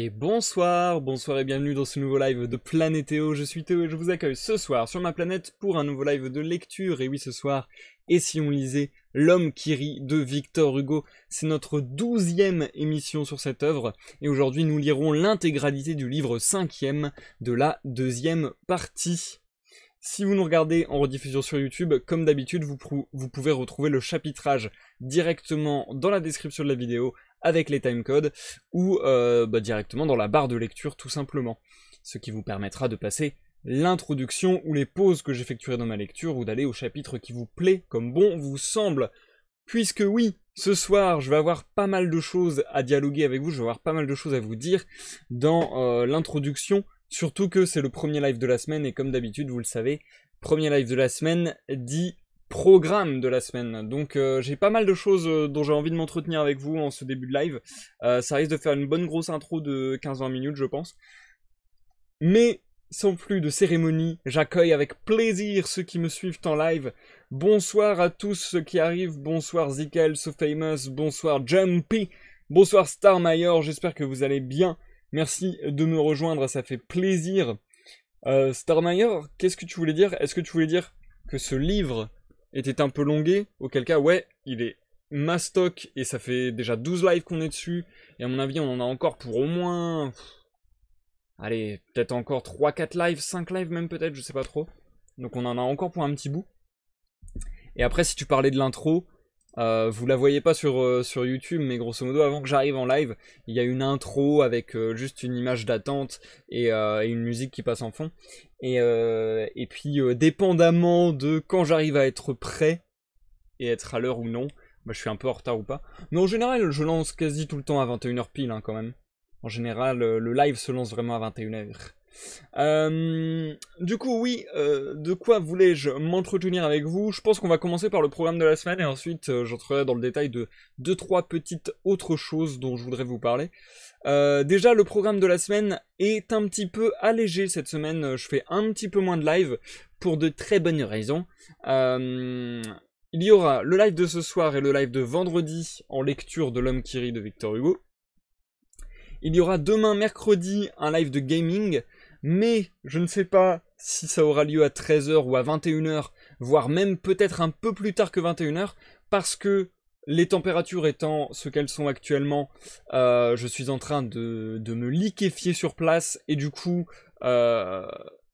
Et bonsoir, bonsoir et bienvenue dans ce nouveau live de Planétéo. Je suis Théo et je vous accueille ce soir sur ma planète pour un nouveau live de lecture. Et oui, ce soir, et si on lisait L'homme qui rit de Victor Hugo. C'est notre douzième émission sur cette œuvre et aujourd'hui nous lirons l'intégralité du livre cinquième de la deuxième partie. Si vous nous regardez en rediffusion sur YouTube, comme d'habitude, vous, vous, pouvez retrouver le chapitrage directement dans la description de la vidéo avec les timecodes ou euh, bah, directement dans la barre de lecture tout simplement. Ce qui vous permettra de passer l'introduction ou les pauses que j'effectuerai dans ma lecture ou d'aller au chapitre qui vous plaît comme bon vous semble. Puisque oui, ce soir, je vais avoir pas mal de choses à dialoguer avec vous, je vais avoir pas mal de choses à vous dire dans euh, l'introduction, surtout que c'est le premier live de la semaine et comme d'habitude, vous le savez, premier live de la semaine dit programme de la semaine. Donc euh, j'ai pas mal de choses euh, dont j'ai envie de m'entretenir avec vous en ce début de live. Euh, ça risque de faire une bonne grosse intro de 15-20 minutes je pense. Mais sans plus de cérémonie, j'accueille avec plaisir ceux qui me suivent en live. Bonsoir à tous ceux qui arrivent, bonsoir Zikel, So Famous, bonsoir Jumpy, bonsoir Star j'espère que vous allez bien. Merci de me rejoindre, ça fait plaisir. Star qu'est-ce que tu voulais dire Est-ce que tu voulais dire que ce livre était un peu longué, auquel cas, ouais, il est mastoc et ça fait déjà 12 lives qu'on est dessus. Et à mon avis, on en a encore pour au moins. Allez, peut-être encore 3, 4 lives, 5 lives même peut-être, je sais pas trop. Donc on en a encore pour un petit bout. Et après, si tu parlais de l'intro, euh, vous la voyez pas sur, euh, sur YouTube, mais grosso modo, avant que j'arrive en live, il y a une intro avec euh, juste une image d'attente et, une musique qui passe en fond. Et, euh, et puis, euh, dépendamment de quand j'arrive à être prêt et être à l'heure ou non, moi bah, je suis un peu en retard ou pas. Mais en général, je lance quasi tout le temps à 21h pile hein, quand même. En général, euh, le live se lance vraiment à 21h. du coup, oui, de quoi voulais-je m'entretenir avec vous Je pense qu'on va commencer par le programme de la semaine et ensuite j'entrerai dans le détail de 2-3 petites autres choses dont je voudrais vous parler. Euh, déjà, le programme de la semaine est un petit peu allégé cette semaine. Euh, je fais un petit peu moins de live pour de très bonnes raisons. Euh, il y aura le live de ce soir et le live de vendredi en lecture de L'homme qui rit de Victor Hugo. Il y aura demain, mercredi, un live de gaming, mais je ne sais pas si ça aura lieu à 13h ou à 21h, voire même peut-être un peu plus tard que 21h, parce que les températures étant ce qu'elles sont actuellement, euh, je suis en train de, me liquéfier sur place et du coup, euh,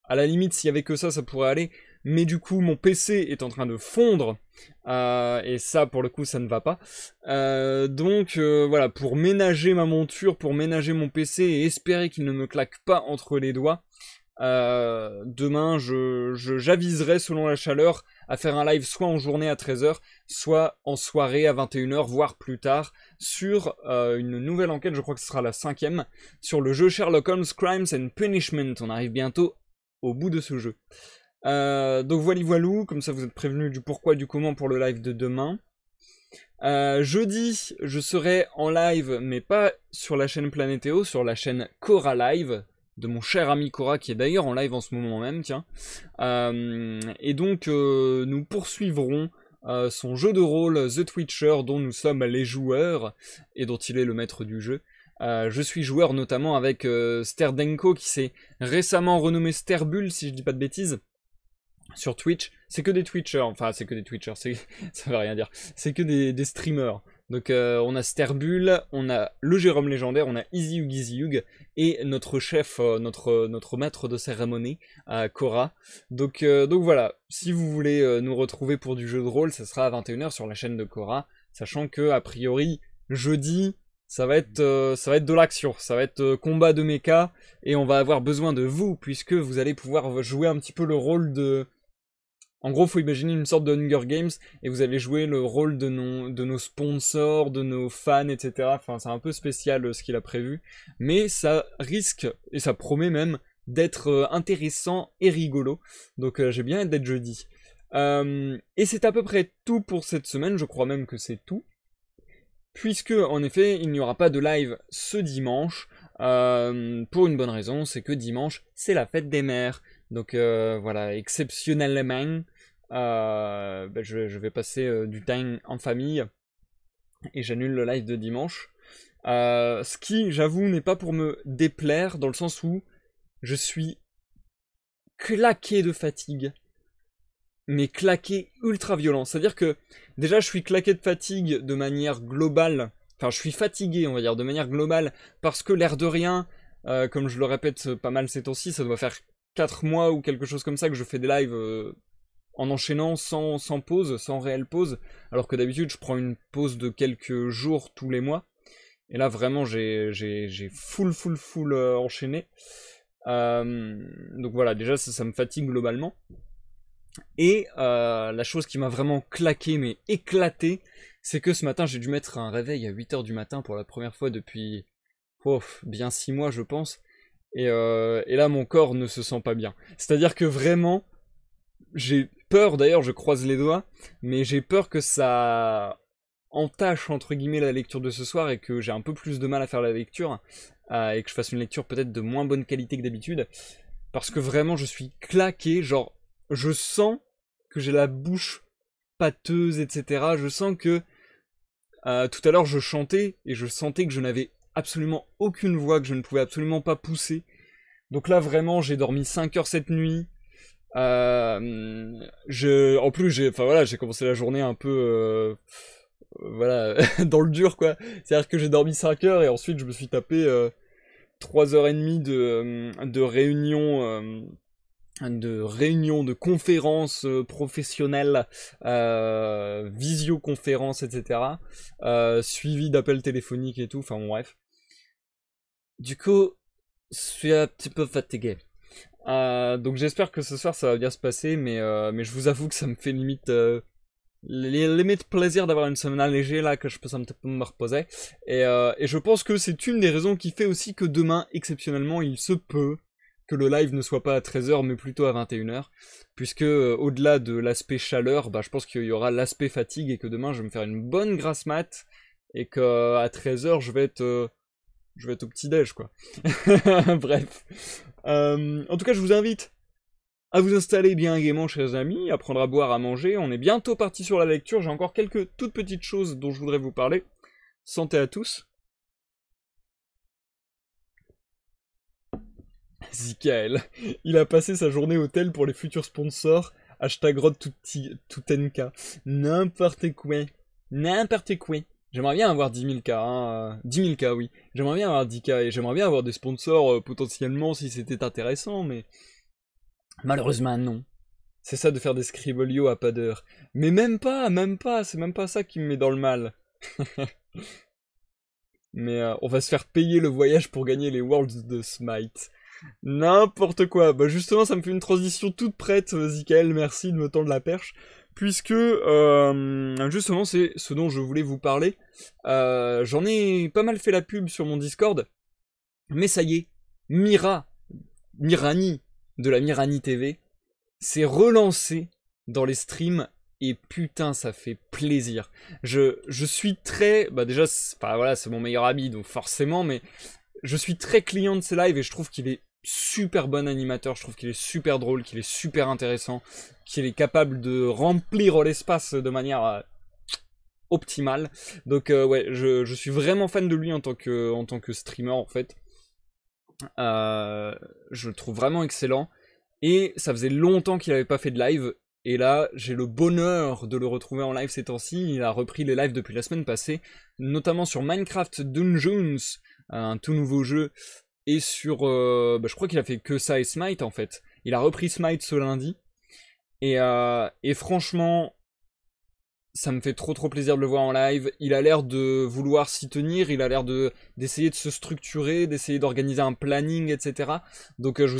à la limite, s'il y avait que ça, ça pourrait aller. Mais du coup, mon PC est en train de fondre euh, et ça, pour le coup, ça ne va pas. donc voilà, pour ménager ma monture, pour ménager mon PC et espérer qu'il ne me claque pas entre les doigts, demain, j'aviserai je, j'aviserai selon la chaleur à faire un live soit en journée à 13h, soit en soirée à 21h, voire plus tard, sur euh, une nouvelle enquête, je crois que ce sera la cinquième, sur le jeu Sherlock Holmes Crimes and Punishment. On arrive bientôt au bout de ce jeu. Euh, donc voilà, voilou, comme ça vous êtes prévenus du pourquoi, du comment pour le live de demain. Euh, jeudi, je serai en live, mais pas sur la chaîne Planétéo, sur la chaîne Cora Live, de mon cher ami Cora, qui est d'ailleurs en live en ce moment même, tiens. et donc, nous poursuivrons son jeu de rôle The Twitcher dont nous sommes les joueurs et dont il est le maître du jeu. Euh, je suis joueur notamment avec euh, Sterdenko qui s'est récemment renommé Sterbul si je dis pas de bêtises sur Twitch. C'est que des Twitchers, enfin c'est que des Twitchers, ça veut rien dire. C'est que des streamers. Donc euh, on a Sterbul, on a le Jérôme légendaire, on a Easy et notre chef, euh, notre, euh, notre maître de cérémonie, Cora. Donc, donc voilà, si vous voulez nous retrouver pour du jeu de rôle, ça sera à 21h sur la chaîne de Cora, sachant que a priori jeudi, ça va être, ça va être de l'action, ça va être combat de mecha, et on va avoir besoin de vous, puisque vous allez pouvoir jouer un petit peu le rôle de, en gros, faut imaginer une sorte de Hunger Games et vous allez jouer le rôle de nos, sponsors, de nos fans, etc. Enfin, c'est un peu spécial euh, ce qu'il a prévu, mais ça risque et ça promet même d'être euh, intéressant et rigolo. Donc euh, j'ai bien hâte d'être jeudi. et c'est à peu près tout pour cette semaine, je crois même que c'est tout. Puisque en effet, il n'y aura pas de live ce dimanche. pour une bonne raison, c'est que dimanche, c'est la fête des mères. Donc voilà, exceptionnellement, euh, ben, je, vais passer euh, du time en famille et j'annule le live de dimanche. Euh, ce qui, j'avoue, n'est pas pour me déplaire dans le sens où je suis claqué de fatigue mais claqué ultra violent. C'est-à-dire que déjà je suis claqué de fatigue de manière globale, enfin je suis fatigué on va dire de manière globale parce que l'air de rien, comme je le répète pas mal ces temps-ci, ça doit faire 4 mois ou quelque chose comme ça que je fais des lives en enchaînant sans, pause, sans réelle pause, alors que d'habitude je prends une pause de quelques jours tous les mois. Et là vraiment j'ai full full full euh, enchaîné. Euh, donc voilà, déjà ça, me fatigue globalement. Et euh, la chose qui m'a vraiment claqué, mais éclaté, c'est que ce matin j'ai dû mettre un réveil à 8h du matin pour la première fois depuis bien 6 mois je pense. et, là mon corps ne se sent pas bien. C'est-à-dire que vraiment j'ai peur, d'ailleurs je croise les doigts, mais j'ai peur que ça entache entre guillemets la lecture de ce soir et que j'ai un peu plus de mal à faire la lecture euh, et que je fasse une lecture peut-être de moins bonne qualité que d'habitude parce que vraiment je suis claqué, genre je sens que j'ai la bouche pâteuse, etc. Je sens que euh, tout à l'heure je chantais et je sentais que je n'avais absolument aucune voix, que je ne pouvais absolument pas pousser. Donc là vraiment j'ai dormi 5 heures cette nuit, euh, je, en plus, j'ai, enfin voilà, j'ai commencé la journée un peu, euh, voilà, dans le dur quoi. C'est-à-dire que j'ai dormi 5 heures et ensuite je me suis tapé 3 euh, heures et demie de, euh, réunion réunions, de réunions, de conférences professionnelles, visioconférences, etc. suivi d'appels téléphoniques et tout. Enfin bref. Du coup, je suis un petit peu fatigué. Euh, donc j'espère que ce soir ça va bien se passer, mais, euh, mais je vous avoue que ça me fait limite... Euh, limite plaisir d'avoir une semaine allégée là, que je peux un me reposer. Et, je pense que c'est une des raisons qui fait aussi que demain, exceptionnellement, il se peut que le live ne soit pas à 13h mais plutôt à 21h. Puisque au-delà de l'aspect chaleur, bah, je pense qu'il y aura l'aspect fatigue et que demain je vais me faire une bonne grasse mat et qu'à à 13h je vais être je vais être au petit déj quoi. Bref, euh, en tout cas, je vous invite à vous installer bien gaiement, chers amis, à prendre à boire, à manger. On est bientôt parti sur la lecture. J'ai encore quelques toutes petites choses dont je voudrais vous parler. Santé à tous. Zikael, il a passé sa journée hôtel pour les futurs sponsors. Hashtag Rod N'importe quoi. N'importe quoi. J'aimerais bien avoir 10 000 k hein. 10 euh, 000 k oui. J'aimerais bien avoir 10 k et j'aimerais bien avoir des sponsors euh, potentiellement si c'était intéressant, mais malheureusement non. C'est ça de faire des scribolio à pas d'heure. Mais même pas, même pas, c'est même pas ça qui me met dans le mal. mais euh, on va se faire payer le voyage pour gagner les Worlds de Smite. N'importe quoi. Bah justement, ça me fait une transition toute prête, Zikael. Merci de me tendre la perche puisque euh, justement c'est ce dont je voulais vous parler. Euh, j'en ai pas mal fait la pub sur mon Discord, mais ça y est, Mira, Mirani de la Mirani TV, s'est relancée dans les streams et putain ça fait plaisir. Je, je suis très, bah déjà, enfin voilà, c'est mon meilleur ami donc forcément, mais je suis très client de ses lives et je trouve qu'il est super bon animateur, je trouve qu'il est super drôle, qu'il est super intéressant, qu'il est capable de remplir l'espace de manière euh, optimale. Donc euh, ouais, je, suis vraiment fan de lui en tant que, tant que streamer en fait. Euh, je le trouve vraiment excellent. Et ça faisait longtemps qu'il n'avait pas fait de live. Et là, j'ai le bonheur de le retrouver en live ces temps-ci. Il a repris les lives depuis la semaine passée, notamment sur Minecraft Dungeons, un tout nouveau jeu et sur. Euh, bah, je crois qu'il a fait que ça et Smite en fait. Il a repris Smite ce lundi. Euh, et, franchement, ça me fait trop trop plaisir de le voir en live. Il a l'air de vouloir s'y tenir, il a l'air d'essayer de se structurer, d'essayer d'organiser un planning, etc. Donc euh, je,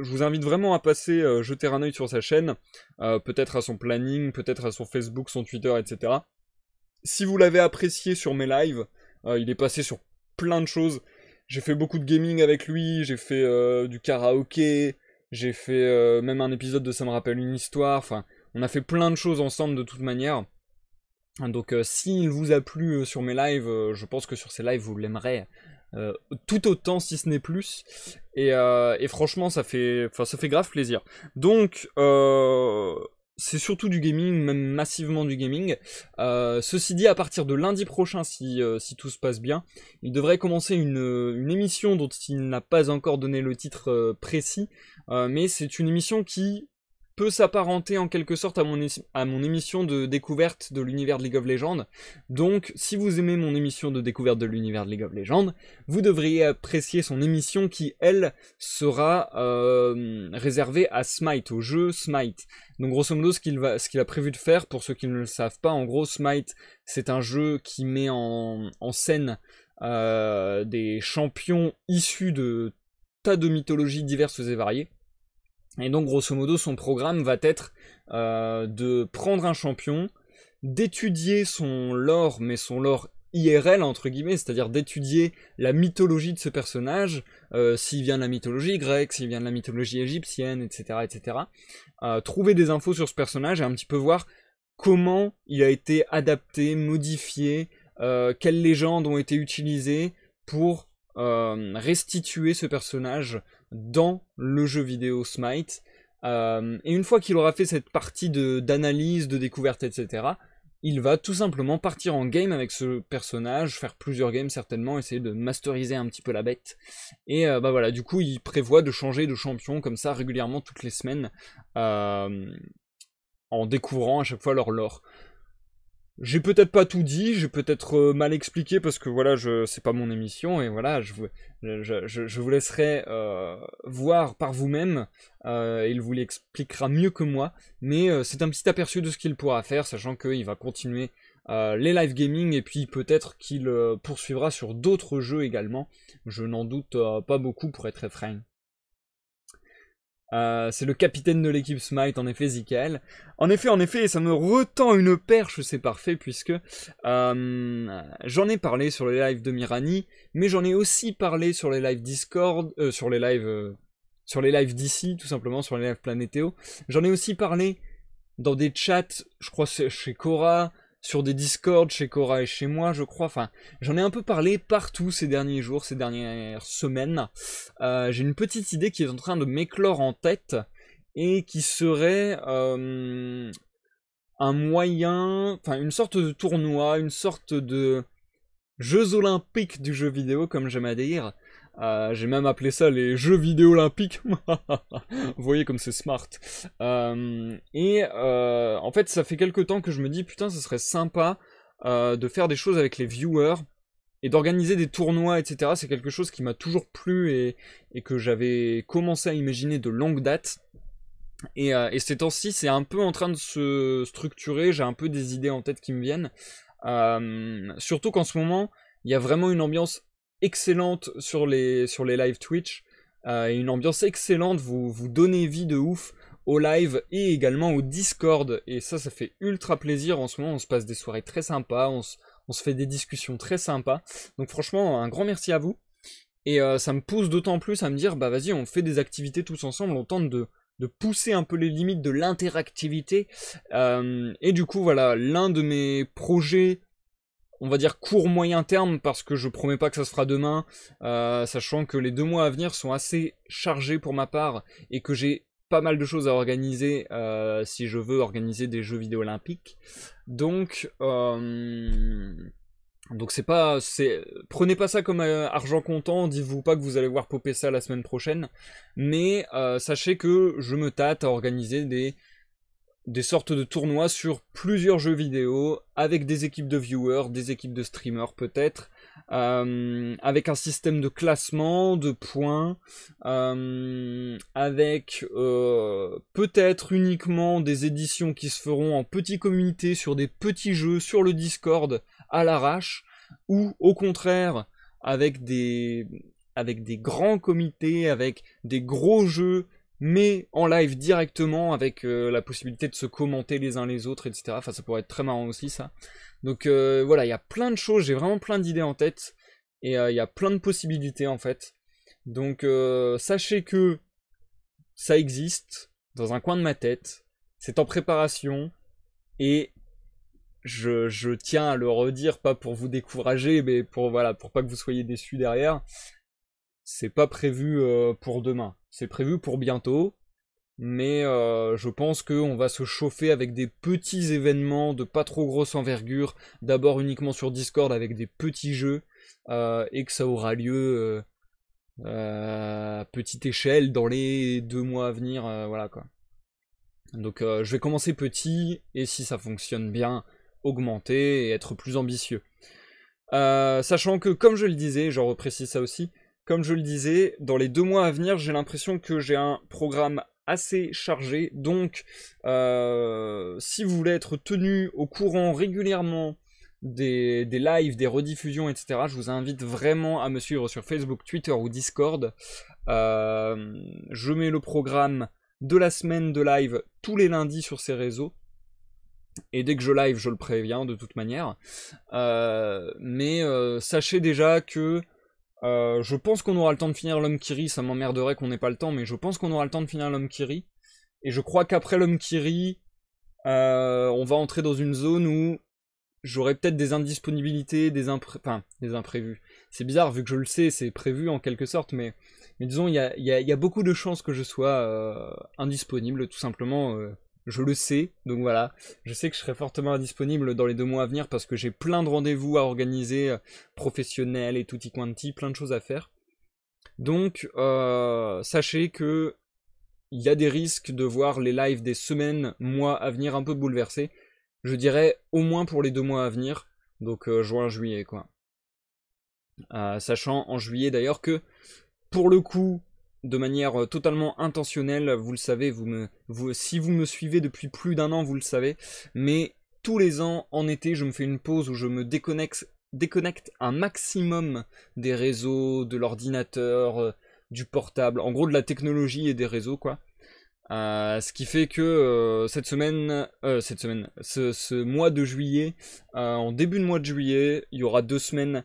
vous invite, vraiment à passer, jeter un oeil sur sa chaîne, peut-être à son planning, peut-être à son Facebook, son Twitter, etc. Si vous l'avez apprécié sur mes lives, il est passé sur plein de choses j'ai fait beaucoup de gaming avec lui, j'ai fait euh, du karaoké, j'ai fait euh, même un épisode de Ça me rappelle une histoire. Enfin, on a fait plein de choses ensemble de toute manière. Donc, euh, s'il vous a plu sur mes lives, je pense que sur ces lives, vous l'aimerez tout autant, si ce n'est plus. Et, franchement, ça fait, ça fait grave plaisir. Donc, euh c'est surtout du gaming, même massivement du gaming. Euh, ceci dit, à partir de lundi prochain, si, euh, si tout se passe bien, il devrait commencer euh, une, émission dont il n'a pas encore donné le titre précis, mais c'est une émission qui peut s'apparenter en quelque sorte à mon, à mon émission de découverte de l'univers de League of Legends. Donc, si vous aimez mon émission de découverte de l'univers de League of Legends, vous devriez apprécier son émission qui, elle, sera euh, réservée à Smite, au jeu Smite. Donc, grosso modo, ce qu'il a prévu de faire, pour ceux qui ne le savent pas, en gros, Smite, c'est un jeu qui met en, scène euh, des champions issus de tas de mythologies diverses et variées et donc, grosso modo, son programme va être euh, de prendre un champion, d'étudier son lore, mais son lore IRL entre guillemets, c'est-à-dire d'étudier la mythologie de ce personnage, euh, s'il vient de la mythologie grecque, s'il vient de la mythologie égyptienne, etc., etc. Euh, trouver des infos sur ce personnage et un petit peu voir comment il a été adapté, modifié, quelles légendes ont été utilisées pour restituer ce personnage dans le jeu vidéo Smite. Euh, et une fois qu'il aura fait cette partie d'analyse, de, découverte, etc., il va tout simplement partir en game avec ce personnage, faire plusieurs games certainement, essayer de masteriser un petit peu la bête. Et euh, bah voilà, du coup, il prévoit de changer de champion comme ça régulièrement toutes les semaines euh, en découvrant à chaque fois leur lore. J'ai peut-être pas tout dit, j'ai peut-être euh, mal expliqué parce que voilà, je c'est pas mon émission et voilà, je vous, laisserai euh, voir par vous-même. Euh, il vous l'expliquera mieux que moi, mais c'est un petit aperçu de ce qu'il pourra faire, sachant qu'il va continuer les live gaming et puis peut-être qu'il poursuivra sur d'autres jeux également. Je n'en doute pas beaucoup pour être très euh, c'est le capitaine de l'équipe Smite, en effet, Zikael. En effet, en effet, ça me retend une perche, c'est parfait, puisque euh, j'en ai parlé sur les lives de Mirani, mais j'en ai aussi parlé sur les lives Discord, euh, sur les lives... sur les lives d'ici, tout simplement, sur les lives Planétéo. J'en ai aussi parlé dans des chats, je crois chez Cora, sur des discords chez Cora et chez moi, je crois. Enfin, j'en ai un peu parlé partout ces derniers jours, ces dernières semaines. Euh, j'ai une petite idée qui est en train de m'éclore en tête et qui serait euh, un moyen, enfin une sorte de tournoi, une sorte de Jeux olympiques du jeu vidéo, comme j'aime à dire, euh, j'ai même appelé ça les Jeux vidéo olympiques. Vous voyez comme c'est smart. Euh, et euh, en fait, ça fait quelques temps que je me dis, putain, ce serait sympa de faire des choses avec les viewers et d'organiser des tournois, etc. C'est quelque chose qui m'a toujours plu et, et que j'avais commencé à imaginer de longue date. Et, et ces temps-ci, c'est un peu en train de se structurer. J'ai un peu des idées en tête qui me viennent. surtout qu'en ce moment, il y a vraiment une ambiance excellente sur les, sur les live Twitch. Euh, une ambiance excellente, vous, vous donnez vie de ouf au live et également au Discord. Et ça, ça fait ultra plaisir. En ce moment, on se passe des soirées très sympas, on se, fait des discussions très sympas. Donc franchement, un grand merci à vous. Et euh, ça me pousse d'autant plus à me dire, bah vas-y, on fait des activités tous ensemble, on tente de, pousser un peu les limites de l'interactivité. Euh, et du coup, voilà, l'un de mes projets on va dire court moyen terme parce que je promets pas que ça se fera demain, euh, sachant que les deux mois à venir sont assez chargés pour ma part et que j'ai pas mal de choses à organiser euh, si je veux organiser des jeux vidéo olympiques. Donc euh, donc c'est pas c'est prenez pas ça comme argent comptant, dites-vous pas que vous allez voir popper ça la semaine prochaine, mais sachez que je me tâte à organiser des des sortes de tournois sur plusieurs jeux vidéo, avec des équipes de viewers, des équipes de streamers peut-être, euh, avec un système de classement, de points, euh, avec euh, peut-être uniquement des éditions qui se feront en petits communautés, sur des petits jeux, sur le Discord, à l'arrache, ou au contraire, avec des, avec des grands comités, avec des gros jeux mais en live directement avec euh, la possibilité de se commenter les uns les autres, etc. Enfin, ça pourrait être très marrant aussi, ça. Donc euh, voilà, il y a plein de choses, j'ai vraiment plein d'idées en tête, et euh, il y a plein de possibilités en fait. Donc sachez que ça existe dans un coin de ma tête, c'est en préparation, et je, je, tiens à le redire, pas pour vous décourager, mais pour voilà, pour pas que vous soyez déçus derrière c'est pas prévu euh, pour demain. C'est prévu pour bientôt. Mais euh, je pense qu'on va se chauffer avec des petits événements de pas trop grosse envergure. D'abord uniquement sur Discord avec des petits jeux. Euh, et que ça aura lieu à petite échelle dans les deux mois à venir. voilà quoi. Donc je vais commencer petit et si ça fonctionne bien, augmenter et être plus ambitieux. sachant que, comme je le disais, j'en reprécise ça aussi, comme je le disais, dans les deux mois à venir, j'ai l'impression que j'ai un programme assez chargé. Donc, euh, si vous voulez être tenu au courant régulièrement des, lives, des rediffusions, etc., je vous invite vraiment à me suivre sur Facebook, Twitter ou Discord. Euh, je mets le programme de la semaine de live tous les lundis sur ces réseaux. Et dès que je live, je le préviens de toute manière. Euh, mais sachez déjà que euh, je pense qu'on aura le temps de finir l'homme Kiri, ça m'emmerderait qu'on n'ait pas le temps, mais je pense qu'on aura le temps de finir l'homme Kiri. Et je crois qu'après l'homme Kiri, euh, on va entrer dans une zone où j'aurai peut-être des indisponibilités, des, des imprévus. C'est bizarre, vu que je le sais, c'est prévu en quelque sorte, mais, mais disons, il y a, y, a, beaucoup de chances que je sois euh, indisponible, tout simplement je le sais, donc voilà, je sais que je serai fortement disponible dans les deux mois à venir parce que j'ai plein de rendez-vous à organiser, euh, professionnels et tutti quanti, plein de choses à faire. Donc, euh, sachez que il y a des risques de voir les lives des semaines, mois à venir un peu bouleversés. Je dirais au moins pour les deux mois à venir, donc euh, juin, juillet, quoi. sachant en juillet d'ailleurs que, pour le coup, de manière euh, totalement intentionnelle, vous le savez, vous me, si vous me suivez depuis plus d'un an, vous le savez, mais tous les ans, en été, je me fais une pause où je me déconnecte, déconnecte un maximum des réseaux, de l'ordinateur, euh, du portable, en gros de la technologie et des réseaux, quoi. Euh, ce qui fait que cette semaine, euh, cette semaine, ce, mois de juillet, en début de mois de juillet, il y aura deux semaines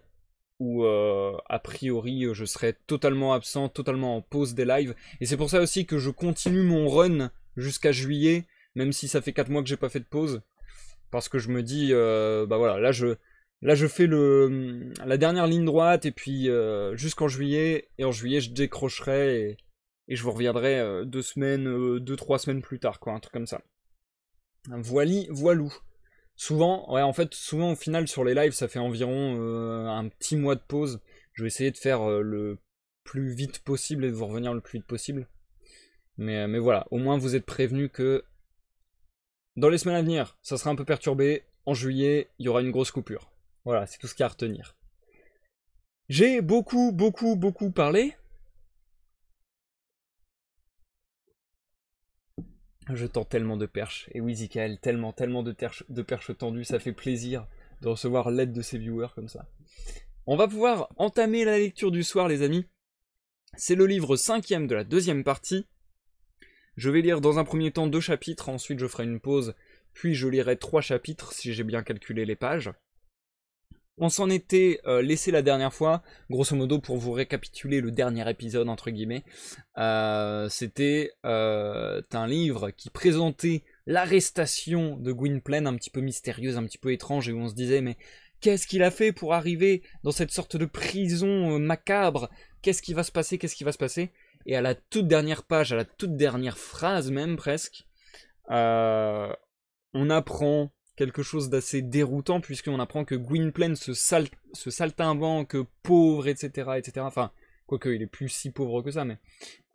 où euh, a priori je serai totalement absent, totalement en pause des lives. Et c'est pour ça aussi que je continue mon run jusqu'à juillet, même si ça fait 4 mois que j'ai pas fait de pause. Parce que je me dis, euh, bah voilà, là je, là je fais le, la dernière ligne droite et puis euh, jusqu'en juillet, et en juillet je décrocherai et, je vous reviendrai deux semaines, deux 3 semaines plus tard, quoi, un truc comme ça. Voili, voilou. Souvent, ouais, en fait, souvent au final sur les lives, ça fait environ euh, un petit mois de pause. Je vais essayer de faire euh, le plus vite possible et de vous revenir le plus vite possible. Mais, euh, mais voilà, au moins vous êtes prévenus que dans les semaines à venir, ça sera un peu perturbé. En juillet, il y aura une grosse coupure. Voilà, c'est tout ce qu'il y a à retenir. J'ai beaucoup, beaucoup, beaucoup parlé. Je tends tellement de perches. Et oui, Zikael, tellement, tellement de, de perches tendues, ça fait plaisir de recevoir l'aide de ses viewers comme ça. On va pouvoir entamer la lecture du soir, les amis. C'est le livre cinquième de la deuxième partie. Je vais lire dans un premier temps deux chapitres, ensuite je ferai une pause, puis je lirai trois chapitres si j'ai bien calculé les pages. On s'en était euh, laissé la dernière fois, grosso modo pour vous récapituler le dernier épisode entre guillemets. Euh, c'était euh, un livre qui présentait l'arrestation de Gwynplaine, un petit peu mystérieuse, un petit peu étrange, et où on se disait mais qu'est-ce qu'il a fait pour arriver dans cette sorte de prison macabre Qu'est-ce qui va se passer Qu'est-ce qui va se passer Et à la toute dernière page, à la toute dernière phrase même presque, on apprend quelque chose d'assez déroutant puisqu'on apprend que Gwynplaine, ce, ce saltimbanque pauvre, etc., etc., enfin, quoique il est plus si pauvre que ça, mais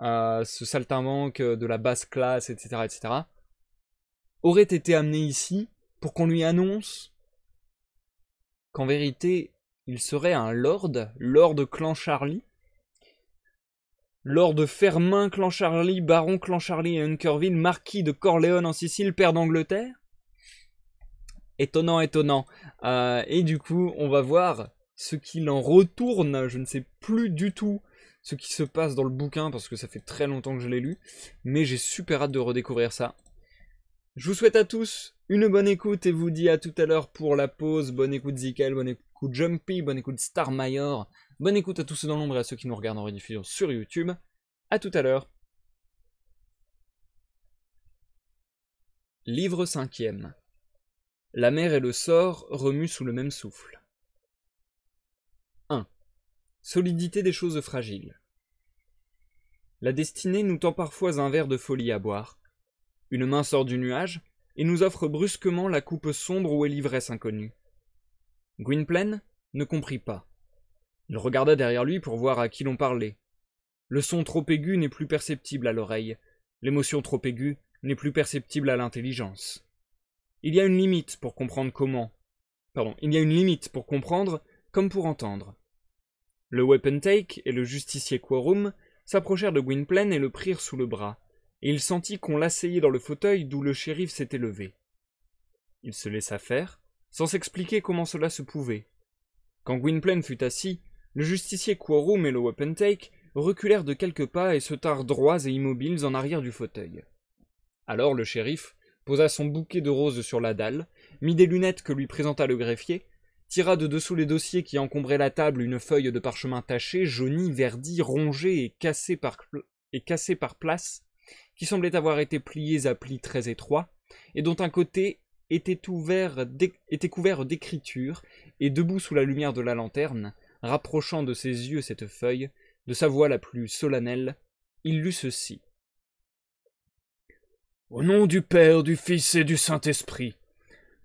ce euh, saltimbanque de la basse classe, etc., etc., aurait été amené ici pour qu'on lui annonce qu'en vérité, il serait un lord, lord clan Charlie, lord Fermin clan Charlie, baron clan Charlie et Hunkerville, marquis de Corleone en Sicile, père d'Angleterre, étonnant, étonnant. Euh, et du coup, on va voir ce qu'il en retourne. Je ne sais plus du tout ce qui se passe dans le bouquin parce que ça fait très longtemps que je l'ai lu. Mais j'ai super hâte de redécouvrir ça. Je vous souhaite à tous une bonne écoute et vous dis à tout à l'heure pour la pause. Bonne écoute Zikel bonne écoute Jumpy, bonne écoute Star Mayor. Bonne écoute à tous ceux dans l'ombre et à ceux qui nous regardent en rediffusion sur YouTube. A tout à l'heure. Livre cinquième. La mer et le sort remuent sous le même souffle. 1. Solidité des choses fragiles. La destinée nous tend parfois un verre de folie à boire. Une main sort du nuage et nous offre brusquement la coupe sombre où est l'ivresse inconnue. Gwynplaine ne comprit pas. Il regarda derrière lui pour voir à qui l'on parlait. Le son trop aigu n'est plus perceptible à l'oreille, l'émotion trop aiguë n'est plus perceptible à l'intelligence. Il y a une limite pour comprendre comment. Pardon, il y a une limite pour comprendre comme pour entendre. Le Weapon Take et le justicier Quorum s'approchèrent de Gwynplaine et le prirent sous le bras, et il sentit qu'on l'asseyait dans le fauteuil d'où le shérif s'était levé. Il se laissa faire, sans s'expliquer comment cela se pouvait. Quand Gwynplaine fut assis, le justicier Quorum et le Weapon Take reculèrent de quelques pas et se tinrent droits et immobiles en arrière du fauteuil. Alors le shérif, posa son bouquet de roses sur la dalle, mit des lunettes que lui présenta le greffier, tira de dessous les dossiers qui encombraient la table une feuille de parchemin taché, jaunie, verdie, rongée et cassée par, et par place, qui semblait avoir été pliée à plis très étroits, et dont un côté était, était couvert d'écriture, et debout sous la lumière de la lanterne, rapprochant de ses yeux cette feuille, de sa voix la plus solennelle, il lut ceci. Au nom du Père, du Fils et du Saint-Esprit.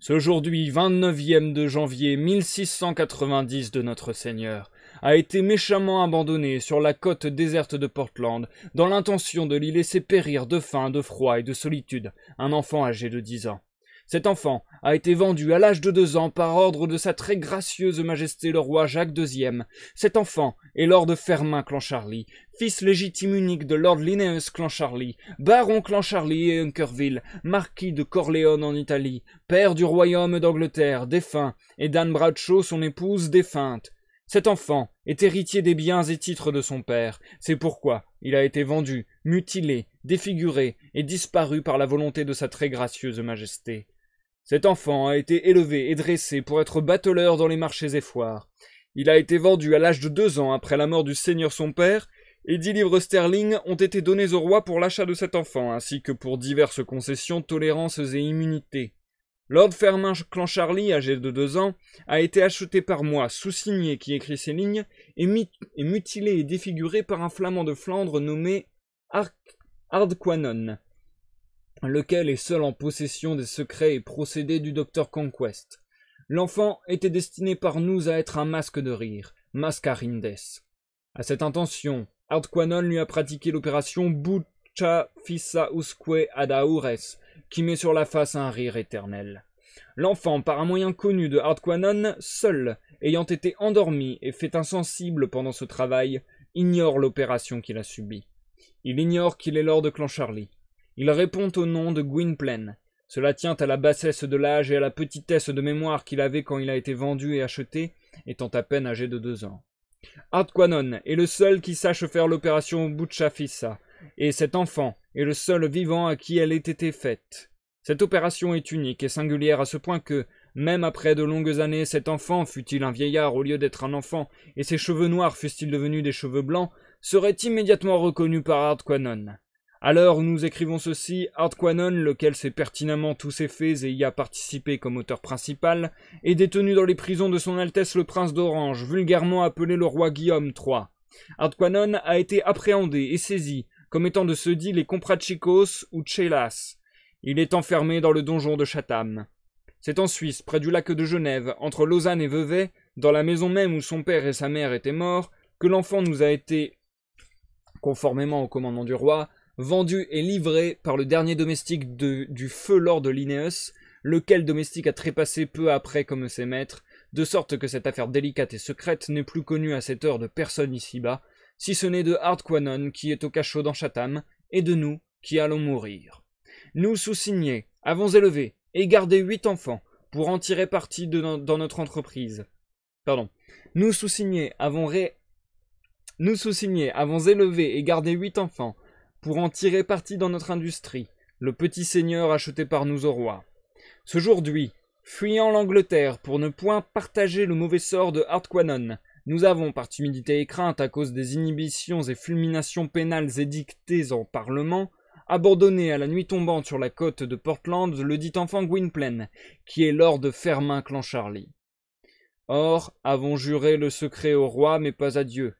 jour aujourd'hui 29e de janvier 1690 de notre Seigneur a été méchamment abandonné sur la côte déserte de Portland dans l'intention de l'y laisser périr de faim, de froid et de solitude, un enfant âgé de dix ans. Cet enfant a été vendu à l'âge de deux ans par ordre de sa très gracieuse majesté le roi Jacques II. Cet enfant est lord Fermin Clancharlie, fils légitime unique de lord Linnaeus Clancharlie, baron Clancharlie et Hunkerville, marquis de Corleone en Italie, père du royaume d'Angleterre, défunt, et d'Anne Bradshaw, son épouse défunte. Cet enfant est héritier des biens et titres de son père. C'est pourquoi il a été vendu, mutilé, défiguré et disparu par la volonté de sa très gracieuse majesté. Cet enfant a été élevé et dressé pour être bateleur dans les marchés et foires. Il a été vendu à l'âge de deux ans après la mort du seigneur son père, et dix livres sterling ont été donnés au roi pour l'achat de cet enfant, ainsi que pour diverses concessions, tolérances et immunités. Lord Fermin Clancharlie, âgé de deux ans, a été acheté par moi, sous-signé qui écrit ces lignes, et, mutilé et défiguré par un flamand de Flandre nommé Hardquanon lequel est seul en possession des secrets et procédés du docteur Conquest. L'enfant était destiné par nous à être un masque de rire, Mascarindes. à cette intention, Artquanon lui a pratiqué l'opération Bucha Fissa Usque Adaures, qui met sur la face un rire éternel. L'enfant, par un moyen connu de Hardquanon, seul, ayant été endormi et fait insensible pendant ce travail, ignore l'opération qu'il a subie. Il ignore qu'il est Lord Clancharlie. Il répond au nom de Gwynplaine. Cela tient à la bassesse de l'âge et à la petitesse de mémoire qu'il avait quand il a été vendu et acheté, étant à peine âgé de deux ans. Artquanon est le seul qui sache faire l'opération Butchafissa, et cet enfant est le seul vivant à qui elle ait été faite. Cette opération est unique et singulière à ce point que, même après de longues années, cet enfant, fût-il un vieillard au lieu d'être un enfant, et ses cheveux noirs fussent-ils devenus des cheveux blancs, serait immédiatement reconnu par Artquanon. À l'heure où nous écrivons ceci, Artquanon, lequel sait pertinemment tous ses faits et y a participé comme auteur principal, est détenu dans les prisons de son Altesse le Prince d'Orange, vulgairement appelé le roi Guillaume III. Art a été appréhendé et saisi, comme étant de ce dit les Comprachicos ou Chelas. Il est enfermé dans le donjon de Chatham. C'est en Suisse, près du lac de Genève, entre Lausanne et Vevey, dans la maison même où son père et sa mère étaient morts, que l'enfant nous a été, conformément au commandement du roi, vendu et livré par le dernier domestique du feu lord Linnaeus, lequel domestique a trépassé peu après comme ses maîtres, de sorte que cette affaire délicate et secrète n'est plus connue à cette heure de personne ici-bas, si ce n'est de Hardquanon qui est au cachot dans Chatham, et de nous qui allons mourir. Nous sous-signés, avons élevé et gardé huit enfants pour en tirer parti dans notre entreprise. Pardon. Nous sous-signés avons ré... Nous sous-signés avons élevé et gardé huit enfants pour en tirer parti dans notre industrie, le petit seigneur acheté par nous au roi. Ce jour d'hui, fuyant l'Angleterre pour ne point partager le mauvais sort de Hardquanon, nous avons, par timidité et crainte à cause des inhibitions et fulminations pénales édictées en Parlement, abandonné à la nuit tombante sur la côte de Portland le dit enfant Gwynplaine, qui est lord de Fermin Clancharlie. Or, avons juré le secret au roi, mais pas à Dieu,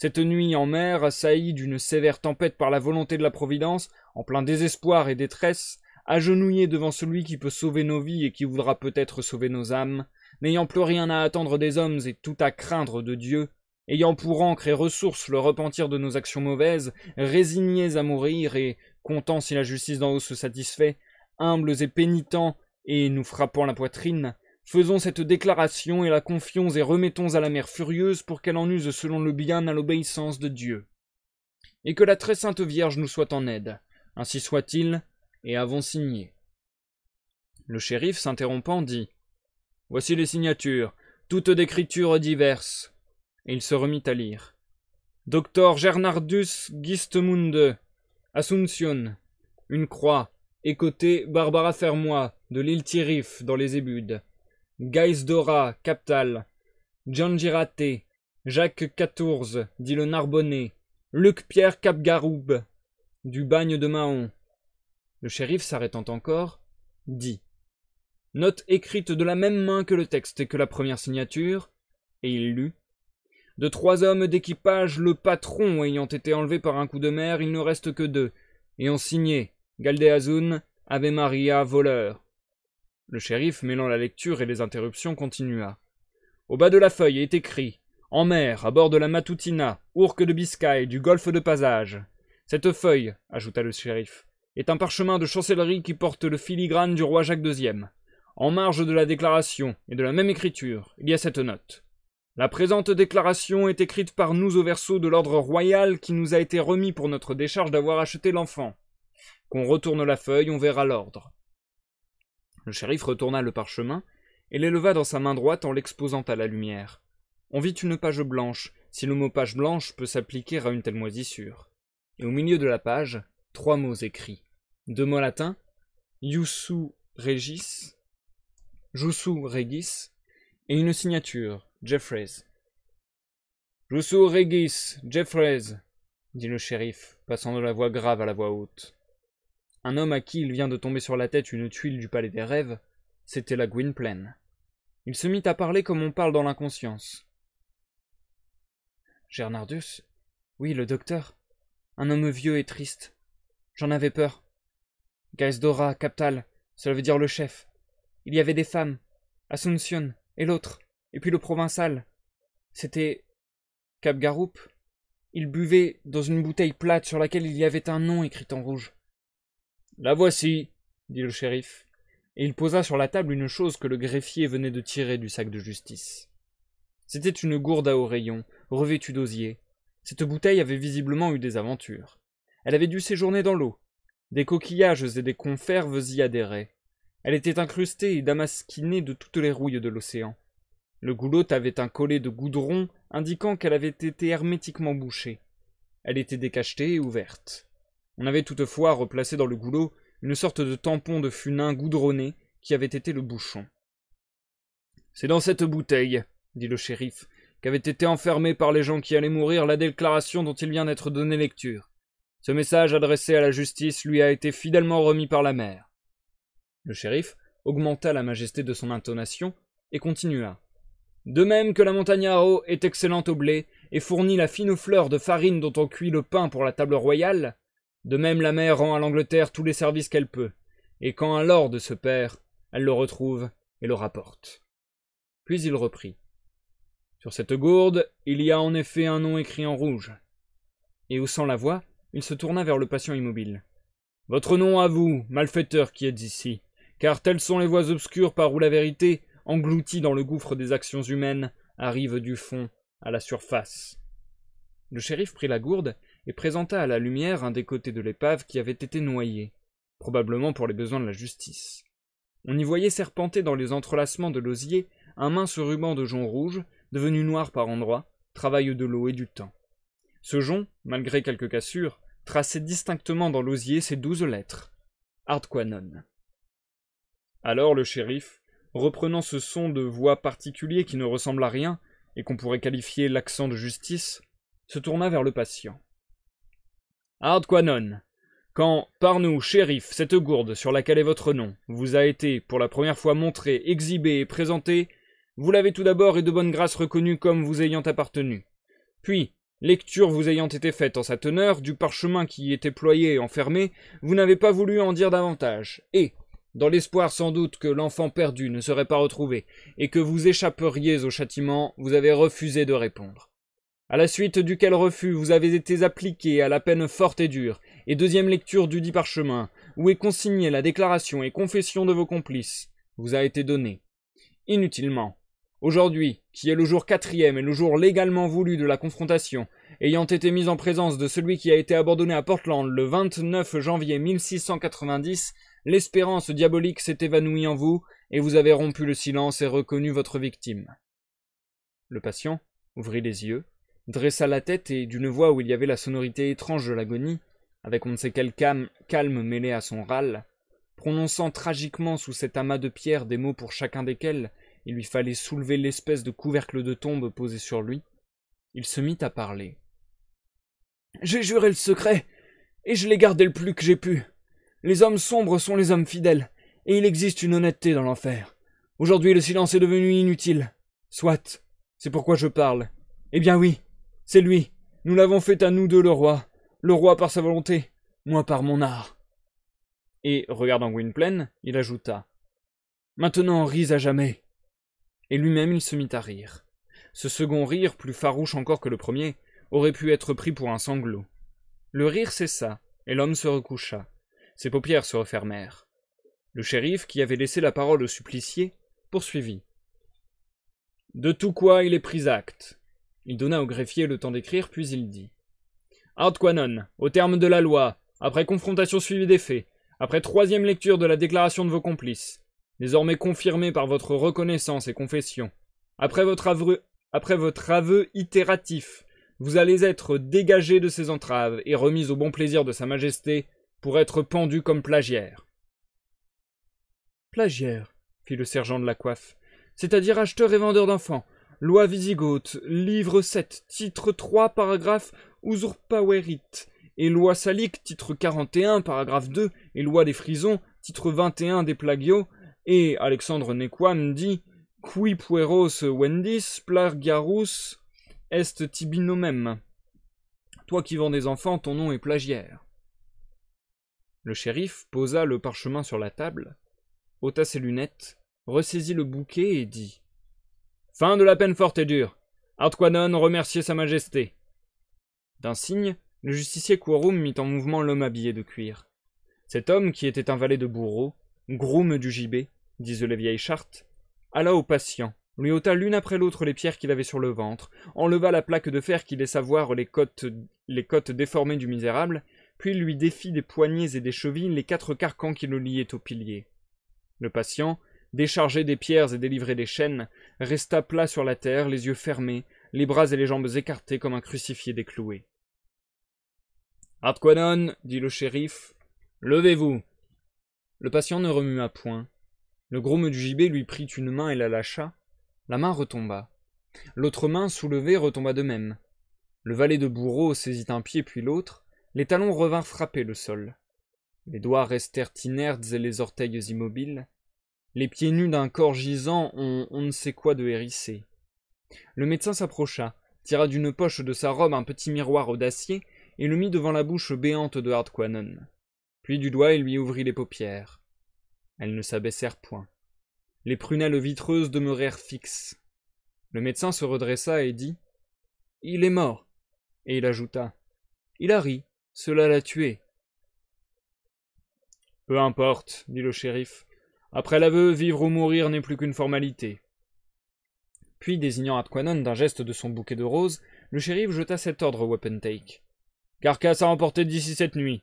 cette nuit en mer, assaillie d'une sévère tempête par la volonté de la Providence, en plein désespoir et détresse, agenouillés devant celui qui peut sauver nos vies et qui voudra peut-être sauver nos âmes, n'ayant plus rien à attendre des hommes et tout à craindre de Dieu, ayant pour encre et ressource le repentir de nos actions mauvaises, résignés à mourir et, contents si la justice d'en haut se satisfait, humbles et pénitents, et nous frappant la poitrine, Faisons cette déclaration et la confions et remettons à la mère furieuse pour qu'elle en use selon le bien à l'obéissance de Dieu. Et que la très sainte Vierge nous soit en aide. Ainsi soit-il, et avons signé. Le shérif, s'interrompant, dit Voici les signatures, toutes d'écritures diverses. Et il se remit à lire. Docteur Gernardus Gistemunde, Assumption, une croix, écotée Barbara Fermois, de l'île Tirif, dans les Ébudes. Gaisdora, Captal, Girate, Jacques XIV, dit le Narbonnais, Luc-Pierre Capgaroube, du bagne de Mahon. Le shérif, s'arrêtant encore, dit Note écrite de la même main que le texte et que la première signature, et il lut De trois hommes d'équipage, le patron ayant été enlevé par un coup de mer, il ne reste que deux, ayant signé Galdeazun, Ave Maria, voleur. Le shérif, mêlant la lecture et les interruptions, continua. Au bas de la feuille est écrit En mer, à bord de la Matutina, ourque de Biscaye, du golfe de Passage. Cette feuille, ajouta le shérif, est un parchemin de chancellerie qui porte le filigrane du roi Jacques II. En marge de la déclaration et de la même écriture, il y a cette note. La présente déclaration est écrite par nous au verso de l'ordre royal qui nous a été remis pour notre décharge d'avoir acheté l'enfant. Qu'on retourne la feuille, on verra l'ordre. Le shérif retourna le parchemin et l'éleva dans sa main droite en l'exposant à la lumière. On vit une page blanche, si le mot page blanche peut s'appliquer à une telle moisissure. Et au milieu de la page, trois mots écrits. Deux mots latins, Youssou Regis, Jussu Regis, et une signature, Jeffreys. Jussu Regis, Jeffreys, dit le shérif, passant de la voix grave à la voix haute. Un homme à qui il vient de tomber sur la tête une tuile du palais des rêves, c'était la Gwynplaine. Il se mit à parler comme on parle dans l'inconscience. Gernardus Oui, le docteur. Un homme vieux et triste. J'en avais peur. Gaisdora, Captal, cela veut dire le chef. Il y avait des femmes, Asuncion et l'autre, et puis le provincial. C'était. Capgaroupe Il buvait dans une bouteille plate sur laquelle il y avait un nom écrit en rouge. La voici, dit le shérif, et il posa sur la table une chose que le greffier venait de tirer du sac de justice. C'était une gourde à oreillons, revêtue d'osier. Cette bouteille avait visiblement eu des aventures. Elle avait dû séjourner dans l'eau. Des coquillages et des conferves y adhéraient. Elle était incrustée et damasquinée de toutes les rouilles de l'océan. Le goulot avait un collet de goudron indiquant qu'elle avait été hermétiquement bouchée. Elle était décachetée et ouverte. On avait toutefois replacé dans le goulot une sorte de tampon de funin goudronné qui avait été le bouchon. C'est dans cette bouteille, dit le shérif, qu'avait été enfermée par les gens qui allaient mourir la déclaration dont il vient d'être donné lecture. Ce message adressé à la justice lui a été fidèlement remis par la mère. Le shérif augmenta la majesté de son intonation et continua. De même que la montagne à eau est excellente au blé et fournit la fine fleur de farine dont on cuit le pain pour la table royale, de même la mère rend à l'Angleterre tous les services qu'elle peut, et quand un lord se perd, elle le retrouve et le rapporte. Puis il reprit. Sur cette gourde, il y a en effet un nom écrit en rouge. Et haussant la voix, il se tourna vers le patient immobile. Votre nom à vous, malfaiteur qui êtes ici, car telles sont les voies obscures par où la vérité, engloutie dans le gouffre des actions humaines, arrive du fond à la surface. Le shérif prit la gourde et présenta à la lumière un des côtés de l'épave qui avait été noyé, probablement pour les besoins de la justice. On y voyait serpenter dans les entrelacements de l'osier un mince ruban de jonc rouge, devenu noir par endroits, travail de l'eau et du temps. Ce jonc, malgré quelques cassures, traçait distinctement dans l'osier ces douze lettres. Hardquanon. Alors le shérif, reprenant ce son de voix particulier qui ne ressemble à rien, et qu'on pourrait qualifier l'accent de justice, se tourna vers le patient. Hardquanon, quand, par nous, shérif, cette gourde sur laquelle est votre nom, vous a été, pour la première fois montrée, exhibée et présentée, vous l'avez tout d'abord et de bonne grâce reconnue comme vous ayant appartenu. Puis, lecture vous ayant été faite en sa teneur, du parchemin qui y était ployé et enfermé, vous n'avez pas voulu en dire davantage, et, dans l'espoir sans doute que l'enfant perdu ne serait pas retrouvé, et que vous échapperiez au châtiment, vous avez refusé de répondre à la suite duquel refus vous avez été appliqué à la peine forte et dure, et deuxième lecture du dit parchemin, où est consignée la déclaration et confession de vos complices, vous a été donnée. Inutilement. Aujourd'hui, qui est le jour quatrième et le jour légalement voulu de la confrontation, ayant été mise en présence de celui qui a été abandonné à Portland le 29 janvier 1690, l'espérance diabolique s'est évanouie en vous, et vous avez rompu le silence et reconnu votre victime. Le patient ouvrit les yeux, dressa la tête et d'une voix où il y avait la sonorité étrange de l'agonie, avec on ne sait quel calme, mêlé à son râle, prononçant tragiquement sous cet amas de pierres des mots pour chacun desquels il lui fallait soulever l'espèce de couvercle de tombe posé sur lui, il se mit à parler. J'ai juré le secret, et je l'ai gardé le plus que j'ai pu. Les hommes sombres sont les hommes fidèles, et il existe une honnêteté dans l'enfer. Aujourd'hui le silence est devenu inutile. Soit, c'est pourquoi je parle. Eh bien oui, c'est lui. Nous l'avons fait à nous deux, le roi. Le roi par sa volonté, moi par mon art. Et, regardant Gwynplaine, il ajouta Maintenant, ris à jamais. Et lui-même, il se mit à rire. Ce second rire, plus farouche encore que le premier, aurait pu être pris pour un sanglot. Le rire cessa, et l'homme se recoucha. Ses paupières se refermèrent. Le shérif, qui avait laissé la parole au supplicié, poursuivit. De tout quoi il est pris acte. Il donna au greffier le temps d'écrire, puis il dit Quanon, au terme de la loi, après confrontation suivie des faits, après troisième lecture de la déclaration de vos complices, désormais confirmée par votre reconnaissance et confession, après votre aveu, après votre aveu itératif, vous allez être dégagé de ces entraves et remis au bon plaisir de Sa Majesté pour être pendu comme plagiaire. Plagiaire, fit le sergent de la coiffe, c'est-à-dire acheteur et vendeur d'enfants, Loi Visigoth, livre 7, titre 3, paragraphe Usurpawerit, et Loi Salique, titre 41, paragraphe 2, et Loi des Frisons, titre 21 des Plagios, et Alexandre Nequam dit Qui pueros wendis plagiarus est tibinomem. Toi qui vends des enfants, ton nom est plagiaire. Le shérif posa le parchemin sur la table, ôta ses lunettes, ressaisit le bouquet et dit Fin de la peine forte et dure. Artquanon remercier Sa Majesté. D'un signe, le justicier Quorum mit en mouvement l'homme habillé de cuir. Cet homme, qui était un valet de bourreau, groom du gibet, disent les vieilles chartes, alla au patient, lui ôta l'une après l'autre les pierres qu'il avait sur le ventre, enleva la plaque de fer qui laissa voir les côtes, les côtes déformées du misérable, puis lui défit des poignets et des chevilles les quatre carcans qui le liaient au pilier. Le patient, déchargé des pierres et délivré des chaînes, resta plat sur la terre, les yeux fermés, les bras et les jambes écartés comme un crucifié décloué. Adquanon dit le shérif, levez-vous. Le patient ne remua point. Le gros du gibet lui prit une main et la lâcha. La main retomba. L'autre main, soulevée, retomba de même. Le valet de bourreau saisit un pied puis l'autre. Les talons revinrent frapper le sol. Les doigts restèrent inertes et les orteils immobiles. Les pieds nus d'un corps gisant ont on ne sait quoi de hérissé. Le médecin s'approcha, tira d'une poche de sa robe un petit miroir d'acier et le mit devant la bouche béante de Hardquanon. Puis du doigt, il lui ouvrit les paupières. Elles ne s'abaissèrent point. Les prunelles vitreuses demeurèrent fixes. Le médecin se redressa et dit Il est mort. Et il ajouta Il a ri, cela l'a tué. Peu importe, dit le shérif. Après l'aveu, vivre ou mourir n'est plus qu'une formalité. Puis, désignant Atquanon d'un geste de son bouquet de roses, le shérif jeta cet ordre au Wapentake. Carcasse à emporter d'ici cette nuit.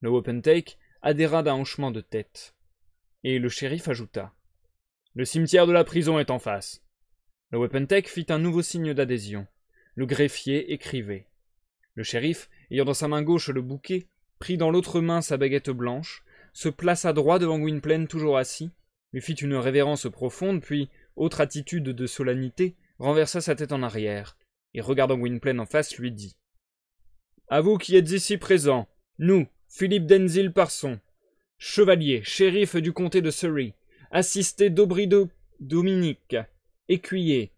Le Wapentake adhéra d'un hochement de tête. Et le shérif ajouta. Le cimetière de la prison est en face. Le Wapentake fit un nouveau signe d'adhésion. Le greffier écrivait. Le shérif, ayant dans sa main gauche le bouquet, prit dans l'autre main sa baguette blanche, se plaça droit devant Gwynplaine toujours assis, lui fit une révérence profonde, puis, autre attitude de solennité, renversa sa tête en arrière, et regardant Gwynplaine en face, lui dit À vous qui êtes ici présents, nous, Philippe Denzil Parson, chevalier, shérif du comté de Surrey, assisté d'Aubry de Dominique, écuyer,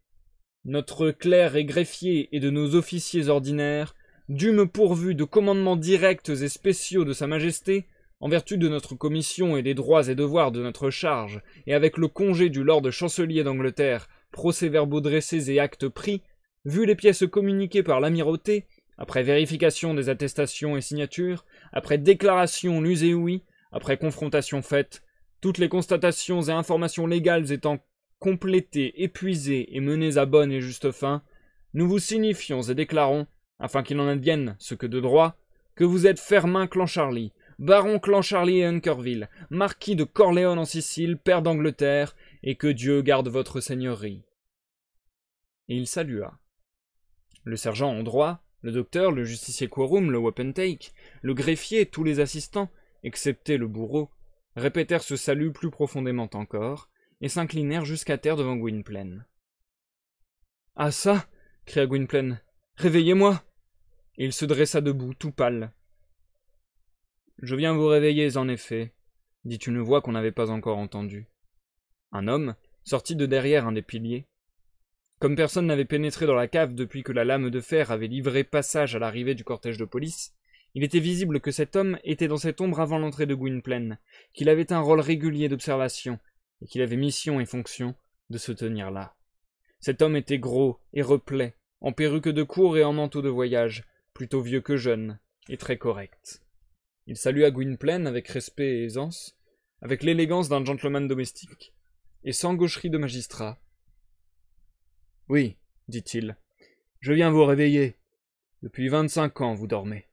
notre clerc et greffier et de nos officiers ordinaires, dûmes pourvus de commandements directs et spéciaux de Sa Majesté, en vertu de notre commission et des droits et devoirs de notre charge, et avec le congé du Lord Chancelier d'Angleterre, procès-verbaux dressés et actes pris, vu les pièces communiquées par l'amirauté, après vérification des attestations et signatures, après déclaration lus et oui, après confrontation faite, toutes les constatations et informations légales étant complétées, épuisées et menées à bonne et juste fin, nous vous signifions et déclarons, afin qu'il en advienne ce que de droit, que vous êtes Fermin Clancharlie, baron Clancharlie et Hunkerville, marquis de Corléon en Sicile, père d'Angleterre, et que Dieu garde votre seigneurie. Et il salua. Le sergent en droit, le docteur, le justicier quorum, le wapentake, le greffier, tous les assistants, excepté le bourreau, répétèrent ce salut plus profondément encore, et s'inclinèrent jusqu'à terre devant Gwynplaine. Ah ça cria Gwynplaine. Réveillez-moi Et Il se dressa debout, tout pâle, je viens vous réveiller, en effet, dit une voix qu'on n'avait pas encore entendue. Un homme sortit de derrière un des piliers. Comme personne n'avait pénétré dans la cave depuis que la lame de fer avait livré passage à l'arrivée du cortège de police, il était visible que cet homme était dans cette ombre avant l'entrée de Gwynplaine, qu'il avait un rôle régulier d'observation, et qu'il avait mission et fonction de se tenir là. Cet homme était gros et replet, en perruque de cour et en manteau de voyage, plutôt vieux que jeune, et très correct. Il salua Gwynplaine avec respect et aisance, avec l'élégance d'un gentleman domestique, et sans gaucherie de magistrat. Oui, dit-il, je viens vous réveiller. Depuis vingt-cinq ans, vous dormez.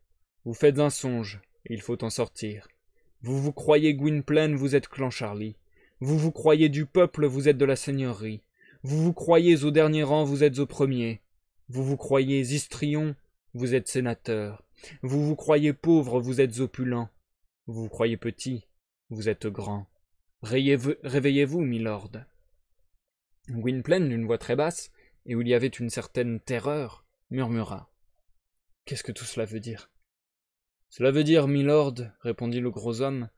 Vous faites un songe, et il faut en sortir. Vous vous croyez Gwynplaine, vous êtes Clan Charlie. Vous vous croyez du peuple, vous êtes de la seigneurie. Vous vous croyez au dernier rang, vous êtes au premier. Vous vous croyez histrion, vous êtes sénateur. Vous vous croyez pauvre, vous êtes opulent. Vous vous croyez petit, vous êtes grand. Réveillez-vous, milord. Gwynplaine, d'une voix très basse, et où il y avait une certaine terreur, murmura. Qu'est-ce que tout cela veut dire Cela veut dire, milord, répondit le gros homme,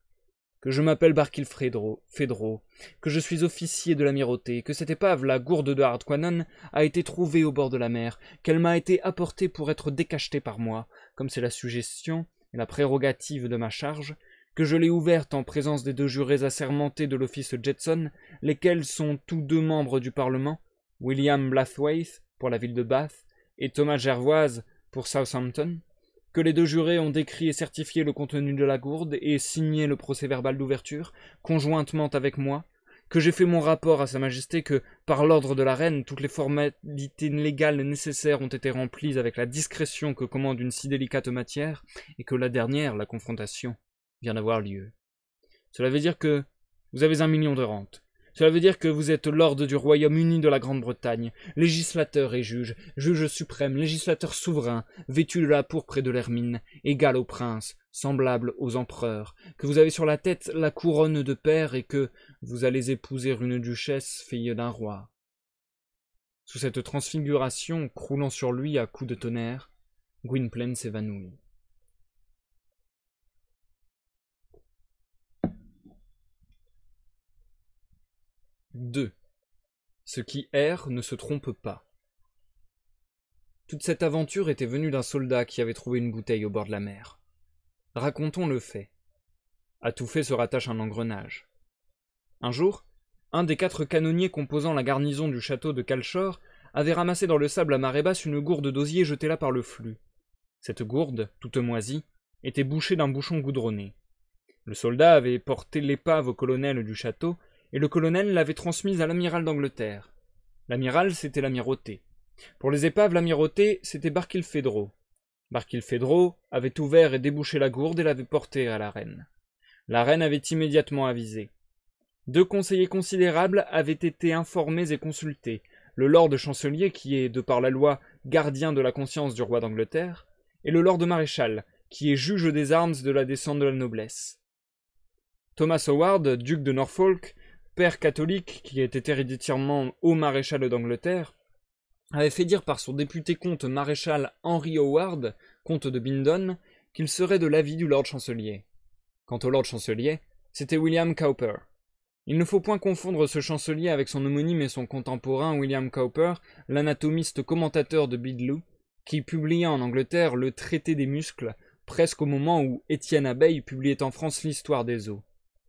que je m'appelle Barkilphedro, Phedro, que je suis officier de l'amirauté, que cette épave, la gourde de Hardquanon, a été trouvée au bord de la mer, qu'elle m'a été apportée pour être décachetée par moi, comme c'est la suggestion et la prérogative de ma charge, que je l'ai ouverte en présence des deux jurés assermentés de l'office Jetson, lesquels sont tous deux membres du Parlement, William Blathwaite pour la ville de Bath et Thomas Gervoise pour Southampton, que les deux jurés ont décrit et certifié le contenu de la gourde et signé le procès-verbal d'ouverture, conjointement avec moi, que j'ai fait mon rapport à Sa Majesté, que par l'ordre de la reine, toutes les formalités légales nécessaires ont été remplies avec la discrétion que commande une si délicate matière, et que la dernière, la confrontation, vient d'avoir lieu. Cela veut dire que vous avez un million de rentes. Cela veut dire que vous êtes lord du Royaume-Uni de la Grande-Bretagne, législateur et juge, juge suprême, législateur souverain, vêtu de la pourpre et de l'hermine, égal au prince, semblable aux empereurs, que vous avez sur la tête la couronne de père et que vous allez épouser une duchesse, fille d'un roi. Sous cette transfiguration croulant sur lui à coups de tonnerre, Gwynplaine s'évanouit. 2. Ce qui erre ne se trompe pas. Toute cette aventure était venue d'un soldat qui avait trouvé une bouteille au bord de la mer. Racontons le fait. À tout fait se rattache un engrenage. Un jour, un des quatre canonniers composant la garnison du château de Calchor avait ramassé dans le sable à marée basse une gourde d'osier jetée là par le flux. Cette gourde, toute moisie, était bouchée d'un bouchon goudronné. Le soldat avait porté l'épave au colonel du château et le colonel l'avait transmise à l'amiral d'Angleterre. L'amiral, c'était l'amirauté. Pour les épaves, l'amirauté, c'était Barkilphedro. Barkilphedro avait ouvert et débouché la gourde et l'avait portée à la reine. La reine avait immédiatement avisé. Deux conseillers considérables avaient été informés et consultés, le lord chancelier, qui est, de par la loi, gardien de la conscience du roi d'Angleterre, et le lord maréchal, qui est juge des armes de la descente de la noblesse. Thomas Howard, duc de Norfolk, père catholique, qui était héréditairement haut maréchal d'Angleterre, avait fait dire par son député comte maréchal Henry Howard, comte de Bindon, qu'il serait de l'avis du lord chancelier. Quant au lord chancelier, c'était William Cowper. Il ne faut point confondre ce chancelier avec son homonyme et son contemporain William Cowper, l'anatomiste commentateur de Bidloo, qui publia en Angleterre le traité des muscles, presque au moment où Étienne Abeille publiait en France l'histoire des os.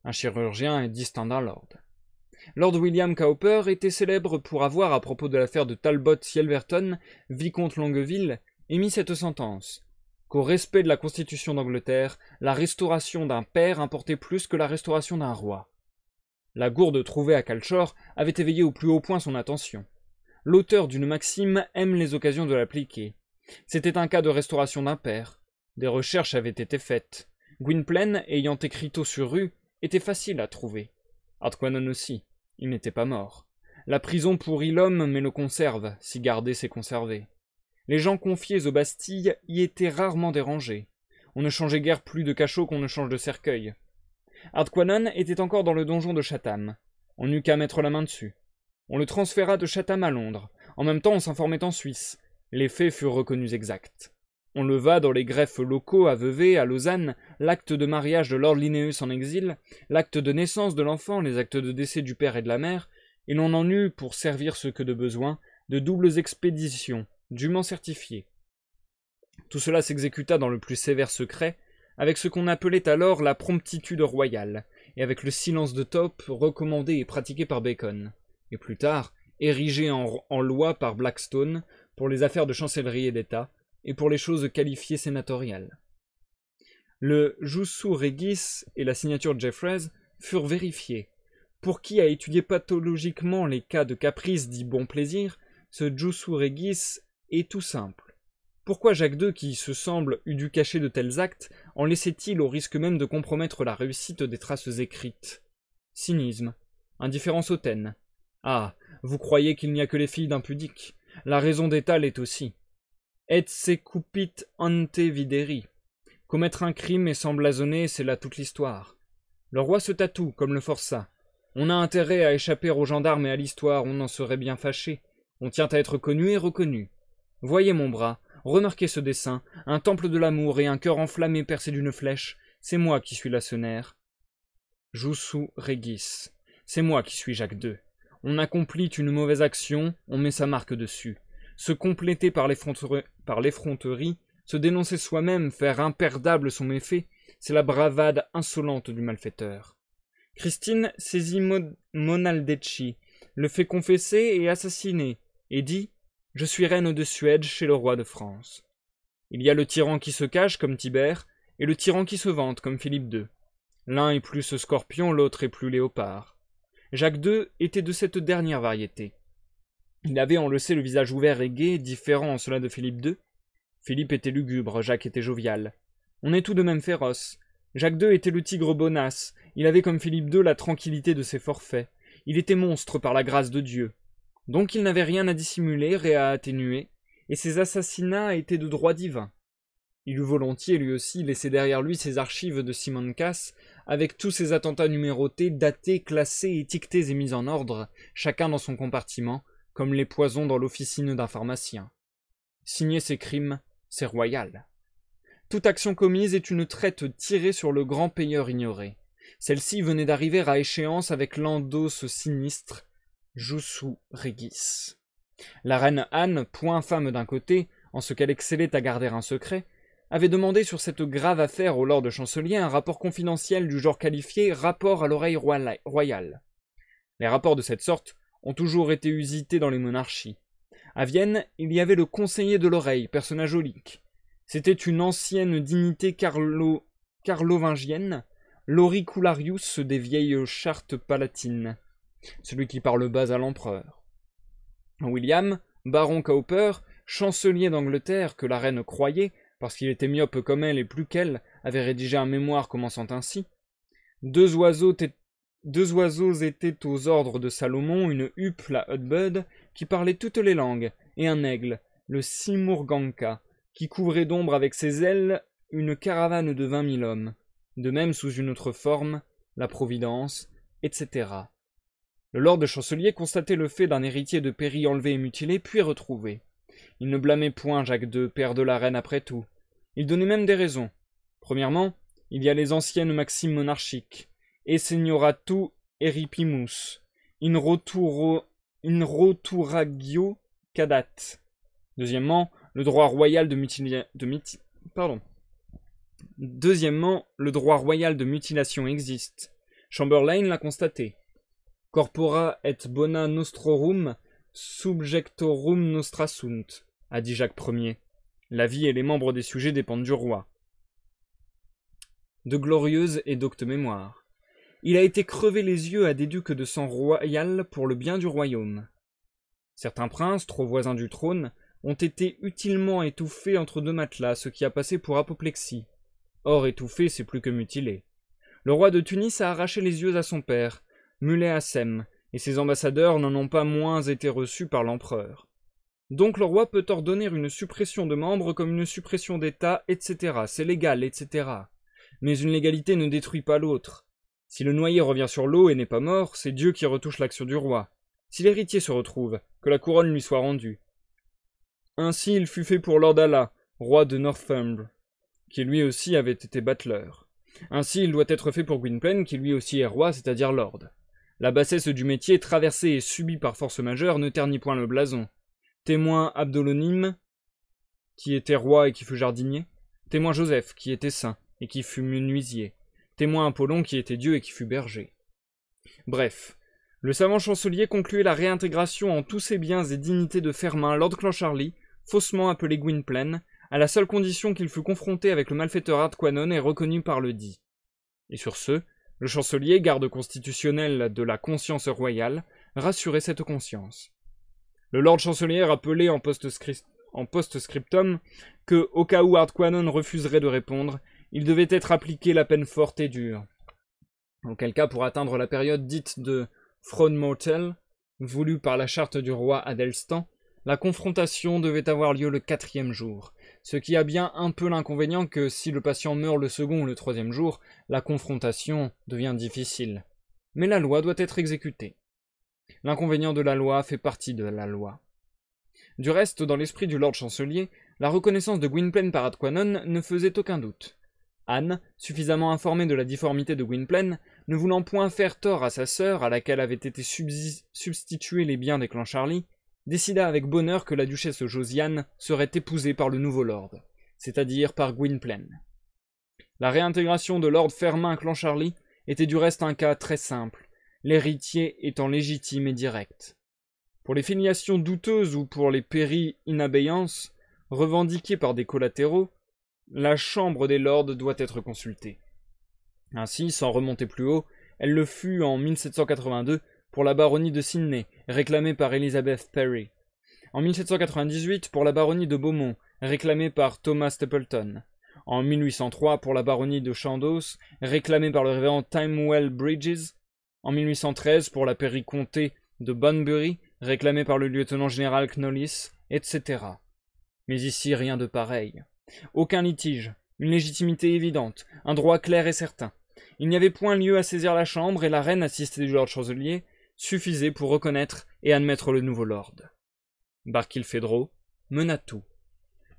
Un chirurgien et d'un lord. Lord William Cowper était célèbre pour avoir, à propos de l'affaire de Talbot Sielverton, vicomte Longueville, émis cette sentence qu'au respect de la Constitution d'Angleterre, la restauration d'un père importait plus que la restauration d'un roi. La gourde trouvée à Calchor avait éveillé au plus haut point son attention. L'auteur d'une maxime aime les occasions de l'appliquer. C'était un cas de restauration d'un père. Des recherches avaient été faites. Gwynplaine, ayant écrit tôt sur rue, était facile à trouver. Artquanon aussi. Il n'était pas mort. La prison pourrit l'homme, mais le conserve, si gardé c'est conservé. Les gens confiés aux Bastilles y étaient rarement dérangés. On ne changeait guère plus de cachot qu'on ne change de cercueil. Hardquanon était encore dans le donjon de Chatham. On n'eut qu'à mettre la main dessus. On le transféra de Chatham à Londres. En même temps, on s'informait en Suisse. Les faits furent reconnus exacts. On leva dans les greffes locaux à Vevey, à Lausanne, l'acte de mariage de Lord Linnaeus en exil, l'acte de naissance de l'enfant, les actes de décès du père et de la mère, et l'on en eut, pour servir ce que de besoin, de doubles expéditions, dûment certifiées. Tout cela s'exécuta dans le plus sévère secret, avec ce qu'on appelait alors la promptitude royale, et avec le silence de top recommandé et pratiqué par Bacon, et plus tard érigé en, en loi par Blackstone pour les affaires de chancellerie et d'État, et pour les choses qualifiées sénatoriales. Le Jussu Regis et la signature de Jeffreys furent vérifiés. Pour qui a étudié pathologiquement les cas de caprice dit bon plaisir, ce Jussu Regis est tout simple. Pourquoi Jacques II, qui se semble eût dû cacher de tels actes, en laissait-il au risque même de compromettre la réussite des traces écrites Cynisme, indifférence hautaine. Ah, vous croyez qu'il n'y a que les filles d'un pudique. La raison d'État l'est aussi. Et se cupit ante videri. Commettre un crime et s'emblasonner, c'est là toute l'histoire. Le roi se tatoue, comme le forçat. On a intérêt à échapper aux gendarmes et à l'histoire, on en serait bien fâché. On tient à être connu et reconnu. Voyez mon bras, remarquez ce dessin, un temple de l'amour et un cœur enflammé percé d'une flèche, c'est moi qui suis Lacenaire. Joussou Regis. c'est moi qui suis Jacques II. On accomplit une mauvaise action, on met sa marque dessus se compléter par l'effronterie, se dénoncer soi-même, faire imperdable son méfait, c'est la bravade insolente du malfaiteur. Christine saisit Mo le fait confesser et assassiner, et dit Je suis reine de Suède chez le roi de France. Il y a le tyran qui se cache comme Tibère, et le tyran qui se vante comme Philippe II. L'un est plus scorpion, l'autre est plus léopard. Jacques II était de cette dernière variété. Il avait, on le sait, le visage ouvert et gai, différent en cela de Philippe II. Philippe était lugubre, Jacques était jovial. On est tout de même féroce. Jacques II était le tigre bonasse. Il avait comme Philippe II la tranquillité de ses forfaits. Il était monstre par la grâce de Dieu. Donc il n'avait rien à dissimuler et à atténuer, et ses assassinats étaient de droit divin. Il eût volontiers lui aussi laissé derrière lui ses archives de Simon Cass, avec tous ses attentats numérotés, datés, classés, étiquetés et mis en ordre, chacun dans son compartiment, comme les poisons dans l'officine d'un pharmacien. Signer ses crimes, c'est royal. Toute action commise est une traite tirée sur le grand payeur ignoré. Celle-ci venait d'arriver à échéance avec l'endosse sinistre, Joussou Regis. La reine Anne, point femme d'un côté, en ce qu'elle excellait à garder un secret, avait demandé sur cette grave affaire au lord chancelier un rapport confidentiel du genre qualifié rapport à l'oreille royale. Les rapports de cette sorte ont toujours été usités dans les monarchies. À Vienne, il y avait le conseiller de l'oreille, personnage olique. C'était une ancienne dignité carlo... carlovingienne, l'auricularius des vieilles chartes palatines, celui qui parle bas à l'empereur. William, baron Cowper, chancelier d'Angleterre que la reine croyait, parce qu'il était myope comme elle et plus qu'elle, avait rédigé un mémoire commençant ainsi. Deux oiseaux deux oiseaux étaient aux ordres de Salomon, une huppe, la Hudbud, qui parlait toutes les langues, et un aigle, le Simurganka, qui couvrait d'ombre avec ses ailes une caravane de vingt mille hommes, de même sous une autre forme, la Providence, etc. Le lord chancelier constatait le fait d'un héritier de Péry enlevé et mutilé, puis retrouvé. Il ne blâmait point Jacques II, père de la reine après tout. Il donnait même des raisons. Premièrement, il y a les anciennes maximes monarchiques. Et Signoratu eripimus, in in roturagio cadat. Deuxièmement, le droit royal de, mutilation existe. Chamberlain l'a constaté. Corpora et bona nostrorum subjectorum nostra sunt, a dit Jacques Ier. La vie et les membres des sujets dépendent du roi. De glorieuse et docte mémoire. Il a été crevé les yeux à des ducs de sang royal pour le bien du royaume. Certains princes, trop voisins du trône, ont été utilement étouffés entre deux matelas, ce qui a passé pour apoplexie. Or, étouffé, c'est plus que mutilé. Le roi de Tunis a arraché les yeux à son père, mulet Hassem, et ses ambassadeurs n'en ont pas moins été reçus par l'empereur. Donc le roi peut ordonner une suppression de membres comme une suppression d'État, etc. C'est légal, etc. Mais une légalité ne détruit pas l'autre. Si le noyé revient sur l'eau et n'est pas mort, c'est Dieu qui retouche l'action du roi. Si l'héritier se retrouve, que la couronne lui soit rendue. Ainsi il fut fait pour Lord Allah, roi de Northumbre, qui lui aussi avait été battleur. Ainsi il doit être fait pour Gwynplaine, qui lui aussi est roi, c'est-à-dire lord. La bassesse du métier, traversée et subie par force majeure, ne ternit point le blason. Témoin Abdolonim, qui était roi et qui fut jardinier. Témoin Joseph, qui était saint et qui fut menuisier témoin Apollon qui était dieu et qui fut berger. Bref, le savant chancelier concluait la réintégration en tous ses biens et dignités de Fermin, Lord Clancharlie, faussement appelé Gwynplaine, à la seule condition qu'il fût confronté avec le malfaiteur Hardquanon et reconnu par le dit. Et sur ce, le chancelier, garde constitutionnel de la conscience royale, rassurait cette conscience. Le lord chancelier rappelait en, post-scriptum que, au cas où Hardquanon refuserait de répondre, il devait être appliqué la peine forte et dure. En quel cas, pour atteindre la période dite de Fron Mortel, voulue par la charte du roi Adelstan, la confrontation devait avoir lieu le quatrième jour, ce qui a bien un peu l'inconvénient que si le patient meurt le second ou le troisième jour, la confrontation devient difficile. Mais la loi doit être exécutée. L'inconvénient de la loi fait partie de la loi. Du reste, dans l'esprit du Lord Chancelier, la reconnaissance de Gwynplaine par Adquanon ne faisait aucun doute. Anne, suffisamment informée de la difformité de Gwynplaine, ne voulant point faire tort à sa sœur, à laquelle avaient été substitués les biens des clans Charlie, décida avec bonheur que la duchesse Josiane serait épousée par le nouveau lord, c'est-à-dire par Gwynplaine. La réintégration de Lord Fermin clan Charlie était du reste un cas très simple, l'héritier étant légitime et direct. Pour les filiations douteuses ou pour les péris inabéances revendiquées par des collatéraux, la Chambre des Lords doit être consultée. Ainsi, sans remonter plus haut, elle le fut en 1782 pour la baronnie de Sydney, réclamée par Elizabeth Perry. En 1798 pour la baronnie de Beaumont, réclamée par Thomas Stapleton. En 1803 pour la baronnie de Chandos, réclamée par le révérend Timewell Bridges. En 1813 pour la péricomté de Bunbury, réclamée par le lieutenant général Knollis, etc. Mais ici rien de pareil. Aucun litige, une légitimité évidente, un droit clair et certain. Il n'y avait point lieu à saisir la Chambre, et la reine, assistée du lord chancelier, suffisait pour reconnaître et admettre le nouveau lord. Barkilphedro mena tout.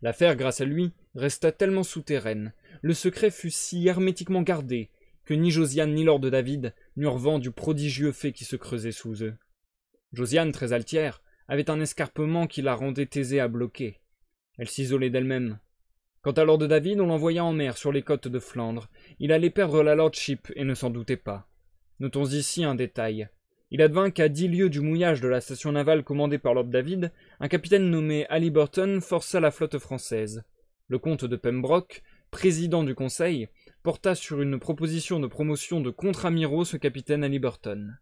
L'affaire, grâce à lui, resta tellement souterraine, le secret fut si hermétiquement gardé, que ni Josiane ni Lord David n'eurent vent du prodigieux fait qui se creusait sous eux. Josiane, très altière, avait un escarpement qui la rendait aisée à bloquer. Elle s'isolait d'elle-même, Quant à Lord David, on l'envoya en mer sur les côtes de Flandre. Il allait perdre la lordship et ne s'en doutait pas. Notons ici un détail. Il advint qu'à dix lieues du mouillage de la station navale commandée par Lord David, un capitaine nommé Halliburton força la flotte française. Le comte de Pembroke, président du conseil, porta sur une proposition de promotion de contre-amiraux ce capitaine Halliburton.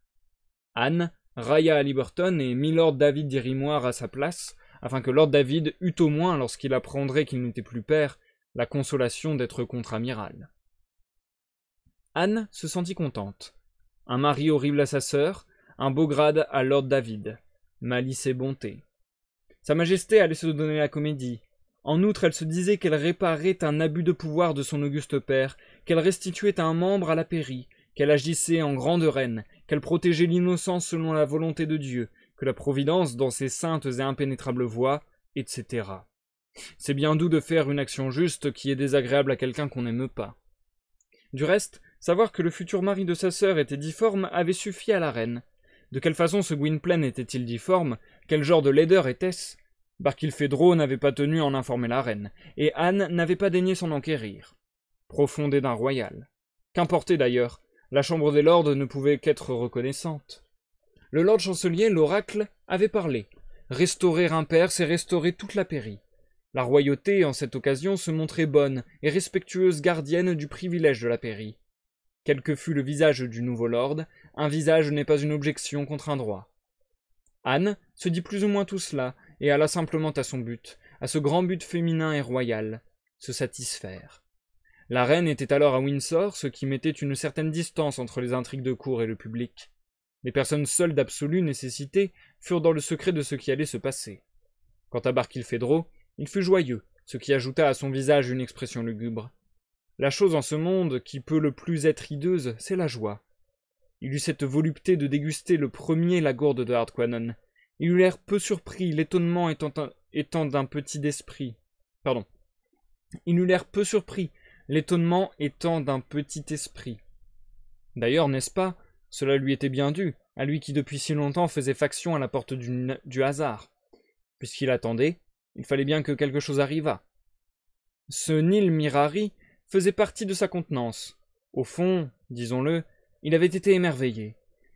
Anne, Raya Halliburton et Milord David d'Irimoire à sa place afin que Lord David eût au moins, lorsqu'il apprendrait qu'il n'était plus père, la consolation d'être contre-amiral. Anne se sentit contente. Un mari horrible à sa sœur, un beau grade à Lord David, malice et bonté. Sa Majesté allait se donner la comédie. En outre, elle se disait qu'elle réparait un abus de pouvoir de son auguste père, qu'elle restituait un membre à la pairie, qu'elle agissait en grande reine, qu'elle protégeait l'innocence selon la volonté de Dieu, que la Providence dans ses saintes et impénétrables voies, etc. C'est bien doux de faire une action juste qui est désagréable à quelqu'un qu'on n'aime pas. Du reste, savoir que le futur mari de sa sœur était difforme avait suffi à la reine. De quelle façon ce Gwynplaine était-il difforme Quel genre de laideur était-ce Barkilphedro n'avait pas tenu à en informer la reine, et Anne n'avait pas daigné s'en enquérir. Profondé d'un royal. Qu'importait d'ailleurs, la Chambre des Lords ne pouvait qu'être reconnaissante. Le lord chancelier, l'oracle, avait parlé. Restaurer un père, c'est restaurer toute la pairie. La royauté, en cette occasion, se montrait bonne et respectueuse gardienne du privilège de la pairie. Quel que fût le visage du nouveau lord, un visage n'est pas une objection contre un droit. Anne se dit plus ou moins tout cela, et alla simplement à son but, à ce grand but féminin et royal, se satisfaire. La reine était alors à Windsor, ce qui mettait une certaine distance entre les intrigues de cour et le public. Les personnes seules d'absolue nécessité furent dans le secret de ce qui allait se passer. Quant à Barkilphedro, il fut joyeux, ce qui ajouta à son visage une expression lugubre. La chose en ce monde qui peut le plus être hideuse, c'est la joie. Il eut cette volupté de déguster le premier la gourde de Hardquanon. Il eut l'air peu surpris, l'étonnement étant d'un petit esprit. Pardon. Il eut l'air peu surpris, l'étonnement étant d'un petit esprit. D'ailleurs, n'est-ce pas, cela lui était bien dû, à lui qui depuis si longtemps faisait faction à la porte du, hasard. Puisqu'il attendait, il fallait bien que quelque chose arrivât. Ce Nil Mirari faisait partie de sa contenance. Au fond, disons-le, il avait été émerveillé.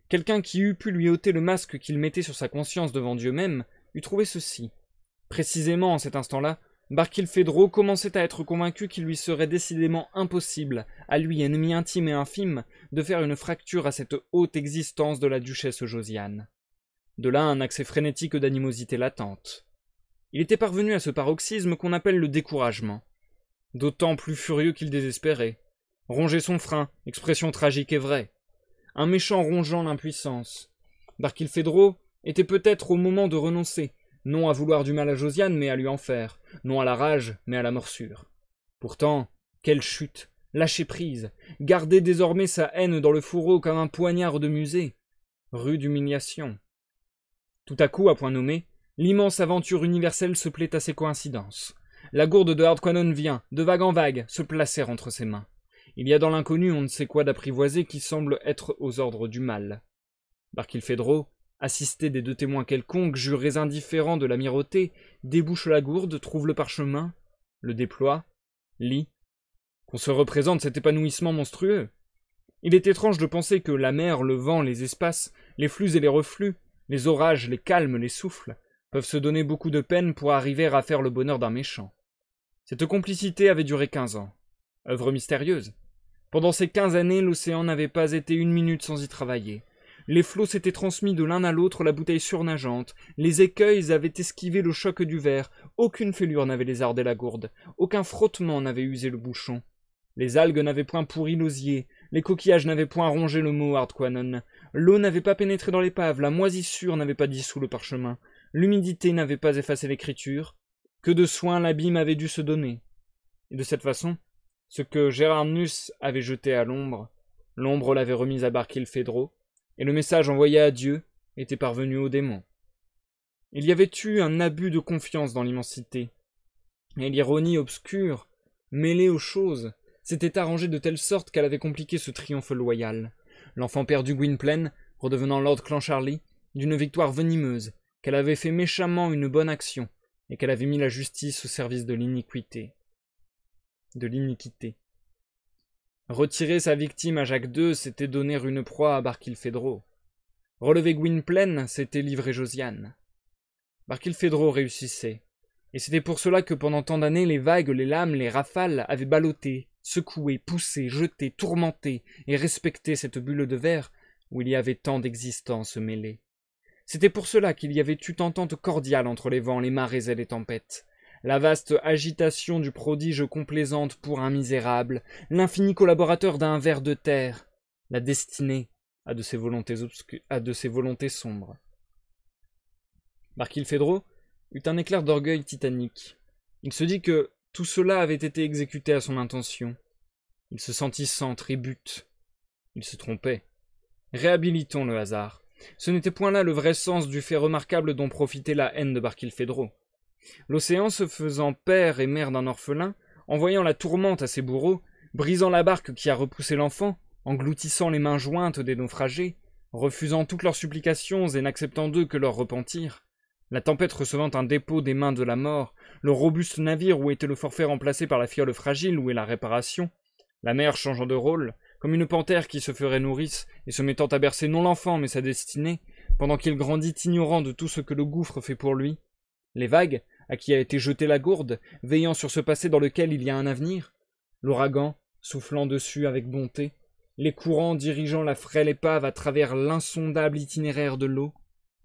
Quelqu'un qui eût pu lui ôter le masque qu'il mettait sur sa conscience devant Dieu même eût trouvé ceci. Précisément en cet instant-là, Barkilphedro commençait à être convaincu qu'il lui serait décidément impossible, à lui ennemi intime et infime, de faire une fracture à cette haute existence de la duchesse Josiane. De là un accès frénétique d'animosité latente. Il était parvenu à ce paroxysme qu'on appelle le découragement. D'autant plus furieux qu'il désespérait. Ronger son frein, expression tragique et vraie. Un méchant rongeant l'impuissance. Barkilphedro était peut-être au moment de renoncer, non à vouloir du mal à Josiane, mais à lui en faire, non à la rage, mais à la morsure. Pourtant, quelle chute, lâcher prise, garder désormais sa haine dans le fourreau comme un poignard de musée. Rue d'humiliation. Tout à coup, à point nommé, l'immense aventure universelle se plaît à ces coïncidences. La gourde de Hardquanon vient, de vague en vague, se placer entre ses mains. Il y a dans l'inconnu on ne sait quoi d'apprivoisé qui semble être aux ordres du mal. Barkilphedro, assisté des deux témoins quelconques, jurés indifférents de l'amirauté, débouche la gourde, trouve le parchemin, le déploie, lit. Qu'on se représente cet épanouissement monstrueux. Il est étrange de penser que la mer, le vent, les espaces, les flux et les reflux, les orages, les calmes, les souffles, peuvent se donner beaucoup de peine pour arriver à faire le bonheur d'un méchant. Cette complicité avait duré quinze ans. Œuvre mystérieuse. Pendant ces quinze années, l'océan n'avait pas été une minute sans y travailler. Les flots s'étaient transmis de l'un à l'autre la bouteille surnageante, les écueils avaient esquivé le choc du verre, aucune fêlure n'avait lézardé la gourde, aucun frottement n'avait usé le bouchon. Les algues n'avaient point pourri l'osier, les coquillages n'avaient point rongé le mot Hardquanon, l'eau n'avait pas pénétré dans l'épave, la moisissure n'avait pas dissous le parchemin, l'humidité n'avait pas effacé l'écriture, que de soins l'abîme avait dû se donner. Et de cette façon, ce que Nuss avait jeté à l'ombre, l'ombre l'avait remise à Barkilphedro, et le message envoyé à Dieu était parvenu au démon. Il y avait eu un abus de confiance dans l'immensité, et l'ironie obscure, mêlée aux choses, s'était arrangée de telle sorte qu'elle avait compliqué ce triomphe loyal. L'enfant perdu Gwynplaine, redevenant Lord Clancharlie, d'une victoire venimeuse, qu'elle avait fait méchamment une bonne action, et qu'elle avait mis la justice au service de l'iniquité. De l'iniquité. Retirer sa victime à Jacques II, c'était donner une proie à Barkilphedro. Relever Gwynplaine, c'était livrer Josiane. Barkilphedro réussissait. Et c'était pour cela que pendant tant d'années, les vagues, les lames, les rafales avaient ballotté, secoué, poussé, jeté, tourmenté et respecté cette bulle de verre où il y avait tant d'existences mêlées. C'était pour cela qu'il y avait eu tant entente cordiale entre les vents, les marées et les tempêtes la vaste agitation du prodige complaisante pour un misérable, l'infini collaborateur d'un ver de terre, la destinée à de ses volontés, à de ses volontés sombres. Barkilphedro eut un éclair d'orgueil titanique. Il se dit que tout cela avait été exécuté à son intention. Il se sentit sans tribute. Il se trompait. Réhabilitons le hasard. Ce n'était point là le vrai sens du fait remarquable dont profitait la haine de Barkilphedro l'océan se faisant père et mère d'un orphelin envoyant la tourmente à ses bourreaux brisant la barque qui a repoussé l'enfant engloutissant les mains jointes des naufragés refusant toutes leurs supplications et n'acceptant d'eux que leur repentir la tempête recevant un dépôt des mains de la mort, le robuste navire où était le forfait remplacé par la fiole fragile où est la réparation, la mère changeant de rôle, comme une panthère qui se ferait nourrice et se mettant à bercer non l'enfant mais sa destinée, pendant qu'il grandit ignorant de tout ce que le gouffre fait pour lui, les vagues, à qui a été jetée la gourde, veillant sur ce passé dans lequel il y a un avenir, l'ouragan soufflant dessus avec bonté, les courants dirigeant la frêle épave à travers l'insondable itinéraire de l'eau,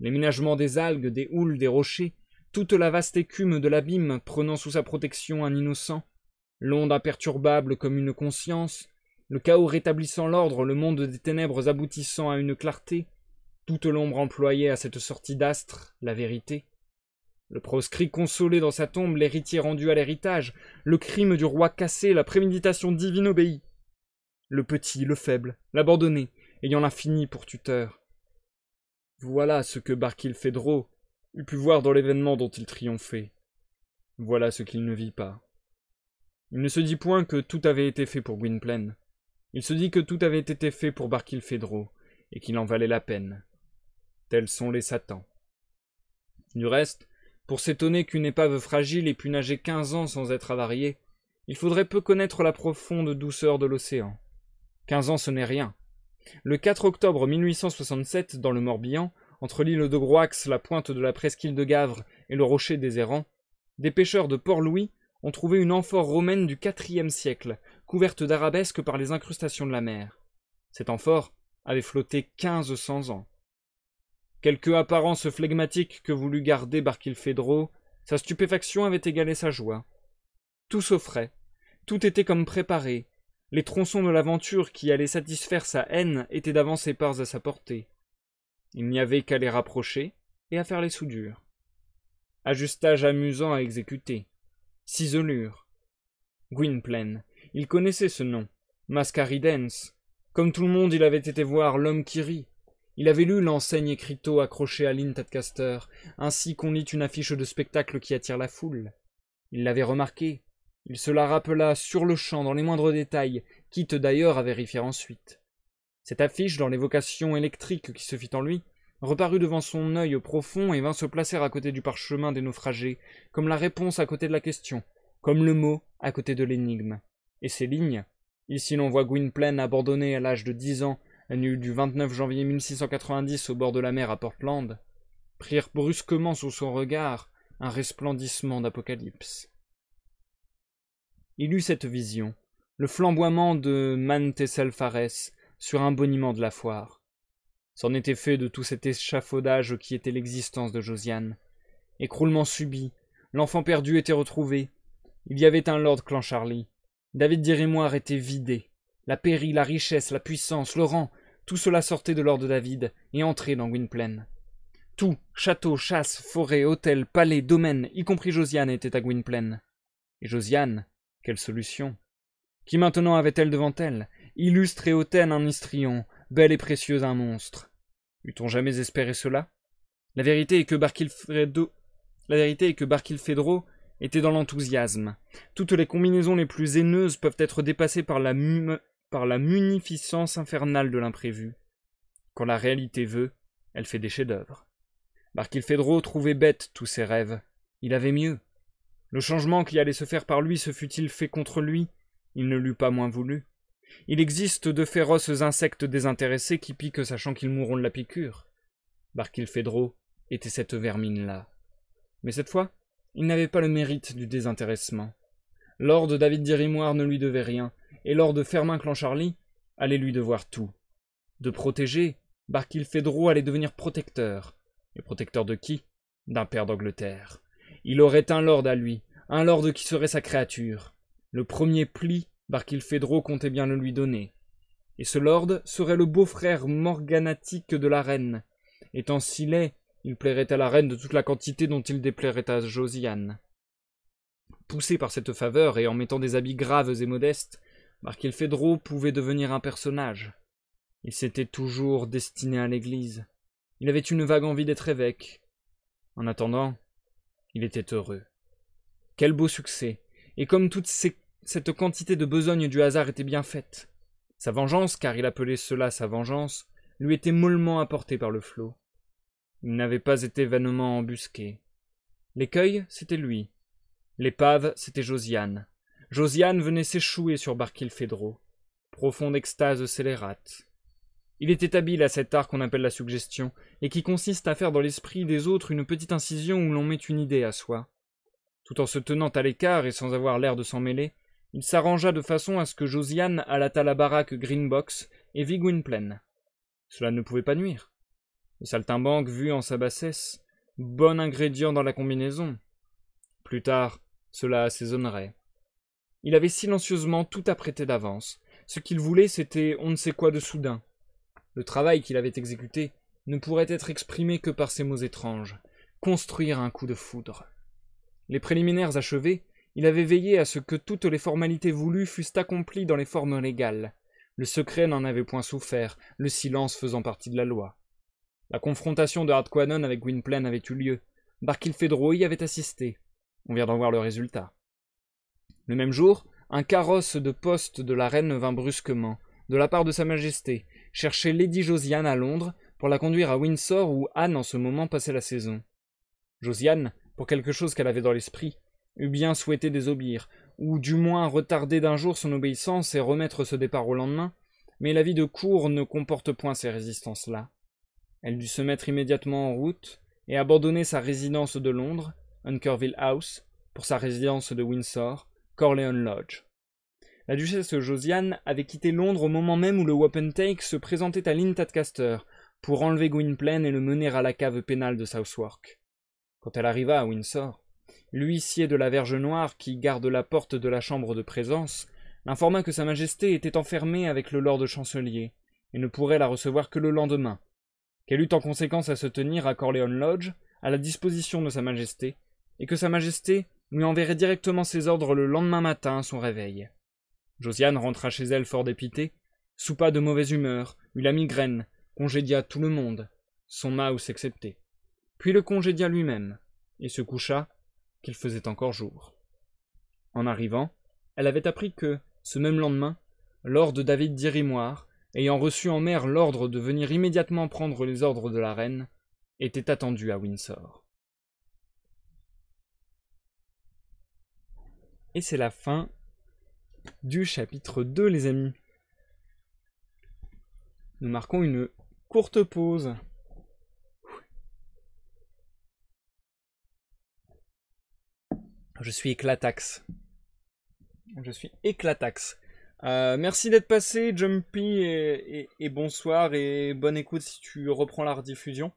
ménagements des algues, des houles, des rochers, toute la vaste écume de l'abîme prenant sous sa protection un innocent, l'onde imperturbable comme une conscience, le chaos rétablissant l'ordre, le monde des ténèbres aboutissant à une clarté, toute l'ombre employée à cette sortie d'astre, la vérité, le proscrit consolé dans sa tombe, l'héritier rendu à l'héritage, le crime du roi cassé, la préméditation divine obéie. Le petit, le faible, l'abandonné, ayant l'infini pour tuteur. Voilà ce que Barkilphedro eût pu voir dans l'événement dont il triomphait. Voilà ce qu'il ne vit pas. Il ne se dit point que tout avait été fait pour Gwynplaine. Il se dit que tout avait été fait pour Barkilphedro, et qu'il en valait la peine. Tels sont les satans. Du reste, pour s'étonner qu'une épave fragile ait pu nager quinze ans sans être avariée, il faudrait peu connaître la profonde douceur de l'océan. Quinze ans, ce n'est rien. Le 4 octobre 1867, dans le Morbihan, entre l'île de Groax, la pointe de la presqu'île de Gavre et le rocher des Errants, des pêcheurs de Port-Louis ont trouvé une amphore romaine du IVe siècle, couverte d'arabesques par les incrustations de la mer. Cette amphore avait flotté quinze cents ans. Quelque apparence flegmatique que voulut garder Barkilphedro, sa stupéfaction avait égalé sa joie. Tout s'offrait, tout était comme préparé, les tronçons de l'aventure qui allaient satisfaire sa haine étaient d'avance épars à sa portée. Il n'y avait qu'à les rapprocher et à faire les soudures. Ajustage amusant à exécuter. Ciselure. Gwynplaine. Il connaissait ce nom. Mascaridens. Comme tout le monde, il avait été voir l'homme qui rit, il avait lu l'enseigne écriteau accrochée à l'Intadcaster, ainsi qu'on lit une affiche de spectacle qui attire la foule. Il l'avait remarquée. Il se la rappela sur le champ dans les moindres détails, quitte d'ailleurs à vérifier ensuite. Cette affiche, dans l'évocation électrique qui se fit en lui, reparut devant son œil profond et vint se placer à côté du parchemin des naufragés, comme la réponse à côté de la question, comme le mot à côté de l'énigme. Et ces lignes, ici l'on voit Gwynplaine abandonné à l'âge de dix ans la nuit du 29 janvier 1690 au bord de la mer à Portland, prirent brusquement sous son regard un resplendissement d'apocalypse. Il eut cette vision, le flamboiement de Mantessel Fares sur un boniment de la foire. C'en était fait de tout cet échafaudage qui était l'existence de Josiane. Écroulement subit, l'enfant perdu était retrouvé. Il y avait un Lord Clancharlie. David Dirimoire était vidé. La pairie, la richesse, la puissance, le rang, tout cela sortait de l'ordre de David et entrait dans Gwynplaine. Tout, château, chasse, forêt, hôtel, palais, domaine, y compris Josiane, était à Gwynplaine. Et Josiane, quelle solution Qui maintenant avait-elle devant elle Illustre et hautaine un histrion, belle et précieuse un monstre. Eût-on jamais espéré cela La vérité est que Barkilfredo... La vérité est que Barkilphedro était dans l'enthousiasme. Toutes les combinaisons les plus haineuses peuvent être dépassées par la, par la munificence infernale de l'imprévu. Quand la réalité veut, elle fait des chefs-d'œuvre. Barkilphedro trouvait bête tous ses rêves. Il avait mieux. Le changement qui allait se faire par lui se fût-il fait contre lui, il ne l'eût pas moins voulu. Il existe de féroces insectes désintéressés qui piquent sachant qu'ils mourront de la piqûre. Barkilphedro était cette vermine-là. Mais cette fois, il n'avait pas le mérite du désintéressement. Lord David Dirimoire ne lui devait rien, et Lord Fermin Clancharlie allait lui devoir tout. De protéger, Barkilphedro allait devenir protecteur. Et protecteur de qui D'un père d'Angleterre. Il aurait un lord à lui, un lord qui serait sa créature. Le premier pli, Barkilphedro comptait bien le lui donner. Et ce lord serait le beau-frère morganatique de la reine. Étant si laid, il plairait à la reine de toute la quantité dont il déplairait à Josiane. Poussé par cette faveur et en mettant des habits graves et modestes, Markel Fedro pouvait devenir un personnage. Il s'était toujours destiné à l'Église. Il avait une vague envie d'être évêque. En attendant, il était heureux. Quel beau succès Et comme toute cette quantité de besogne du hasard était bien faite, sa vengeance, car il appelait cela sa vengeance, lui était mollement apportée par le flot. Il n'avait pas été vainement embusqué. L'écueil, c'était lui. L'épave, c'était Josiane. Josiane venait s'échouer sur Barkilphedro. Profonde extase scélérate. Il était habile à cet art qu'on appelle la suggestion, et qui consiste à faire dans l'esprit des autres une petite incision où l'on met une idée à soi. Tout en se tenant à l'écart et sans avoir l'air de s'en mêler, il s'arrangea de façon à ce que Josiane allât à la baraque Greenbox et vit Gwynplaine. Cela ne pouvait pas nuire. Le saltimbanque vu en sa bassesse, bon ingrédient dans la combinaison. Plus tard, cela assaisonnerait. Il avait silencieusement tout apprêté d'avance. Ce qu'il voulait, c'était on ne sait quoi de soudain. Le travail qu'il avait exécuté ne pourrait être exprimé que par ces mots étranges construire un coup de foudre. Les préliminaires achevés, il avait veillé à ce que toutes les formalités voulues fussent accomplies dans les formes légales. Le secret n'en avait point souffert, le silence faisant partie de la loi. La confrontation de Hardquanon avec Gwynplaine avait eu lieu. Barkilphedro y avait assisté. On vient d'en voir le résultat. Le même jour, un carrosse de poste de la reine vint brusquement, de la part de Sa Majesté, chercher Lady Josiane à Londres pour la conduire à Windsor où Anne en ce moment passait la saison. Josiane, pour quelque chose qu'elle avait dans l'esprit, eût bien souhaité désobéir, ou du moins retarder d'un jour son obéissance et remettre ce départ au lendemain, mais la vie de cour ne comporte point ces résistances-là. Elle dut se mettre immédiatement en route et abandonner sa résidence de Londres, Hunkerville House, pour sa résidence de Windsor, Corleone Lodge. La duchesse Josiane avait quitté Londres au moment même où le Wapentake se présentait à Lynn pour enlever Gwynplaine et le mener à la cave pénale de Southwark. Quand elle arriva à Windsor, l'huissier de la Verge Noire qui garde la porte de la chambre de présence l'informa que Sa Majesté était enfermée avec le Lord Chancelier et ne pourrait la recevoir que le lendemain, qu'elle eut en conséquence à se tenir à Corleone Lodge, à la disposition de Sa Majesté, et que Sa Majesté lui enverrait directement ses ordres le lendemain matin à son réveil. Josiane rentra chez elle fort dépitée, soupa de mauvaise humeur, eut la migraine, congédia tout le monde, son maus excepté, puis le congédia lui-même, et se coucha, qu'il faisait encore jour. En arrivant, elle avait appris que, ce même lendemain, Lord David d'Irimoire, ayant reçu en mer l'ordre de venir immédiatement prendre les ordres de la reine, était attendu à Windsor. Et c'est la fin du chapitre 2, les amis. Nous marquons une courte pause. Je suis éclatax. Je suis éclatax. Euh, merci d'être passé, Jumpy, et, et, bonsoir, et bonne écoute si tu reprends la rediffusion.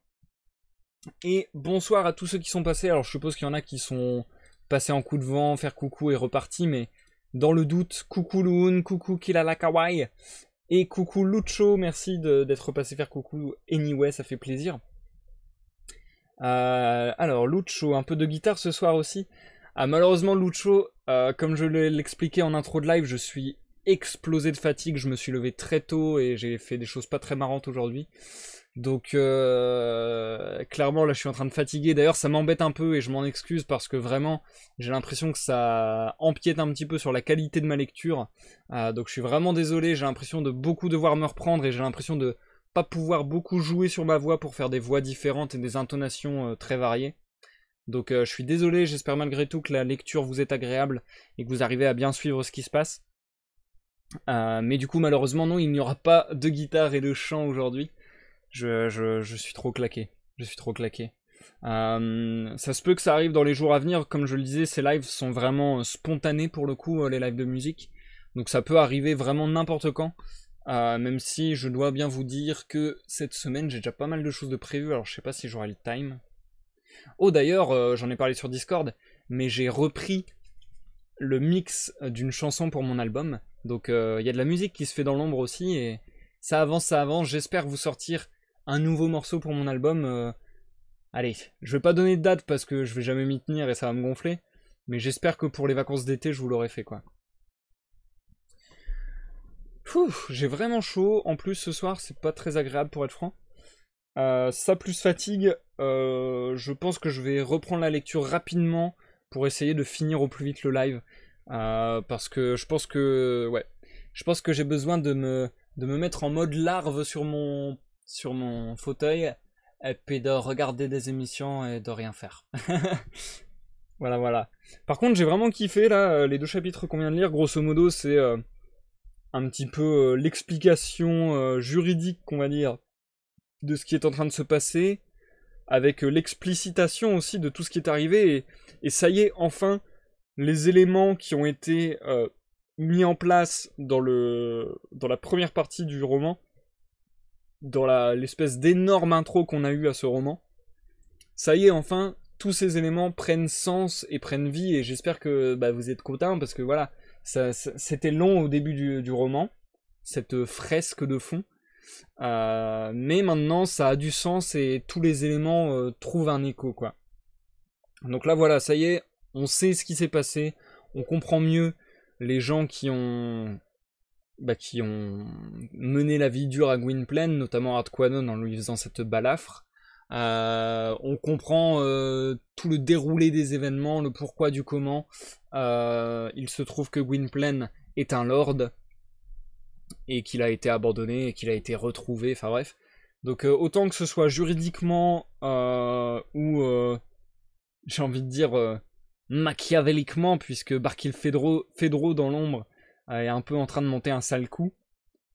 Et bonsoir à tous ceux qui sont passés. Alors, je suppose qu'il y en a qui sont passer en coup de vent, faire coucou et reparti, mais dans le doute, coucou Loon, coucou Kilala Kawaii, et coucou Lucho, merci d'être passé faire coucou anyway, ça fait plaisir. Euh, alors Lucho, un peu de guitare ce soir aussi. Ah, malheureusement Lucho, euh, comme je l'ai expliqué en intro de live, je suis explosé de fatigue, je me suis levé très tôt et j'ai fait des choses pas très marrantes aujourd'hui. Donc euh, clairement là je suis en train de fatiguer. D'ailleurs ça m'embête un peu et je m'en excuse parce que vraiment j'ai l'impression que ça empiète un petit peu sur la qualité de ma lecture. Euh, donc je suis vraiment désolé, j'ai l'impression de beaucoup devoir me reprendre et j'ai l'impression de pas pouvoir beaucoup jouer sur ma voix pour faire des voix différentes et des intonations euh, très variées. Donc je suis désolé, j'espère malgré tout que la lecture vous est agréable et que vous arrivez à bien suivre ce qui se passe. mais du coup malheureusement non, il n'y aura pas de guitare et de chant aujourd'hui. Je, suis trop claqué. Je suis trop claqué. Euh, ça se peut que ça arrive dans les jours à venir. Comme je le disais, ces lives sont vraiment euh, spontanés pour le coup, euh, les lives de musique. Donc ça peut arriver vraiment n'importe quand. même si je dois bien vous dire que cette semaine j'ai déjà pas mal de choses de prévues, alors je sais pas si j'aurai le time. Oh d'ailleurs, j'en ai parlé sur Discord, mais j'ai repris le mix d'une chanson pour mon album. Donc il y a de la musique qui se fait dans l'ombre aussi et ça avance, ça avance. J'espère vous sortir un nouveau morceau pour mon album. Euh, allez, je vais pas donner de date parce que je vais jamais m'y tenir et ça va me gonfler. Mais j'espère que pour les vacances d'été, je vous l'aurai fait, quoi. J'ai vraiment chaud. En plus, ce soir, c'est pas très agréable pour être franc. Euh, ça plus fatigue, euh, je pense que je vais reprendre la lecture rapidement pour essayer de finir au plus vite le live. parce que je pense que ouais, je pense que j'ai besoin de me, de me mettre en mode larve sur mon sur mon fauteuil et puis de regarder des émissions et de rien faire. voilà, voilà. Par contre, j'ai vraiment kiffé là euh, les deux chapitres qu'on vient de lire. Grosso modo, c'est euh, un petit peu euh, l'explication juridique, qu'on va dire, de ce qui est en train de se passer, avec l'explicitation aussi de tout ce qui est arrivé. Et, et, ça y est, enfin, les éléments qui ont été mis en place dans, le, dans la première partie du roman dans l'espèce d'énorme intro qu'on a eu à ce roman, ça y est, enfin, tous ces éléments prennent sens et prennent vie, et j'espère que bah, vous êtes contents, parce que voilà, ça, c'était long au début du, roman, cette fresque de fond, euh, mais maintenant ça a du sens et tous les éléments euh, trouvent un écho, quoi. Donc là, voilà, ça y est, on sait ce qui s'est passé, on comprend mieux les gens qui ont bah, qui ont mené la vie dure à Gwynplaine, notamment Artquanon en lui faisant cette balafre. Euh, on comprend euh, tout le déroulé des événements, le pourquoi du comment. Euh, il se trouve que Gwynplaine est un lord et qu'il a été abandonné et qu'il a été retrouvé. Enfin bref. Donc autant que ce soit juridiquement ou j'ai envie de dire machiavéliquement, puisque Barkil Fedro, Fedro dans l'ombre euh, est un peu en train de monter un sale coup.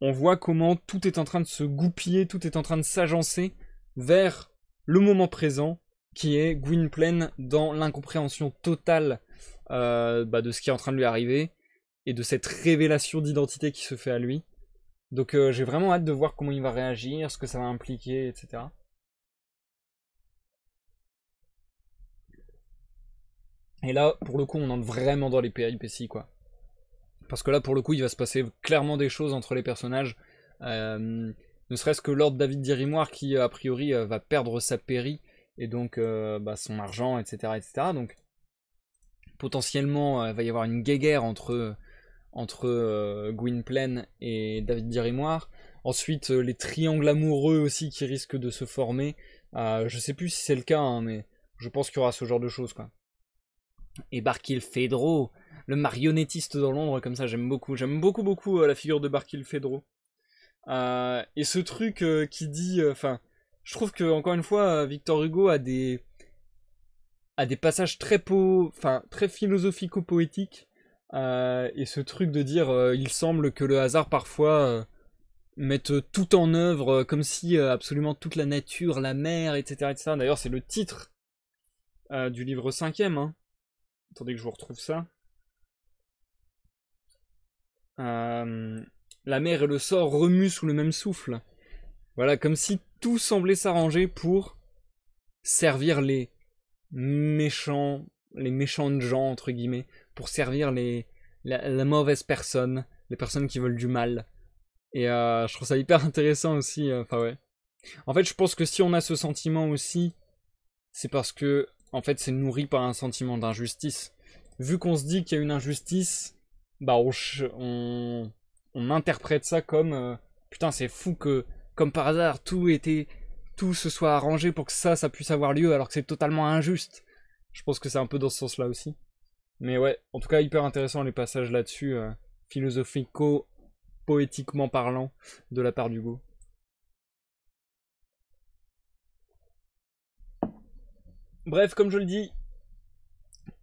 On voit comment tout est en train de se goupiller, tout est en train de s'agencer vers le moment présent, qui est Gwynplaine dans l'incompréhension totale euh, bah, de ce qui est en train de lui arriver et de cette révélation d'identité qui se fait à lui. Donc euh, j'ai vraiment hâte de voir comment il va réagir, ce que ça va impliquer, etc. Et là, pour le coup, on entre vraiment dans les péripéties, quoi. Parce que là, pour le coup, il va se passer clairement des choses entre les personnages. Euh, ne serait-ce que Lord David Dirimoire qui, euh, a priori, euh, va perdre sa péri et donc bah, son argent, etc. etc. Donc, potentiellement, il va y avoir une guéguerre entre, entre Gwynplaine et David Dirimoire. Ensuite, les triangles amoureux aussi qui risquent de se former. je sais plus si c'est le cas, hein, mais je pense qu'il y aura ce genre de choses, quoi et Barkilphedro, le marionnettiste dans l'ombre comme ça, j'aime beaucoup, j'aime beaucoup beaucoup euh, la figure de Barkilphedro. Euh, et ce truc euh, qui dit, euh, enfin, je trouve que encore une fois, Victor Hugo a des des passages très enfin très philosophico-poétiques, et ce truc de dire, il semble que le hasard parfois mette tout en œuvre, comme si absolument toute la nature, la mer, etc., etc. D'ailleurs, c'est le titre du livre cinquième. Hein Attendez que je vous retrouve ça. Euh, la mer et le sort remuent sous le même souffle. Voilà, comme si tout semblait s'arranger pour servir les méchants, les méchants de gens, entre guillemets, pour servir les, la, la mauvaise personne, les personnes qui veulent du mal. Et euh, je trouve ça hyper intéressant aussi. Euh, enfin, ouais. En fait, je pense que si on a ce sentiment aussi, c'est parce que en fait, c'est nourri par un sentiment d'injustice. Vu qu'on se dit qu'il y a une injustice, bah on, on, interprète ça comme euh, putain, c'est fou que comme par hasard tout était tout se soit arrangé pour que ça ça puisse avoir lieu alors que c'est totalement injuste. Je pense que c'est un peu dans ce sens-là aussi. Mais ouais, en tout cas hyper intéressant les passages là-dessus euh, philosophico poétiquement parlant de la part d'Hugo. Bref, comme je le dis,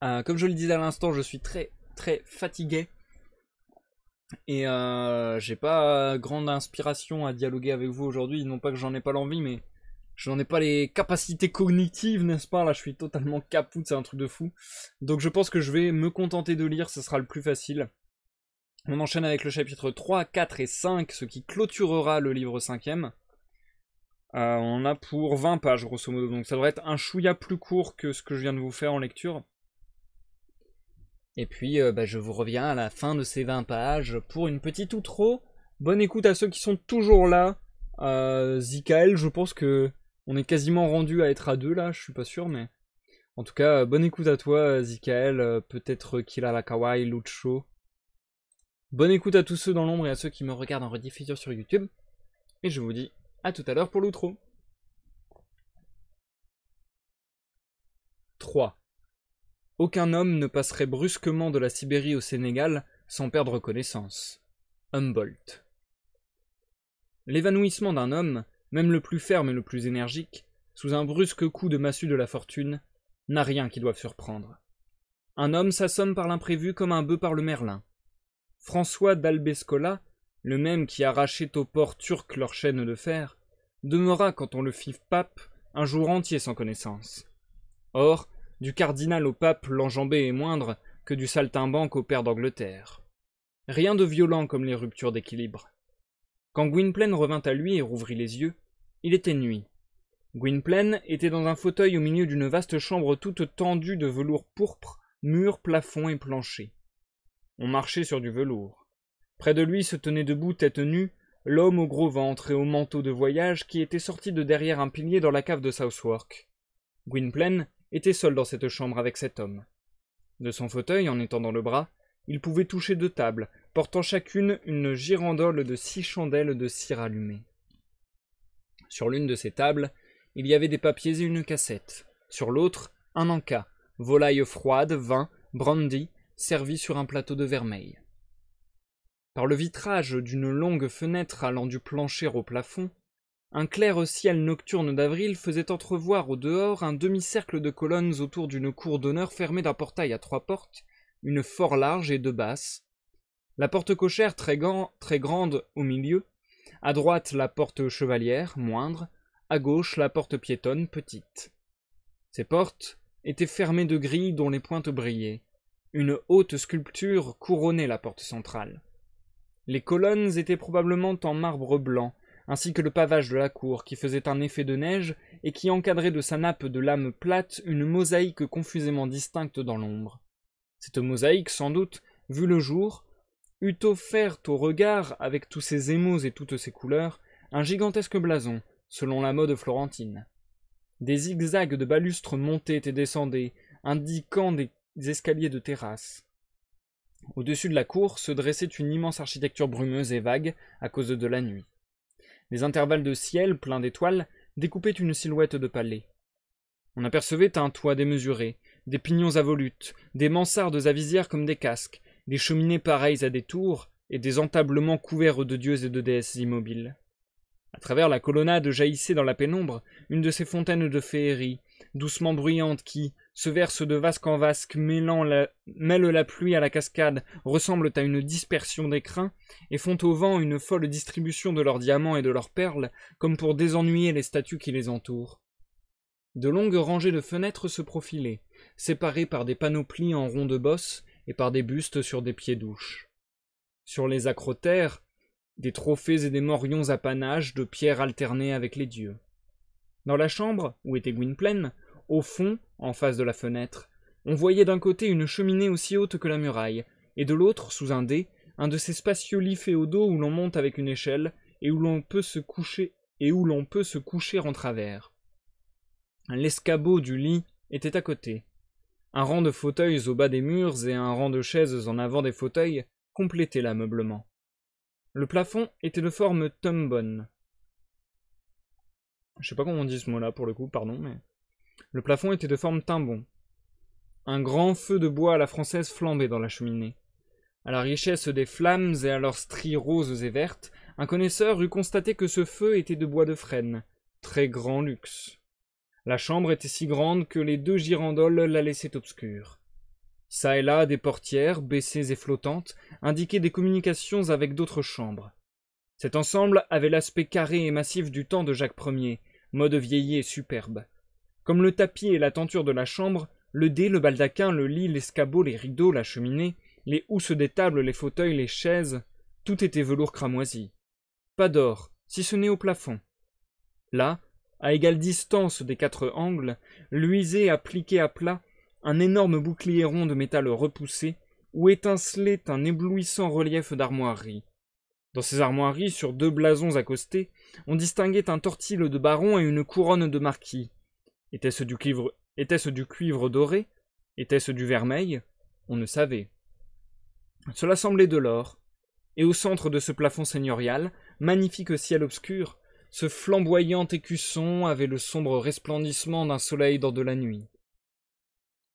euh, comme je le disais à l'instant, je suis très très fatigué. Et euh, j'ai pas euh, grande inspiration à dialoguer avec vous aujourd'hui. Non pas que j'en ai pas l'envie, mais je n'en ai pas les capacités cognitives, n'est-ce pas Là, je suis totalement capoute, c'est un truc de fou. Donc je pense que je vais me contenter de lire, ce sera le plus facile. On enchaîne avec le chapitre 3, 4 et 5, ce qui clôturera le livre 5ème. Euh, on a pour 20 pages, grosso modo. Donc ça devrait être un chouïa plus court que ce que je viens de vous faire en lecture. Et puis, euh, bah, je vous reviens à la fin de ces 20 pages pour une petite outro. Bonne écoute à ceux qui sont toujours là. Euh, Zikael, je pense que on est quasiment rendu à être à deux là, je suis pas sûr, mais... En tout cas, euh, bonne écoute à toi, Zikael. Peut-être qu'il a la kawaii, Lucho. Bonne écoute à tous ceux dans l'ombre et à ceux qui me regardent en rediffusion sur YouTube. Et je vous dis a tout à l'heure pour l'outro. 3. Aucun homme ne passerait brusquement de la Sibérie au Sénégal sans perdre connaissance. Humboldt. L'évanouissement d'un homme, même le plus ferme et le plus énergique, sous un brusque coup de massue de la fortune, n'a rien qui doive surprendre. Un homme s'assomme par l'imprévu comme un bœuf par le merlin. François d'Albescola le même qui arrachait aux ports turcs leur chaîne de fer, demeura quand on le fit pape un jour entier sans connaissance. Or, du cardinal au pape l'enjambé est moindre que du saltimbanque au père d'Angleterre. Rien de violent comme les ruptures d'équilibre. Quand Gwynplaine revint à lui et rouvrit les yeux, il était nuit. Gwynplaine était dans un fauteuil au milieu d'une vaste chambre toute tendue de velours pourpre, murs, plafond et plancher. On marchait sur du velours. Près de lui se tenait debout, tête nue, l'homme au gros ventre et au manteau de voyage qui était sorti de derrière un pilier dans la cave de Southwark. Gwynplaine était seul dans cette chambre avec cet homme. De son fauteuil, en étendant le bras, il pouvait toucher deux tables, portant chacune une girandole de six chandelles de cire allumée. Sur l'une de ces tables, il y avait des papiers et une cassette. Sur l'autre, un encas, volaille froide, vin, brandy, servi sur un plateau de vermeil. Par le vitrage d'une longue fenêtre allant du plancher au plafond, un clair ciel nocturne d'avril faisait entrevoir au dehors un demi-cercle de colonnes autour d'une cour d'honneur fermée d'un portail à trois portes, une fort large et deux basses. La porte cochère très, très grande au milieu, à droite la porte chevalière, moindre, à gauche la porte piétonne, petite. Ces portes étaient fermées de grilles dont les pointes brillaient. Une haute sculpture couronnait la porte centrale. Les colonnes étaient probablement en marbre blanc, ainsi que le pavage de la cour qui faisait un effet de neige et qui encadrait de sa nappe de lame plate une mosaïque confusément distincte dans l'ombre. Cette mosaïque, sans doute, vu le jour, eût offert au regard, avec tous ses émaux et toutes ses couleurs, un gigantesque blason, selon la mode florentine. Des zigzags de balustres montaient et descendaient, indiquant des escaliers de terrasse. Au-dessus de la cour se dressait une immense architecture brumeuse et vague à cause de la nuit. Les intervalles de ciel pleins d'étoiles découpaient une silhouette de palais. On apercevait un toit démesuré, des pignons à volutes, des mansardes à visières comme des casques, des cheminées pareilles à des tours et des entablements couverts de dieux et de déesses immobiles. À travers la colonnade jaillissait dans la pénombre une de ces fontaines de féerie, doucement bruyantes qui, se verse de vasque en vasque, mêlant la, mêle la pluie à la cascade, ressemblent à une dispersion d'écrins, et font au vent une folle distribution de leurs diamants et de leurs perles, comme pour désennuyer les statues qui les entourent. De longues rangées de fenêtres se profilaient, séparées par des panoplies en rond de bosse et par des bustes sur des pieds douches. Sur les acrotères, des trophées et des morions à panache de pierres alternées avec les dieux. Dans la chambre, où était Gwynplaine, au fond, en face de la fenêtre, on voyait d'un côté une cheminée aussi haute que la muraille, et de l'autre, sous un dé, un de ces spacieux lits féodaux où l'on monte avec une échelle et où l'on peut se coucher et où l'on peut se coucher en travers. L'escabeau du lit était à côté. Un rang de fauteuils au bas des murs et un rang de chaises en avant des fauteuils complétaient l'ameublement. Le plafond était de forme tombone. Je sais pas comment on dit ce mot-là pour le coup, pardon, mais le plafond était de forme timbon. Un grand feu de bois à la française flambait dans la cheminée. À la richesse des flammes et à leurs stries roses et vertes, un connaisseur eût constaté que ce feu était de bois de frêne, très grand luxe. La chambre était si grande que les deux girandoles la laissaient obscure. Ça et là, des portières, baissées et flottantes, indiquaient des communications avec d'autres chambres. Cet ensemble avait l'aspect carré et massif du temps de Jacques Ier, mode vieilli et superbe. Comme le tapis et la tenture de la chambre, le dé, le baldaquin, le lit, l'escabeau, les rideaux, la cheminée, les housses des tables, les fauteuils, les chaises, tout était velours cramoisi. Pas d'or, si ce n'est au plafond. Là, à égale distance des quatre angles, luisait appliqué à plat un énorme bouclier rond de métal repoussé, où étincelait un éblouissant relief d'armoiries. Dans ces armoiries, sur deux blasons accostés, on distinguait un tortille de baron et une couronne de marquis. Était-ce du cuivre, doré Était-ce du vermeil On ne savait. Cela semblait de l'or. Et au centre de ce plafond seigneurial, magnifique ciel obscur, ce flamboyant écusson avait le sombre resplendissement d'un soleil dans de la nuit.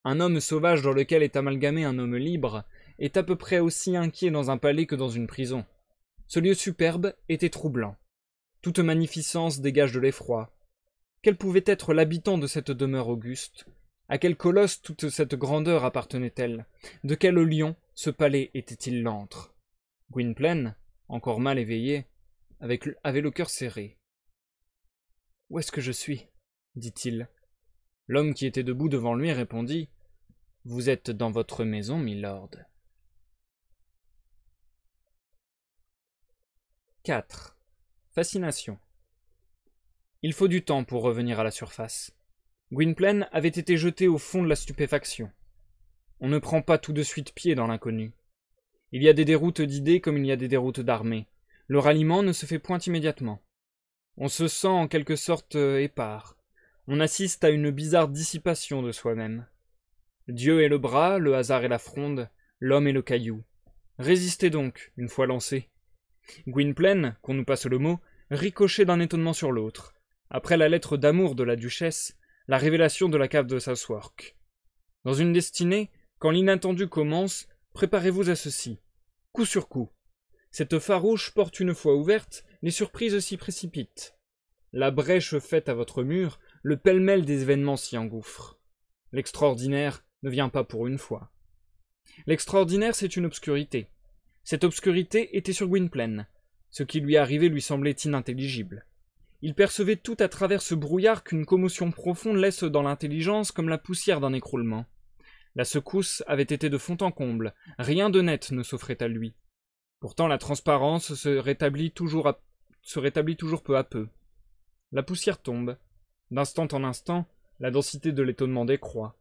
Un homme sauvage dans lequel est amalgamé un homme libre est à peu près aussi inquiet dans un palais que dans une prison. Ce lieu superbe était troublant. Toute magnificence dégage de l'effroi, quel pouvait être l'habitant de cette demeure auguste À quel colosse toute cette grandeur appartenait-elle De quel lion ce palais était-il l'antre Gwynplaine, encore mal éveillé, avait le cœur serré. Où est-ce que je suis dit-il. L'homme qui était debout devant lui répondit Vous êtes dans votre maison, milord. 4. Fascination. Il faut du temps pour revenir à la surface. Gwynplaine avait été jeté au fond de la stupéfaction. On ne prend pas tout de suite pied dans l'inconnu. Il y a des déroutes d'idées comme il y a des déroutes d'armées. Le ralliement ne se fait point immédiatement. On se sent en quelque sorte euh, épars. On assiste à une bizarre dissipation de soi-même. Dieu est le bras, le hasard est la fronde, l'homme est le caillou. Résistez donc, une fois lancé. Gwynplaine, qu'on nous passe le mot, ricochait d'un étonnement sur l'autre après la lettre d'amour de la duchesse, la révélation de la cave de Southwark. Dans une destinée, quand l'inattendu commence, préparez-vous à ceci. Coup sur coup. Cette farouche porte une fois ouverte, les surprises s'y précipitent. La brèche faite à votre mur, le pêle-mêle des événements s'y engouffre. L'extraordinaire ne vient pas pour une fois. L'extraordinaire, c'est une obscurité. Cette obscurité était sur Gwynplaine. Ce qui lui arrivait lui semblait inintelligible. Il percevait tout à travers ce brouillard qu'une commotion profonde laisse dans l'intelligence comme la poussière d'un écroulement. La secousse avait été de fond en comble, rien de net ne s'offrait à lui. Pourtant la transparence se rétablit toujours, peu à peu. La poussière tombe. D'instant en instant, la densité de l'étonnement décroît.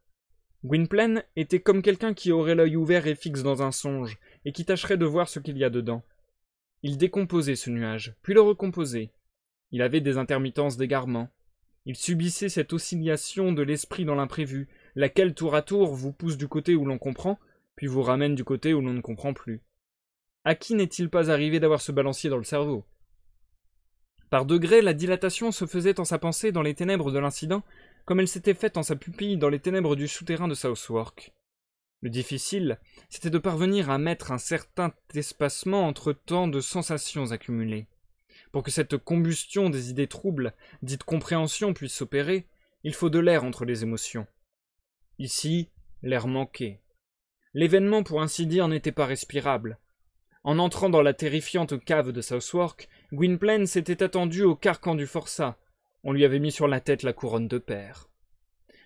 Gwynplaine était comme quelqu'un qui aurait l'œil ouvert et fixe dans un songe, et qui tâcherait de voir ce qu'il y a dedans. Il décomposait ce nuage, puis le recomposait, il avait des intermittences d'égarement. Il subissait cette oscillation de l'esprit dans l'imprévu, laquelle tour à tour vous pousse du côté où l'on comprend, puis vous ramène du côté où l'on ne comprend plus. À qui n'est-il pas arrivé d'avoir ce balancier dans le cerveau Par degrés, la dilatation se faisait en sa pensée dans les ténèbres de l'incident, comme elle s'était faite en sa pupille dans les ténèbres du souterrain de Southwark. Le difficile, c'était de parvenir à mettre un certain espacement entre tant de sensations accumulées. Pour que cette combustion des idées troubles, dite compréhension, puisse s'opérer, il faut de l'air entre les émotions. Ici, l'air manquait. L'événement, pour ainsi dire, n'était pas respirable. En entrant dans la terrifiante cave de Southwark, Gwynplaine s'était attendu au carcan du forçat. On lui avait mis sur la tête la couronne de père.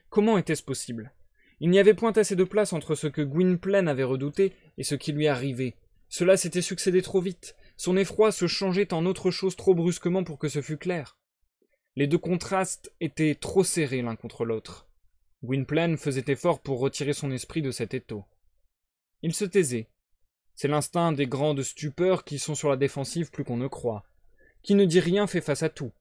Comment était-ce possible Il n'y avait point assez de place entre ce que Gwynplaine avait redouté et ce qui lui arrivait. Cela s'était succédé trop vite. Son effroi se changeait en autre chose trop brusquement pour que ce fût clair. Les deux contrastes étaient trop serrés l'un contre l'autre. Gwynplaine faisait effort pour retirer son esprit de cet étau. Il se taisait. C'est l'instinct des grandes stupeurs qui sont sur la défensive plus qu'on ne croit. Qui ne dit rien fait face à tout.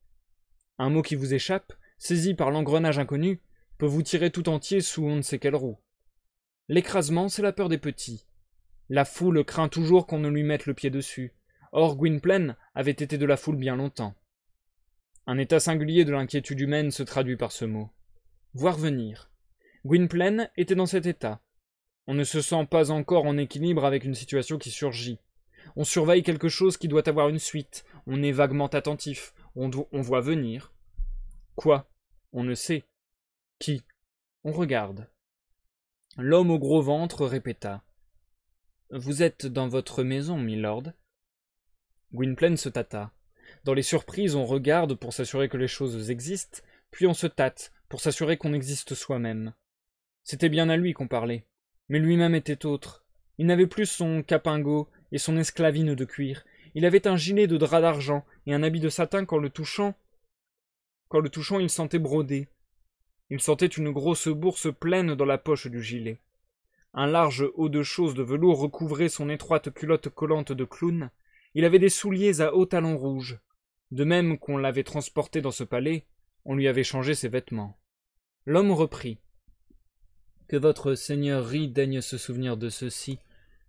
Un mot qui vous échappe, saisi par l'engrenage inconnu, peut vous tirer tout entier sous on ne sait quelle roue. L'écrasement, c'est la peur des petits. La foule craint toujours qu'on ne lui mette le pied dessus. Or Gwynplaine avait été de la foule bien longtemps. Un état singulier de l'inquiétude humaine se traduit par ce mot. Voir venir. Gwynplaine était dans cet état. On ne se sent pas encore en équilibre avec une situation qui surgit. On surveille quelque chose qui doit avoir une suite. On est vaguement attentif. On, on voit venir. Quoi On ne sait. Qui On regarde. L'homme au gros ventre répéta. Vous êtes dans votre maison, milord. Gwynplaine se tâta. Dans les surprises, on regarde pour s'assurer que les choses existent, puis on se tâte pour s'assurer qu'on existe soi-même. C'était bien à lui qu'on parlait, mais lui-même était autre. Il n'avait plus son capingo et son esclavine de cuir. Il avait un gilet de drap d'argent et un habit de satin qu'en le touchant. Quand le touchant, il sentait broder. Il sentait une grosse bourse pleine dans la poche du gilet. Un large haut de chose de velours recouvrait son étroite culotte collante de clown, il avait des souliers à hauts talons rouges. De même qu'on l'avait transporté dans ce palais, on lui avait changé ses vêtements. L'homme reprit. Que votre seigneurie daigne se souvenir de ceci.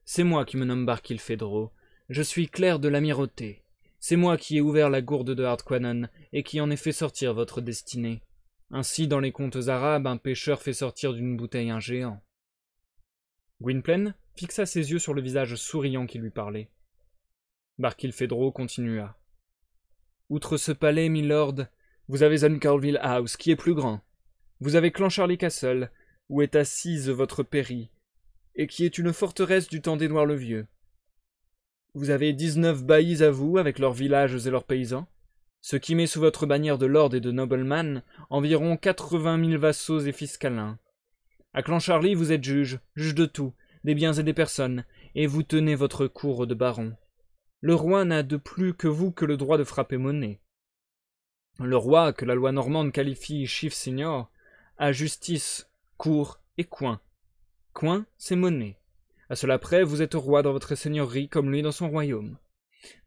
C'est moi qui me nomme Barkilphedro. Je suis clerc de l'amirauté. C'est moi qui ai ouvert la gourde de Hardquanon et qui en ai fait sortir votre destinée. Ainsi, dans les contes arabes, un pêcheur fait sortir d'une bouteille un géant. Gwynplaine fixa ses yeux sur le visage souriant qui lui parlait. Barkilphedro continua. Outre ce palais, milord, vous avez Uncarville House, qui est plus grand. Vous avez Clancharlie Castle, où est assise votre pairie, et qui est une forteresse du temps d'Édouard le Vieux. Vous avez dix-neuf baillis à vous, avec leurs villages et leurs paysans, ce qui met sous votre bannière de lord et de nobleman environ quatre-vingt mille vassaux et fiscalins. À Clancharlie, vous êtes juge, juge de tout, des biens et des personnes, et vous tenez votre cour de baron le roi n'a de plus que vous que le droit de frapper monnaie. Le roi, que la loi normande qualifie chief seigneur, a justice, cour et coin. Coin, c'est monnaie. À cela près, vous êtes roi dans votre seigneurie comme lui dans son royaume.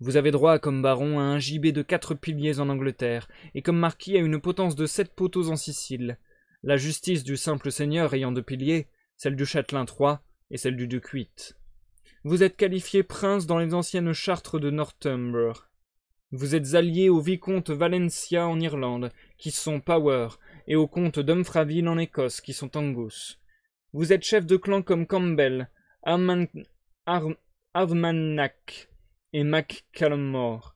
Vous avez droit, comme baron, à un gibet de quatre piliers en Angleterre, et comme marquis à une potence de sept poteaux en Sicile. La justice du simple seigneur ayant deux piliers, celle du châtelain trois et celle du duc huit. Vous êtes qualifié prince dans les anciennes chartres de Northumber. Vous êtes allié au vicomte Valencia en Irlande, qui sont Power, et au comtes d'Umfraville en Écosse, qui sont Angus. Vous êtes chef de clan comme Campbell, Arman... et Mac Callummore.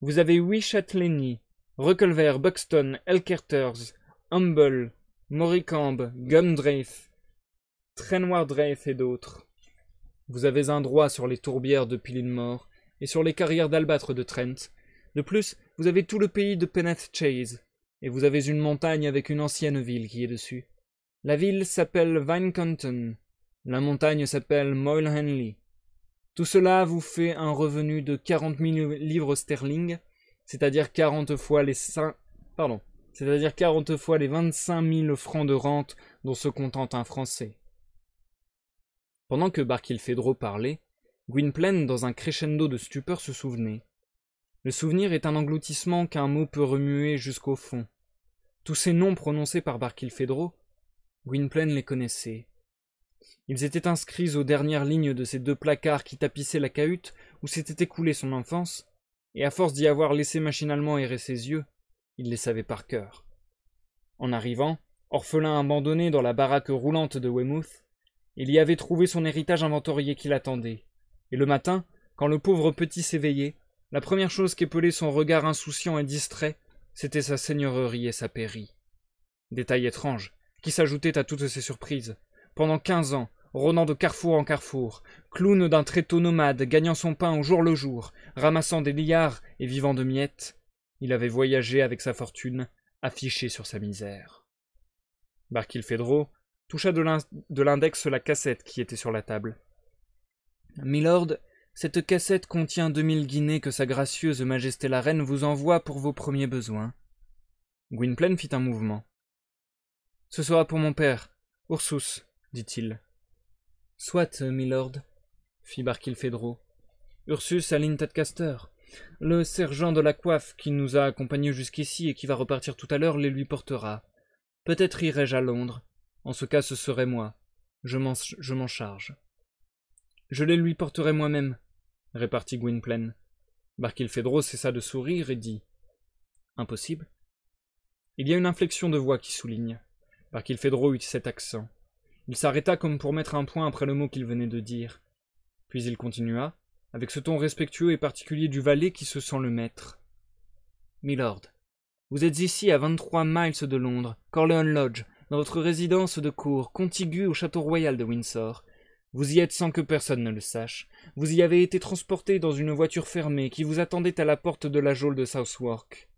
Vous avez huit châtellenies, Reculver, Buxton, Elkerters, Humble, Moricambe, Gumdraith, Trenwardraith et d'autres. Vous avez un droit sur les tourbières de Pile-de-Mort, et sur les carrières d'albâtre de Trent. De plus, vous avez tout le pays de Penneth Chase, et vous avez une montagne avec une ancienne ville qui est dessus. La ville s'appelle Vinecanton, la montagne s'appelle Moyle henley Tout cela vous fait un revenu de quarante mille livres sterling, c'est-à-dire quarante fois les cinq, Pardon, c'est-à-dire quarante fois les vingt-cinq mille francs de rente dont se contente un Français. Pendant que Barkilphedro parlait, Gwynplaine, dans un crescendo de stupeur, se souvenait. Le souvenir est un engloutissement qu'un mot peut remuer jusqu'au fond. Tous ces noms prononcés par Barkilphedro, Gwynplaine les connaissait. Ils étaient inscrits aux dernières lignes de ces deux placards qui tapissaient la cahute où s'était écoulée son enfance, et à force d'y avoir laissé machinalement errer ses yeux, il les savait par cœur. En arrivant, orphelin abandonné dans la baraque roulante de Weymouth, il y avait trouvé son héritage inventorié qui l'attendait. Et le matin, quand le pauvre petit s'éveillait, la première chose qu'épelait son regard insouciant et distrait, c'était sa seigneurie et sa pairie. Détail étrange, qui s'ajoutait à toutes ses surprises. Pendant quinze ans, rônant de carrefour en carrefour, clown d'un tréteau nomade, gagnant son pain au jour le jour, ramassant des liards et vivant de miettes, il avait voyagé avec sa fortune, affichée sur sa misère. Barkilphedro, toucha de l'index la cassette qui était sur la table. Milord, cette cassette contient deux mille guinées que Sa Gracieuse Majesté la Reine vous envoie pour vos premiers besoins. Gwynplaine fit un mouvement. Ce sera pour mon père, Ursus, dit-il. Soit, milord, fit Barkilphedro. Ursus à Tadcaster. Le sergent de la coiffe qui nous a accompagnés jusqu'ici et qui va repartir tout à l'heure les lui portera. Peut-être irai-je à Londres. En ce cas, ce serait moi. Je m'en charge. Je les lui porterai moi-même, répartit Gwynplaine. Barkilphedro cessa de sourire et dit Impossible. Il y a une inflexion de voix qui souligne. Barkilphedro eut cet accent. Il s'arrêta comme pour mettre un point après le mot qu'il venait de dire. Puis il continua, avec ce ton respectueux et particulier du valet qui se sent le maître. Milord, vous êtes ici à vingt-trois miles de Londres, Corleone Lodge, dans votre résidence de cour, contiguë au château royal de Windsor. Vous y êtes sans que personne ne le sache. Vous y avez été transporté dans une voiture fermée qui vous attendait à la porte de la geôle de Southwark.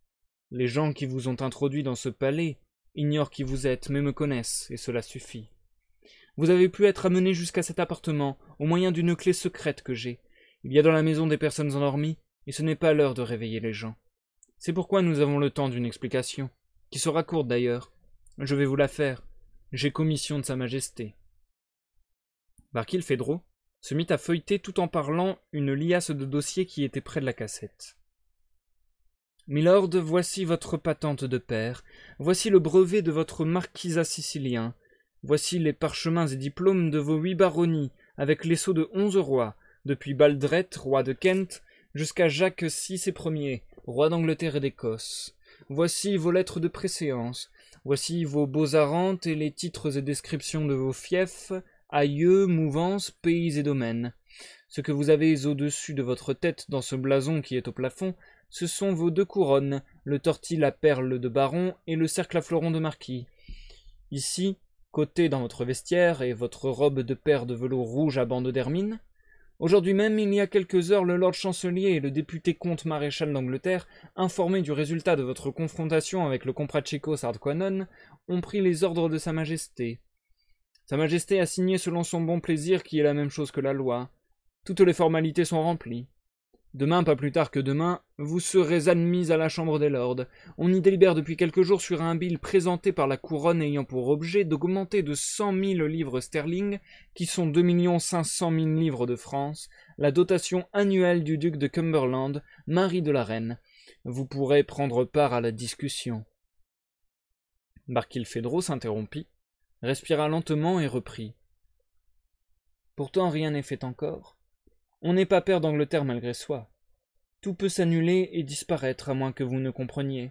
Les gens qui vous ont introduit dans ce palais ignorent qui vous êtes, mais me connaissent, et cela suffit. Vous avez pu être amené jusqu'à cet appartement au moyen d'une clé secrète que j'ai. Il y a dans la maison des personnes endormies, et ce n'est pas l'heure de réveiller les gens. C'est pourquoi nous avons le temps d'une explication, qui sera courte d'ailleurs, je vais vous la faire. J'ai commission de Sa Majesté. Barkilphedro se mit à feuilleter tout en parlant une liasse de dossiers qui était près de la cassette. Milord, voici votre patente de père, voici le brevet de votre marquisat sicilien, voici les parchemins et diplômes de vos huit baronnies, avec les sceaux de onze rois, depuis Baldrette, roi de Kent, jusqu'à Jacques VI et Ier, roi d'Angleterre et d'Écosse. Voici vos lettres de préséance, Voici vos beaux arentes et les titres et descriptions de vos fiefs, aïeux, mouvances, pays et domaines. Ce que vous avez au-dessus de votre tête dans ce blason qui est au plafond, ce sont vos deux couronnes, le tortil à perles de baron et le cercle à fleurons de marquis. Ici, côté dans votre vestiaire et votre robe de paire de velours rouge à bande d'hermine, Aujourd'hui même, il y a quelques heures, le Lord Chancelier et le député comte maréchal d'Angleterre, informés du résultat de votre confrontation avec le Compracheco Sardquanon, ont pris les ordres de Sa Majesté. Sa Majesté a signé selon son bon plaisir qui est la même chose que la loi. Toutes les formalités sont remplies. Demain, pas plus tard que demain, vous serez admise à la Chambre des Lords. On y délibère depuis quelques jours sur un bill présenté par la couronne ayant pour objet d'augmenter de 100 000 livres sterling, qui sont 2 500 000 livres de France, la dotation annuelle du duc de Cumberland, mari de la reine. Vous pourrez prendre part à la discussion. Barkilphedro s'interrompit, respira lentement et reprit. Pourtant rien n'est fait encore. On n'est pas père d'Angleterre malgré soi. Tout peut s'annuler et disparaître à moins que vous ne compreniez.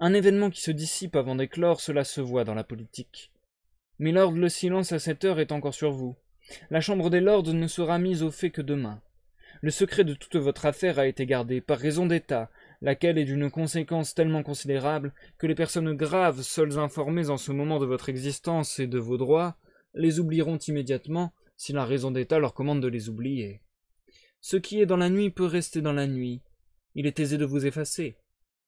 Un événement qui se dissipe avant d'éclore, cela se voit dans la politique. Milord, le silence à cette heure est encore sur vous. La Chambre des Lords ne sera mise au fait que demain. Le secret de toute votre affaire a été gardé par raison d'État, laquelle est d'une conséquence tellement considérable que les personnes graves, seules informées en ce moment de votre existence et de vos droits, les oublieront immédiatement si la raison d'État leur commande de les oublier. Ce qui est dans la nuit peut rester dans la nuit. Il est aisé de vous effacer.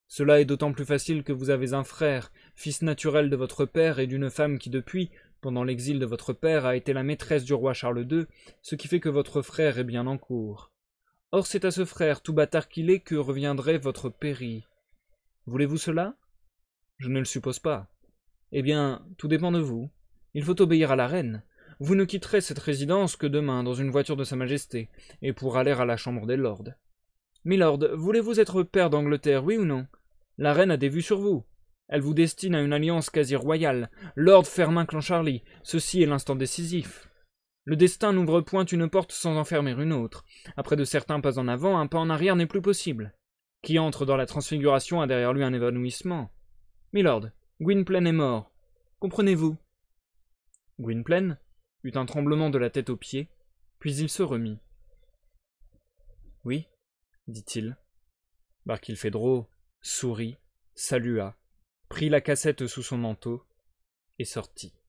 Cela est d'autant plus facile que vous avez un frère, fils naturel de votre père et d'une femme qui depuis, pendant l'exil de votre père, a été la maîtresse du roi Charles II, ce qui fait que votre frère est bien en cours. Or c'est à ce frère, tout bâtard qu'il est, que reviendrait votre péri. Voulez-vous cela Je ne le suppose pas. Eh bien, tout dépend de vous. Il faut obéir à la reine. Vous ne quitterez cette résidence que demain dans une voiture de Sa Majesté, et pour aller à la Chambre des Lords. Milord, voulez-vous être père d'Angleterre, oui ou non La reine a des vues sur vous. Elle vous destine à une alliance quasi royale. Lord Fermin Clancharlie, ceci est l'instant décisif. Le destin n'ouvre point une porte sans en fermer une autre. Après de certains pas en avant, un pas en arrière n'est plus possible. Qui entre dans la transfiguration a derrière lui un évanouissement. Milord, Gwynplaine est mort. Comprenez-vous Gwynplaine eut un tremblement de la tête aux pieds, puis il se remit. Oui, dit-il. Barkilphedro sourit, salua, prit la cassette sous son manteau et sortit. «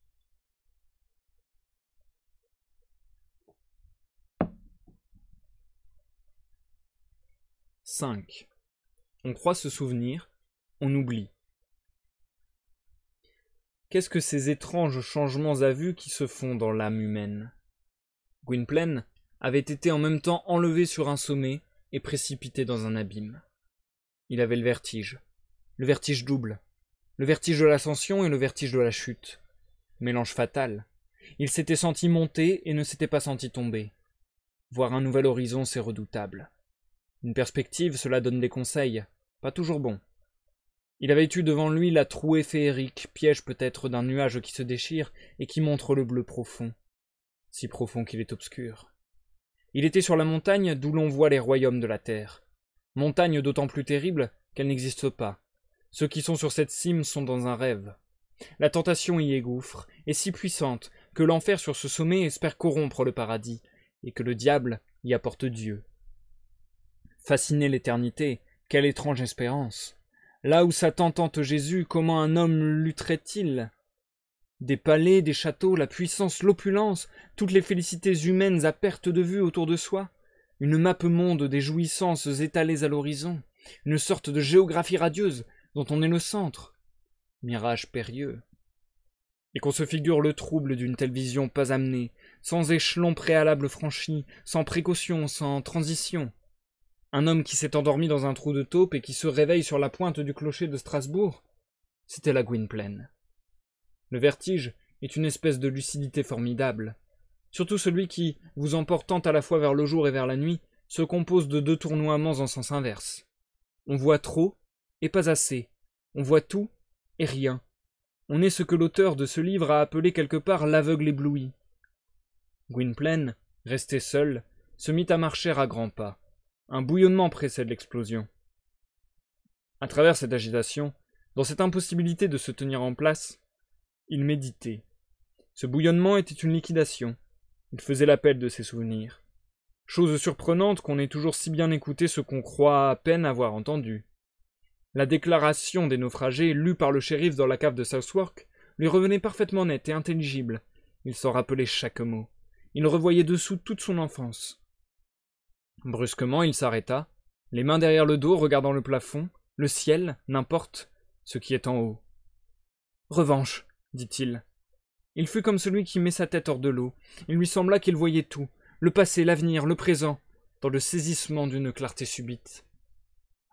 5. On croit se souvenir, on oublie. Qu'est-ce que ces étranges changements à vue qui se font dans l'âme humaine Gwynplaine avait été en même temps enlevé sur un sommet et précipité dans un abîme. Il avait le vertige, le vertige double, le vertige de l'ascension et le vertige de la chute. Mélange fatal. Il s'était senti monter et ne s'était pas senti tomber. Voir un nouvel horizon, c'est redoutable. Une perspective, cela donne des conseils, pas toujours bons. Il avait eu devant lui la trouée féerique, piège peut-être d'un nuage qui se déchire et qui montre le bleu profond, si profond qu'il est obscur. Il était sur la montagne d'où l'on voit les royaumes de la terre. Montagne d'autant plus terrible qu'elle n'existe pas. Ceux qui sont sur cette cime sont dans un rêve. La tentation y égouffre, et si puissante que l'enfer sur ce sommet espère corrompre le paradis, et que le diable y apporte Dieu. Fasciner l'éternité, quelle étrange espérance! Là où Satan tente Jésus, comment un homme lutterait-il Des palais, des châteaux, la puissance, l'opulence, toutes les félicités humaines à perte de vue autour de soi, une map monde des jouissances étalées à l'horizon, une sorte de géographie radieuse dont on est le centre. Mirage périlleux. Et qu'on se figure le trouble d'une telle vision pas amenée, sans échelon préalable franchi, sans précaution, sans transition. Un homme qui s'est endormi dans un trou de taupe et qui se réveille sur la pointe du clocher de Strasbourg C'était la Gwynplaine. Le vertige est une espèce de lucidité formidable, surtout celui qui, vous emportant à la fois vers le jour et vers la nuit, se compose de deux tournoiements en sens inverse. On voit trop et pas assez, on voit tout et rien. On est ce que l'auteur de ce livre a appelé quelque part l'aveugle ébloui. Gwynplaine, resté seul, se mit à marcher à grands pas. Un bouillonnement précède l'explosion. À travers cette agitation, dans cette impossibilité de se tenir en place, il méditait. Ce bouillonnement était une liquidation. Il faisait l'appel de ses souvenirs. Chose surprenante qu'on ait toujours si bien écouté ce qu'on croit à peine avoir entendu. La déclaration des naufragés, lue par le shérif dans la cave de Southwark, lui revenait parfaitement nette et intelligible. Il s'en rappelait chaque mot. Il revoyait dessous toute son enfance. Brusquement, il s'arrêta, les mains derrière le dos, regardant le plafond, le ciel, n'importe, ce qui est en haut. Revanche, dit-il. Il fut comme celui qui met sa tête hors de l'eau. Il lui sembla qu'il voyait tout, le passé, l'avenir, le présent, dans le saisissement d'une clarté subite.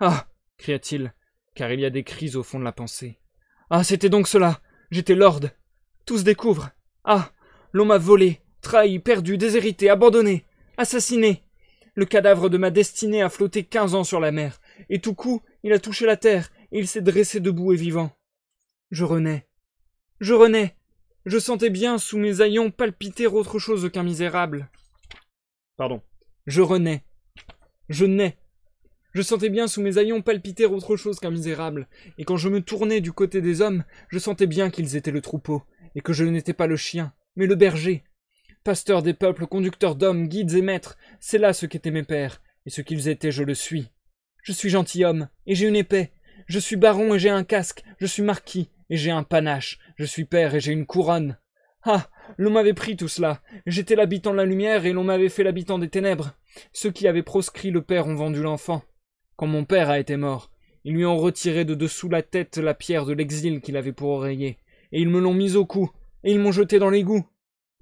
Ah cria-t-il, car il y a des crises au fond de la pensée. Ah, c'était donc cela J'étais lord Tout se découvre Ah L'on m'a volé, trahi, perdu, déshérité, abandonné, assassiné le cadavre de ma destinée a flotté quinze ans sur la mer, et tout coup, il a touché la terre, et il s'est dressé debout et vivant. Je renais. Je renais. Je sentais bien sous mes haillons palpiter autre chose qu'un misérable. Pardon. Je renais. Je nais. Je sentais bien sous mes haillons palpiter autre chose qu'un misérable, et quand je me tournais du côté des hommes, je sentais bien qu'ils étaient le troupeau, et que je n'étais pas le chien, mais le berger, Pasteur des peuples, conducteur d'hommes, guides et maîtres, c'est là ce qu'étaient mes pères, et ce qu'ils étaient je le suis. Je suis gentilhomme, et j'ai une épée. Je suis baron, et j'ai un casque. Je suis marquis, et j'ai un panache. Je suis père, et j'ai une couronne. Ah L'on m'avait pris tout cela. J'étais l'habitant de la lumière, et l'on m'avait fait l'habitant des ténèbres. Ceux qui avaient proscrit le père ont vendu l'enfant. Quand mon père a été mort, ils lui ont retiré de dessous la tête la pierre de l'exil qu'il avait pour oreiller, et ils me l'ont mise au cou, et ils m'ont jeté dans l'égout.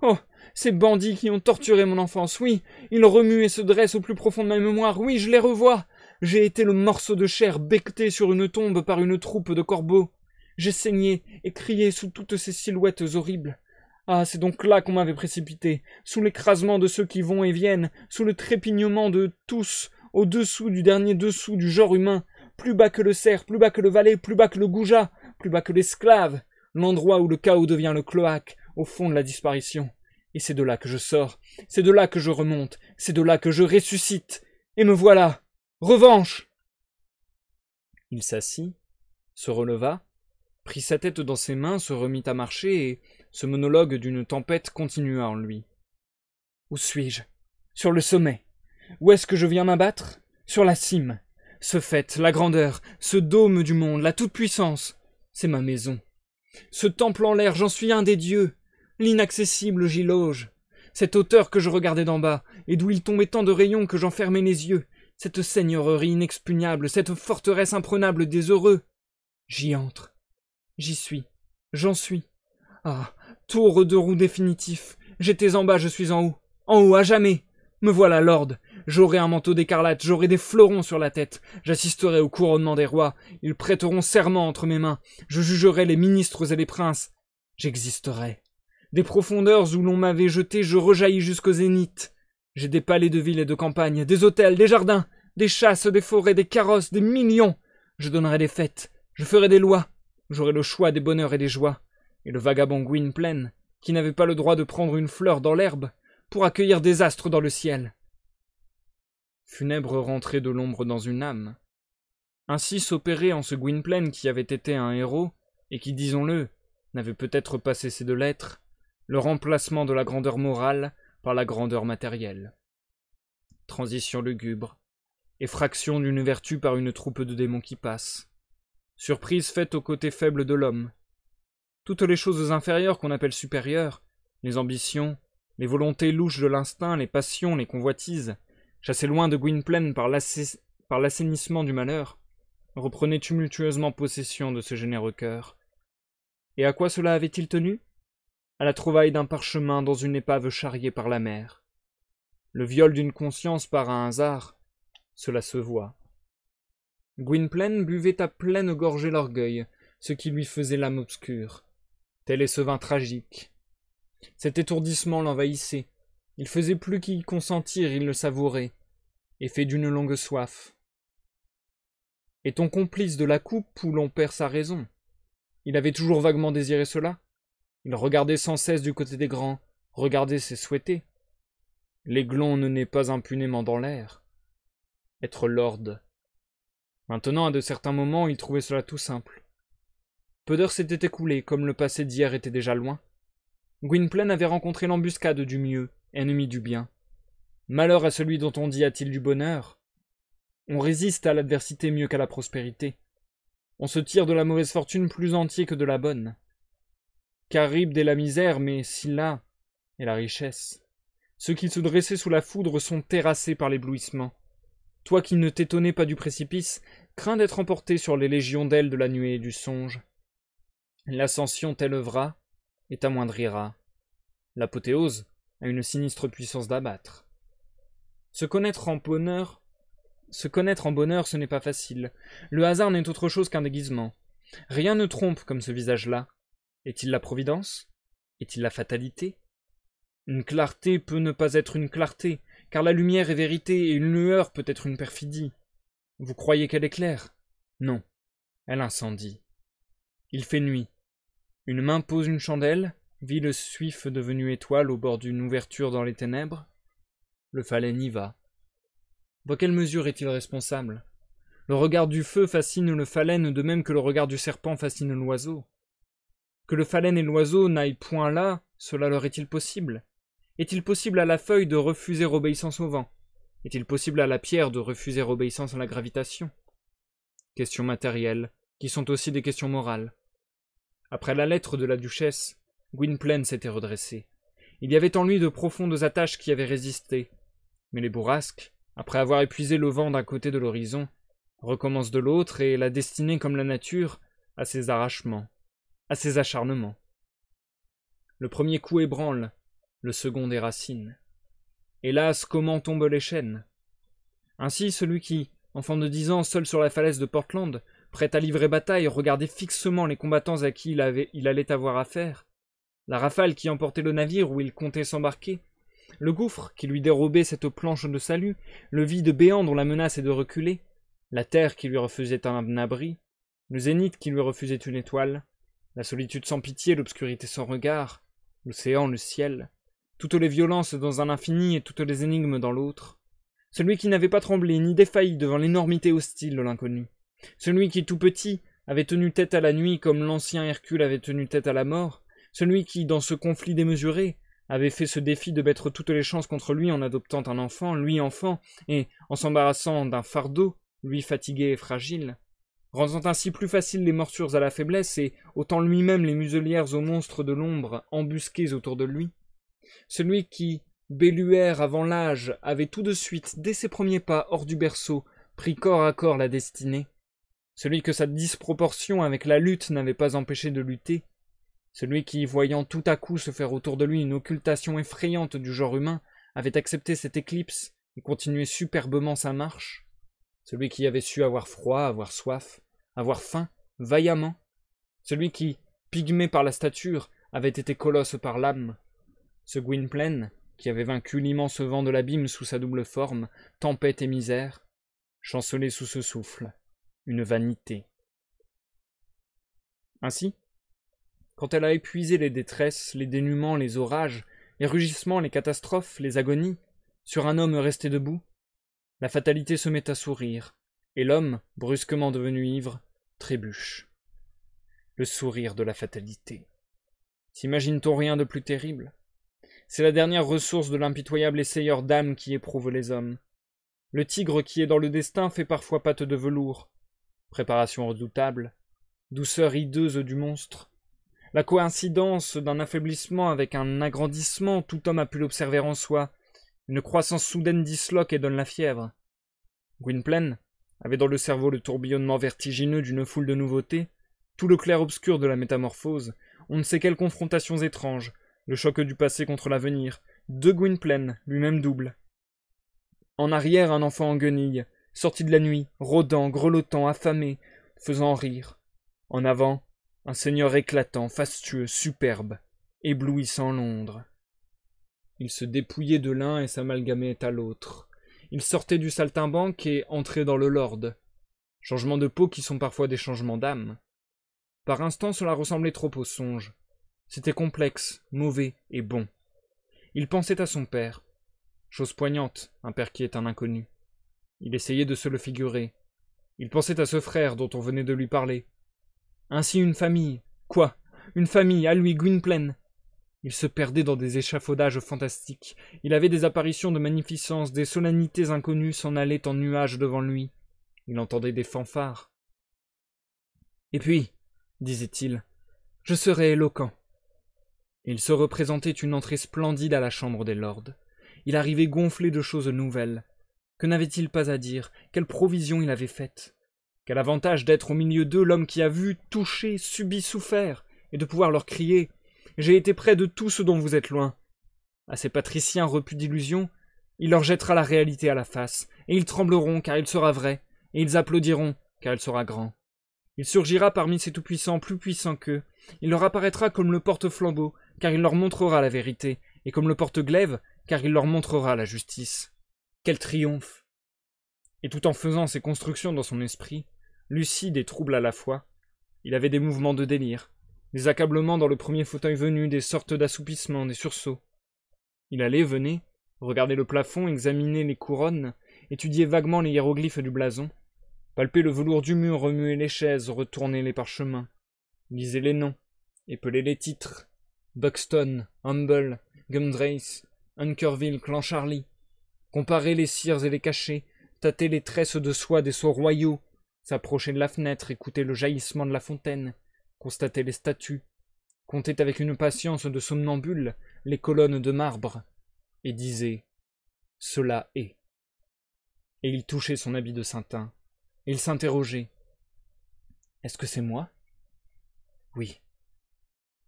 Oh ces bandits qui ont torturé mon enfance, oui, ils remuent et se dressent au plus profond de ma mémoire, oui, je les revois. J'ai été le morceau de chair becté sur une tombe par une troupe de corbeaux. J'ai saigné et crié sous toutes ces silhouettes horribles. Ah, c'est donc là qu'on m'avait précipité, sous l'écrasement de ceux qui vont et viennent, sous le trépignement de tous, au-dessous du dernier dessous du genre humain, plus bas que le cerf, plus bas que le valet, plus bas que le goujat, plus bas que l'esclave, l'endroit où le chaos devient le cloaque, au fond de la disparition. Et c'est de là que je sors, c'est de là que je remonte, c'est de là que je ressuscite. Et me voilà. Revanche. Il s'assit, se releva, prit sa tête dans ses mains, se remit à marcher, et ce monologue d'une tempête continua en lui. Où suis-je Sur le sommet. Où est-ce que je viens m'abattre Sur la cime. Ce fait, la grandeur, ce dôme du monde, la toute-puissance, c'est ma maison. Ce temple en l'air, j'en suis un des dieux. Inaccessible j'y loge, cette hauteur que je regardais d'en bas, et d'où il tombait tant de rayons que j'enfermais mes les yeux, cette seigneurie inexpugnable, cette forteresse imprenable des heureux. J'y entre. J'y suis. J'en suis. Ah. Tour de roue définitif. J'étais en bas, je suis en haut. En haut à jamais. Me voilà lord. J'aurai un manteau d'écarlate, j'aurai des fleurons sur la tête, j'assisterai au couronnement des rois, ils prêteront serment entre mes mains, je jugerai les ministres et les princes, j'existerai. Des profondeurs où l'on m'avait jeté, je rejaillis jusqu'au zénith. J'ai des palais de ville et de campagne, des hôtels, des jardins, des chasses, des forêts, des carrosses, des millions. Je donnerai des fêtes, je ferai des lois, j'aurai le choix des bonheurs et des joies. Et le vagabond Gwynplaine, qui n'avait pas le droit de prendre une fleur dans l'herbe, pour accueillir des astres dans le ciel. Funèbre rentrée de l'ombre dans une âme. Ainsi s'opérait en ce Gwynplaine qui avait été un héros, et qui, disons-le, n'avait peut-être pas cessé de l'être, le remplacement de la grandeur morale par la grandeur matérielle. Transition lugubre, effraction d'une vertu par une troupe de démons qui passe, surprise faite au côté faible de l'homme. Toutes les choses inférieures qu'on appelle supérieures, les ambitions, les volontés louches de l'instinct, les passions, les convoitises, chassées loin de Gwynplaine par l'assainissement du malheur, reprenaient tumultueusement possession de ce généreux cœur. Et à quoi cela avait-il tenu à la trouvaille d'un parchemin dans une épave charriée par la mer. Le viol d'une conscience par un hasard, cela se voit. Gwynplaine buvait à pleine gorgée l'orgueil, ce qui lui faisait l'âme obscure. Tel est ce vin tragique. Cet étourdissement l'envahissait. Il faisait plus qu'y consentir, il le savourait, et d'une longue soif. Est-on complice de la coupe où l'on perd sa raison Il avait toujours vaguement désiré cela il regardait sans cesse du côté des grands. regardait ses souhaités. L'aiglon ne naît pas impunément dans l'air. Être lord. Maintenant, à de certains moments, il trouvait cela tout simple. Peu d'heures s'étaient écoulées, comme le passé d'hier était déjà loin. Gwynplaine avait rencontré l'embuscade du mieux, ennemi du bien. Malheur à celui dont on dit a-t-il du bonheur On résiste à l'adversité mieux qu'à la prospérité. On se tire de la mauvaise fortune plus entier que de la bonne. Caribe est la misère, mais Scylla est la richesse. Ceux qui se dressaient sous la foudre sont terrassés par l'éblouissement. Toi qui ne t'étonnais pas du précipice, crains d'être emporté sur les légions d'ailes de la nuée et du songe. L'ascension t'élevera et t'amoindrira. L'apothéose a une sinistre puissance d'abattre. Se connaître en bonheur, se connaître en bonheur, ce n'est pas facile. Le hasard n'est autre chose qu'un déguisement. Rien ne trompe comme ce visage-là. Est-il la providence Est-il la fatalité Une clarté peut ne pas être une clarté, car la lumière est vérité et une lueur peut être une perfidie. Vous croyez qu'elle est claire Non, elle incendie. Il fait nuit. Une main pose une chandelle, vit le suif devenu étoile au bord d'une ouverture dans les ténèbres. Le phalène y va. Dans quelle mesure est-il responsable Le regard du feu fascine le phalène de même que le regard du serpent fascine l'oiseau. Que le phalène et l'oiseau n'aillent point là, cela leur est-il possible Est-il possible à la feuille de refuser obéissance au vent Est-il possible à la pierre de refuser obéissance à la gravitation Questions matérielles, qui sont aussi des questions morales. Après la lettre de la duchesse, Gwynplaine s'était redressé. Il y avait en lui de profondes attaches qui avaient résisté. Mais les bourrasques, après avoir épuisé le vent d'un côté de l'horizon, recommencent de l'autre et la destinée comme la nature à ses arrachements à ses acharnements. Le premier coup ébranle, le second est Hélas, comment tombent les chaînes Ainsi, celui qui, enfant de dix ans, seul sur la falaise de Portland, prêt à livrer bataille, regardait fixement les combattants à qui il, il allait avoir affaire, la rafale qui emportait le navire où il comptait s'embarquer, le gouffre qui lui dérobait cette planche de salut, le vide béant dont la menace est de reculer, la terre qui lui refusait un abri, le zénith qui lui refusait une étoile, la solitude sans pitié, l'obscurité sans regard, l'océan, le ciel, toutes les violences dans un infini et toutes les énigmes dans l'autre. Celui qui n'avait pas tremblé ni défailli devant l'énormité hostile de l'inconnu. Celui qui, tout petit, avait tenu tête à la nuit comme l'ancien Hercule avait tenu tête à la mort. Celui qui, dans ce conflit démesuré, avait fait ce défi de mettre toutes les chances contre lui en adoptant un enfant, lui enfant, et en s'embarrassant d'un fardeau, lui fatigué et fragile rendant ainsi plus faciles les morsures à la faiblesse et ôtant lui-même les muselières aux monstres de l'ombre embusqués autour de lui. Celui qui, Belluaire avant l'âge, avait tout de suite, dès ses premiers pas hors du berceau, pris corps à corps la destinée. Celui que sa disproportion avec la lutte n'avait pas empêché de lutter. Celui qui, voyant tout à coup se faire autour de lui une occultation effrayante du genre humain, avait accepté cette éclipse et continuait superbement sa marche. Celui qui avait su avoir froid, avoir soif, avoir faim vaillamment, celui qui, pygmé par la stature, avait été colosse par l'âme, ce Gwynplaine, qui avait vaincu l'immense vent de l'abîme sous sa double forme, tempête et misère, chancelait sous ce souffle, une vanité. Ainsi, quand elle a épuisé les détresses, les dénûments, les orages, les rugissements, les catastrophes, les agonies, sur un homme resté debout, la fatalité se met à sourire, et l'homme, brusquement devenu ivre, trébuche. Le sourire de la fatalité. S'imagine-t-on rien de plus terrible C'est la dernière ressource de l'impitoyable essayeur d'âme qui éprouve les hommes. Le tigre qui est dans le destin fait parfois pâte de velours. Préparation redoutable, douceur hideuse du monstre. La coïncidence d'un affaiblissement avec un agrandissement, tout homme a pu l'observer en soi. Une croissance soudaine disloque et donne la fièvre. Gwynplaine, avait dans le cerveau le tourbillonnement vertigineux d'une foule de nouveautés, tout le clair-obscur de la métamorphose, on ne sait quelles confrontations étranges, le choc du passé contre l'avenir, De Gwynplaine, lui-même double. En arrière, un enfant en guenille, sorti de la nuit, rôdant, grelottant, affamé, faisant rire. En avant, un seigneur éclatant, fastueux, superbe, éblouissant Londres. Il se dépouillait de l'un et s'amalgamait à l'autre. Il sortait du saltimbanque et entrait dans le lord. Changements de peau qui sont parfois des changements d'âme. Par instants, cela ressemblait trop au songe. C'était complexe, mauvais et bon. Il pensait à son père. Chose poignante, un père qui est un inconnu. Il essayait de se le figurer. Il pensait à ce frère dont on venait de lui parler. Ainsi une famille. Quoi Une famille à lui, Gwynplaine il se perdait dans des échafaudages fantastiques. Il avait des apparitions de magnificence, des solennités inconnues s'en allaient en nuages devant lui. Il entendait des fanfares. Et puis, disait-il, je serai éloquent. Il se représentait une entrée splendide à la chambre des lords. Il arrivait gonflé de choses nouvelles. Que n'avait-il pas à dire Quelle provision il avait faite Quel avantage d'être au milieu d'eux l'homme qui a vu, touché, subi, souffert, et de pouvoir leur crier j'ai été près de tout ce dont vous êtes loin. À ces patriciens repus d'illusions, il leur jettera la réalité à la face, et ils trembleront car il sera vrai, et ils applaudiront car il sera grand. Il surgira parmi ces tout-puissants plus puissants qu'eux, il leur apparaîtra comme le porte-flambeau, car il leur montrera la vérité, et comme le porte-glaive, car il leur montrera la justice. Quel triomphe Et tout en faisant ces constructions dans son esprit, lucide et trouble à la fois, il avait des mouvements de délire, des accablements dans le premier fauteuil venu, des sortes d'assoupissements, des sursauts. Il allait, venait, regardait le plafond, examinait les couronnes, étudiait vaguement les hiéroglyphes du blason, palpait le velours du mur, remuait les chaises, retournait les parchemins, lisait les noms, épelait les titres. Buxton, Humble, Gundrace, Unkerville, Clan Charlie. Comparait les cires et les cachets, tâtait les tresses de soie des sceaux royaux, s'approchait de la fenêtre, écoutait le jaillissement de la fontaine, constatait les statues, comptait avec une patience de somnambule les colonnes de marbre, et disait Cela est. Et il touchait son habit de saintin. Il s'interrogeait Est-ce que c'est moi Oui.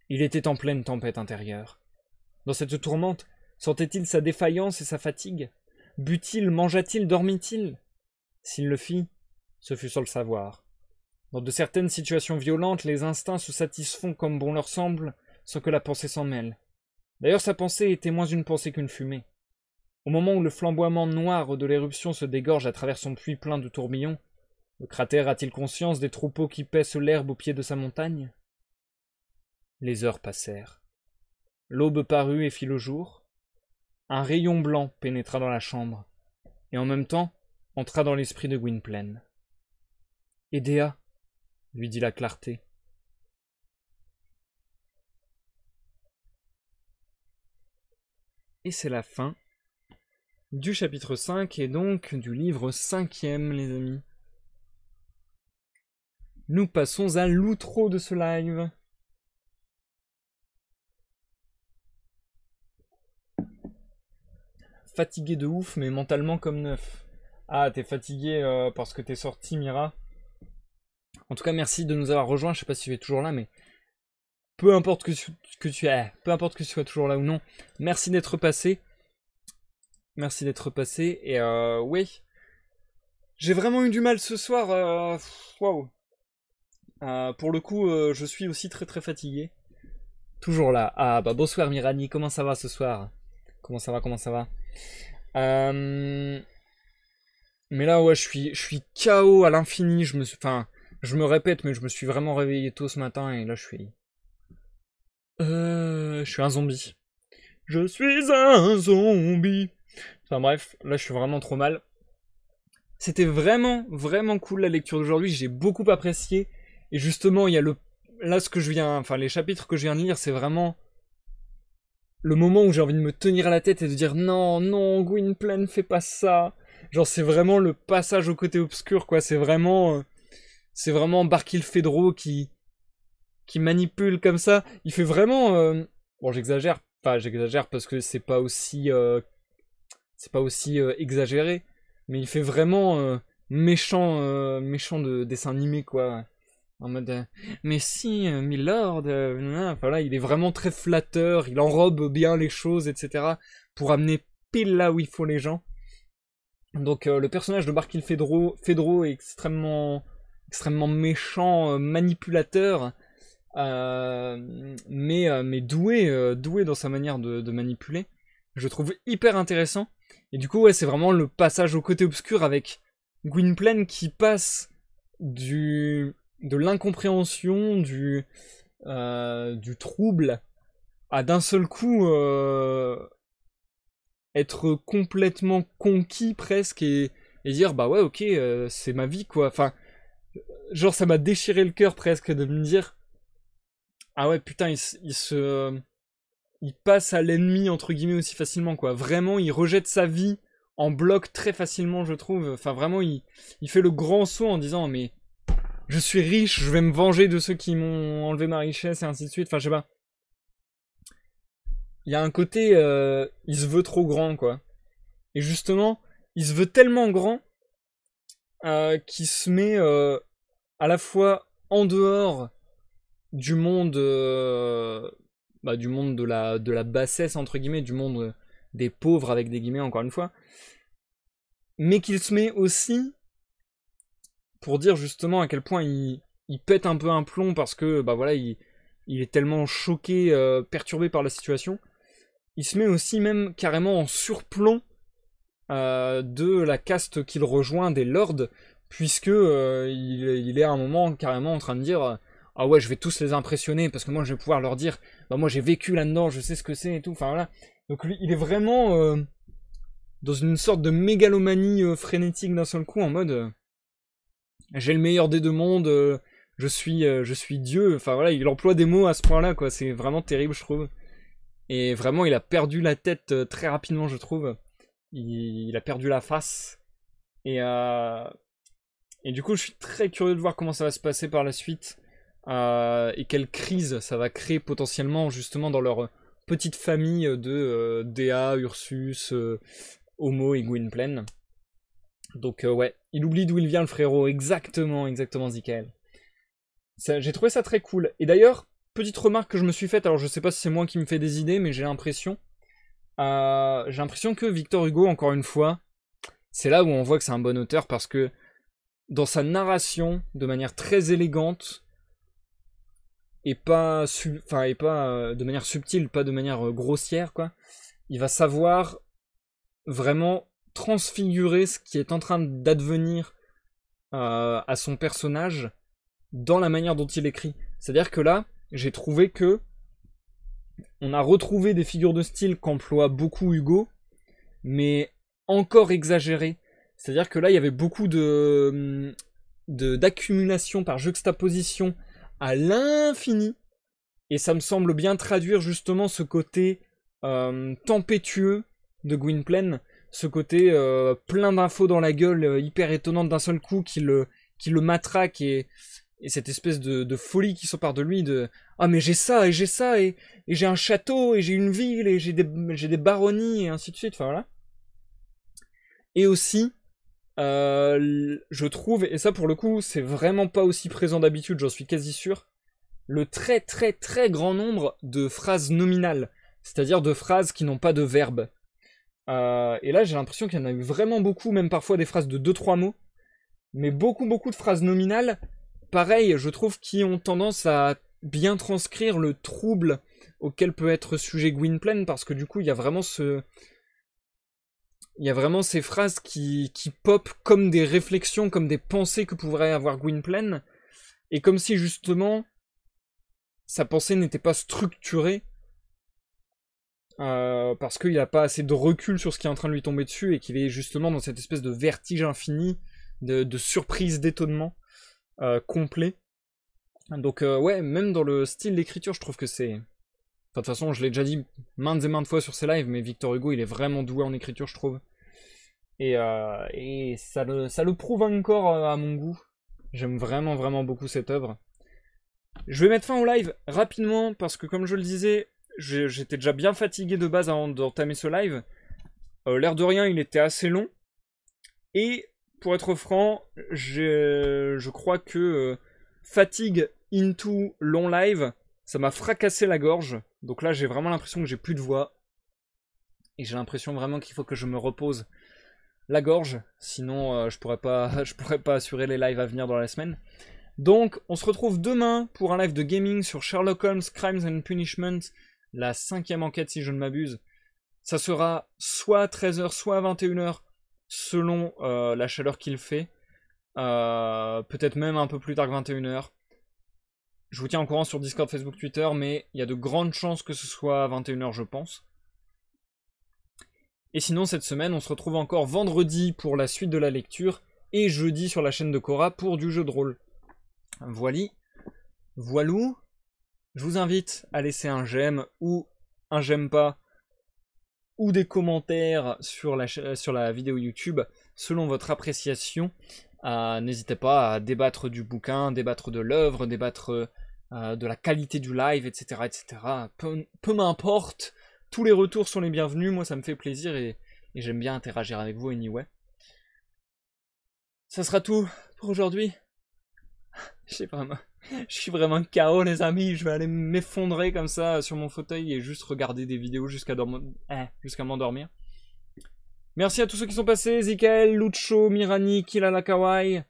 Il était en pleine tempête intérieure. Dans cette tourmente, sentait-il sa défaillance et sa fatigue But-il, mangea-t-il, dormit-il S'il le fit, ce fut sans le savoir. Dans de certaines situations violentes, les instincts se satisfont comme bon leur semble, sans que la pensée s'en mêle. D'ailleurs, sa pensée était moins une pensée qu'une fumée. Au moment où le flamboiement noir de l'éruption se dégorge à travers son puits plein de tourbillons, le cratère a-t-il conscience des troupeaux qui paissent l'herbe au pied de sa montagne Les heures passèrent. L'aube parut et fit le jour. Un rayon blanc pénétra dans la chambre, et en même temps entra dans l'esprit de Gwynplaine lui dit la clarté. Et c'est la fin du chapitre 5 et donc du livre 5ème, les amis. Nous passons à l'outro de ce live. Fatigué de ouf, mais mentalement comme neuf. Ah, t'es fatigué euh, parce que t'es sorti, Mira en tout cas, merci de nous avoir rejoints. Je sais pas si tu es toujours là, mais peu importe que, tu, que peu importe que tu sois toujours là ou non, merci d'être passé. Merci d'être passé. Et euh, oui, j'ai vraiment eu du mal ce soir. Euh, waouh. Wow. Euh, pour le coup, euh, je suis aussi très très fatigué. Toujours là. Ah bah bonsoir Mirani, comment ça va ce soir Comment ça va, comment ça va Mais là ouais je suis je suis KO à l'infini, je me suis. Enfin. Je me répète, mais je me suis vraiment réveillé tôt ce matin et là je suis. Euh, je suis un zombie. Je suis un zombie. Enfin bref, là je suis vraiment trop mal. C'était vraiment, vraiment cool la lecture d'aujourd'hui. J'ai beaucoup apprécié. Et justement, il y a le. Là, ce que je viens. Enfin, les chapitres que je viens de lire, c'est vraiment. Le moment où j'ai envie de me tenir à la tête et de dire non, non, Gwynplaine, fais pas ça. Genre, c'est vraiment le passage au côté obscur, quoi. C'est vraiment. Euh, c'est vraiment Barkilphedro qui, qui manipule comme ça. Il fait vraiment. Euh, bon, j'exagère. Enfin, j'exagère parce que c'est pas aussi. Euh, c'est pas aussi euh, exagéré. Mais il fait vraiment méchant, méchant de dessin animé, quoi. En mode. mais si, Milord. voilà il est vraiment très flatteur. Il enrobe bien les choses, etc. Pour amener pile là où il faut les gens. Donc le personnage de Barkilphedro est extrêmement extrêmement méchant, euh, manipulateur, euh, mais, euh, mais doué, doué dans sa manière de, manipuler. Je trouve hyper intéressant. Et du coup, ouais, c'est vraiment le passage au côté obscur avec Gwynplaine qui passe du de l'incompréhension, du du trouble, à d'un seul coup être complètement conquis presque et, dire bah ouais ok c'est ma vie quoi. Enfin genre ça m'a déchiré le cœur presque de me dire ah ouais putain il, se il passe à l'ennemi entre guillemets aussi facilement quoi vraiment il rejette sa vie en bloc très facilement je trouve enfin vraiment il, il fait le grand saut en disant mais je suis riche je vais me venger de ceux qui m'ont enlevé ma richesse et ainsi de suite enfin je sais pas il y a un côté euh, il se veut trop grand quoi et justement il se veut tellement grand euh, qu'il se met euh, à la fois en dehors du monde, euh, bah, du monde de la, de la bassesse, entre guillemets, du monde euh, des pauvres, avec des guillemets, encore une fois, mais qu'il se met aussi pour dire justement à quel point il, pète un peu un plomb parce que, bah voilà, il, est tellement choqué, euh, perturbé par la situation. Il se met aussi même carrément en surplomb de la caste qu'il rejoint, des lords, puisque euh, il, il, est à un moment carrément en train de dire euh, ah ouais je vais tous les impressionner parce que moi je vais pouvoir leur dire bah moi j'ai vécu là-dedans je sais ce que c'est et tout enfin voilà donc lui il est vraiment euh, dans une sorte de mégalomanie frénétique d'un seul coup en mode j'ai le meilleur des deux mondes je suis je suis Dieu enfin voilà il emploie des mots à ce point-là quoi c'est vraiment terrible je trouve et vraiment il a perdu la tête très rapidement je trouve il, il a perdu la face et et du coup, je suis très curieux de voir comment ça va se passer par la suite euh, et quelle crise ça va créer potentiellement justement dans leur petite famille de euh, D.A., Dea, Ursus, euh, Homo et Gwynplaine. Donc ouais, il oublie d'où il vient le frérot, exactement, exactement Zikael. J'ai trouvé ça très cool. Et d'ailleurs, petite remarque que je me suis faite, alors je sais pas si c'est moi qui me fais des idées, mais j'ai l'impression, j'ai l'impression que Victor Hugo, encore une fois, c'est là où on voit que c'est un bon auteur parce que dans sa narration de manière très élégante et pas, et pas euh, de manière subtile, pas de manière euh, grossière, quoi. Il va savoir vraiment transfigurer ce qui est en train d'advenir euh, à son personnage dans la manière dont il écrit. C'est-à-dire que là, j'ai trouvé que on a retrouvé des figures de style qu'emploie beaucoup Hugo, mais encore exagérées. C'est-à-dire que là, il y avait beaucoup de d'accumulation par juxtaposition à l'infini. Et ça me semble bien traduire justement ce côté euh, tempétueux de Gwynplaine, ce côté euh, plein d'infos dans la gueule, euh, hyper étonnante d'un seul coup, qui le, qui le matraque et, et cette espèce de, folie qui s'empare de lui de Ah mais j'ai ça et j'ai ça et, j'ai un château et j'ai une ville et j'ai des, baronnies et ainsi de suite, enfin voilà. Et aussi euh, je trouve, et ça pour le coup, c'est vraiment pas aussi présent d'habitude, j'en suis quasi sûr, le très très très grand nombre de phrases nominales, c'est-à-dire de phrases qui n'ont pas de verbe. Euh, et là, j'ai l'impression qu'il y en a eu vraiment beaucoup, même parfois des phrases de 2-3 mots, mais beaucoup beaucoup de phrases nominales, pareil, je trouve, qui ont tendance à bien transcrire le trouble auquel peut être sujet Gwynplaine, parce que du coup, il y a vraiment ce, il y a vraiment ces phrases qui, qui popent comme des réflexions, comme des pensées que pourrait avoir Gwynplaine, et comme si justement sa pensée n'était pas structurée, euh, parce qu'il n'a pas assez de recul sur ce qui est en train de lui tomber dessus, et qu'il est justement dans cette espèce de vertige infini, de, surprise, d'étonnement euh, complet. Donc euh, ouais, même dans le style d'écriture, je trouve que c'est de toute façon, je l'ai déjà dit maintes et maintes fois sur ces lives, mais Victor Hugo, il est vraiment doué en écriture, je trouve. Et, euh, ça, le, ça le prouve encore euh, à mon goût. J'aime vraiment, vraiment beaucoup cette œuvre. Je vais mettre fin au live rapidement, parce que comme je le disais, j'étais déjà bien fatigué de base avant d'entamer ce live. Euh, l'air de rien, il était assez long. Et pour être franc, je crois que fatigue into long live, ça m'a fracassé la gorge. Donc là, j'ai vraiment l'impression que j'ai plus de voix. Et j'ai l'impression vraiment qu'il faut que je me repose la gorge. Sinon, euh, je pourrais pas, je pourrais pas assurer les lives à venir dans la semaine. Donc, on se retrouve demain pour un live de gaming sur Sherlock Holmes Crimes and Punishment, la cinquième enquête si je ne m'abuse. Ça sera soit 13h, soit 21h, selon euh, la chaleur qu'il fait. Euh, peut-être même un peu plus tard que 21h. Je vous tiens au courant sur Discord, Facebook, Twitter, mais il y a de grandes chances que ce soit à 21h, je pense. Et sinon, cette semaine, on se retrouve encore vendredi pour la suite de la lecture et jeudi sur la chaîne de Cora pour du jeu de rôle. Voili. Voilou. Je vous invite à laisser un j'aime ou un j'aime pas ou des commentaires sur la vidéo YouTube selon votre appréciation. N'hésitez pas à débattre du bouquin, débattre de l'œuvre, débattre euh, de la qualité du live, etc. etc. Peu, m'importe, tous les retours sont les bienvenus, moi ça me fait plaisir et, j'aime bien interagir avec vous anyway. Ça sera tout pour aujourd'hui. Je sais suis vraiment KO les amis, je vais aller m'effondrer comme ça sur mon fauteuil et juste regarder des vidéos jusqu'à eh, m'endormir. Merci à tous ceux qui sont passés. Zikael, Lucho, Mirani, Kilala Kawai,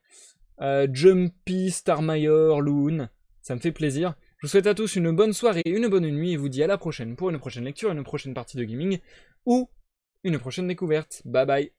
euh, Jumpy, Starmayer, Loon. Ça me fait plaisir. Je vous souhaite à tous une bonne soirée, une bonne nuit et vous dis à la prochaine pour une prochaine lecture, une prochaine partie de gaming ou une prochaine découverte. Bye bye.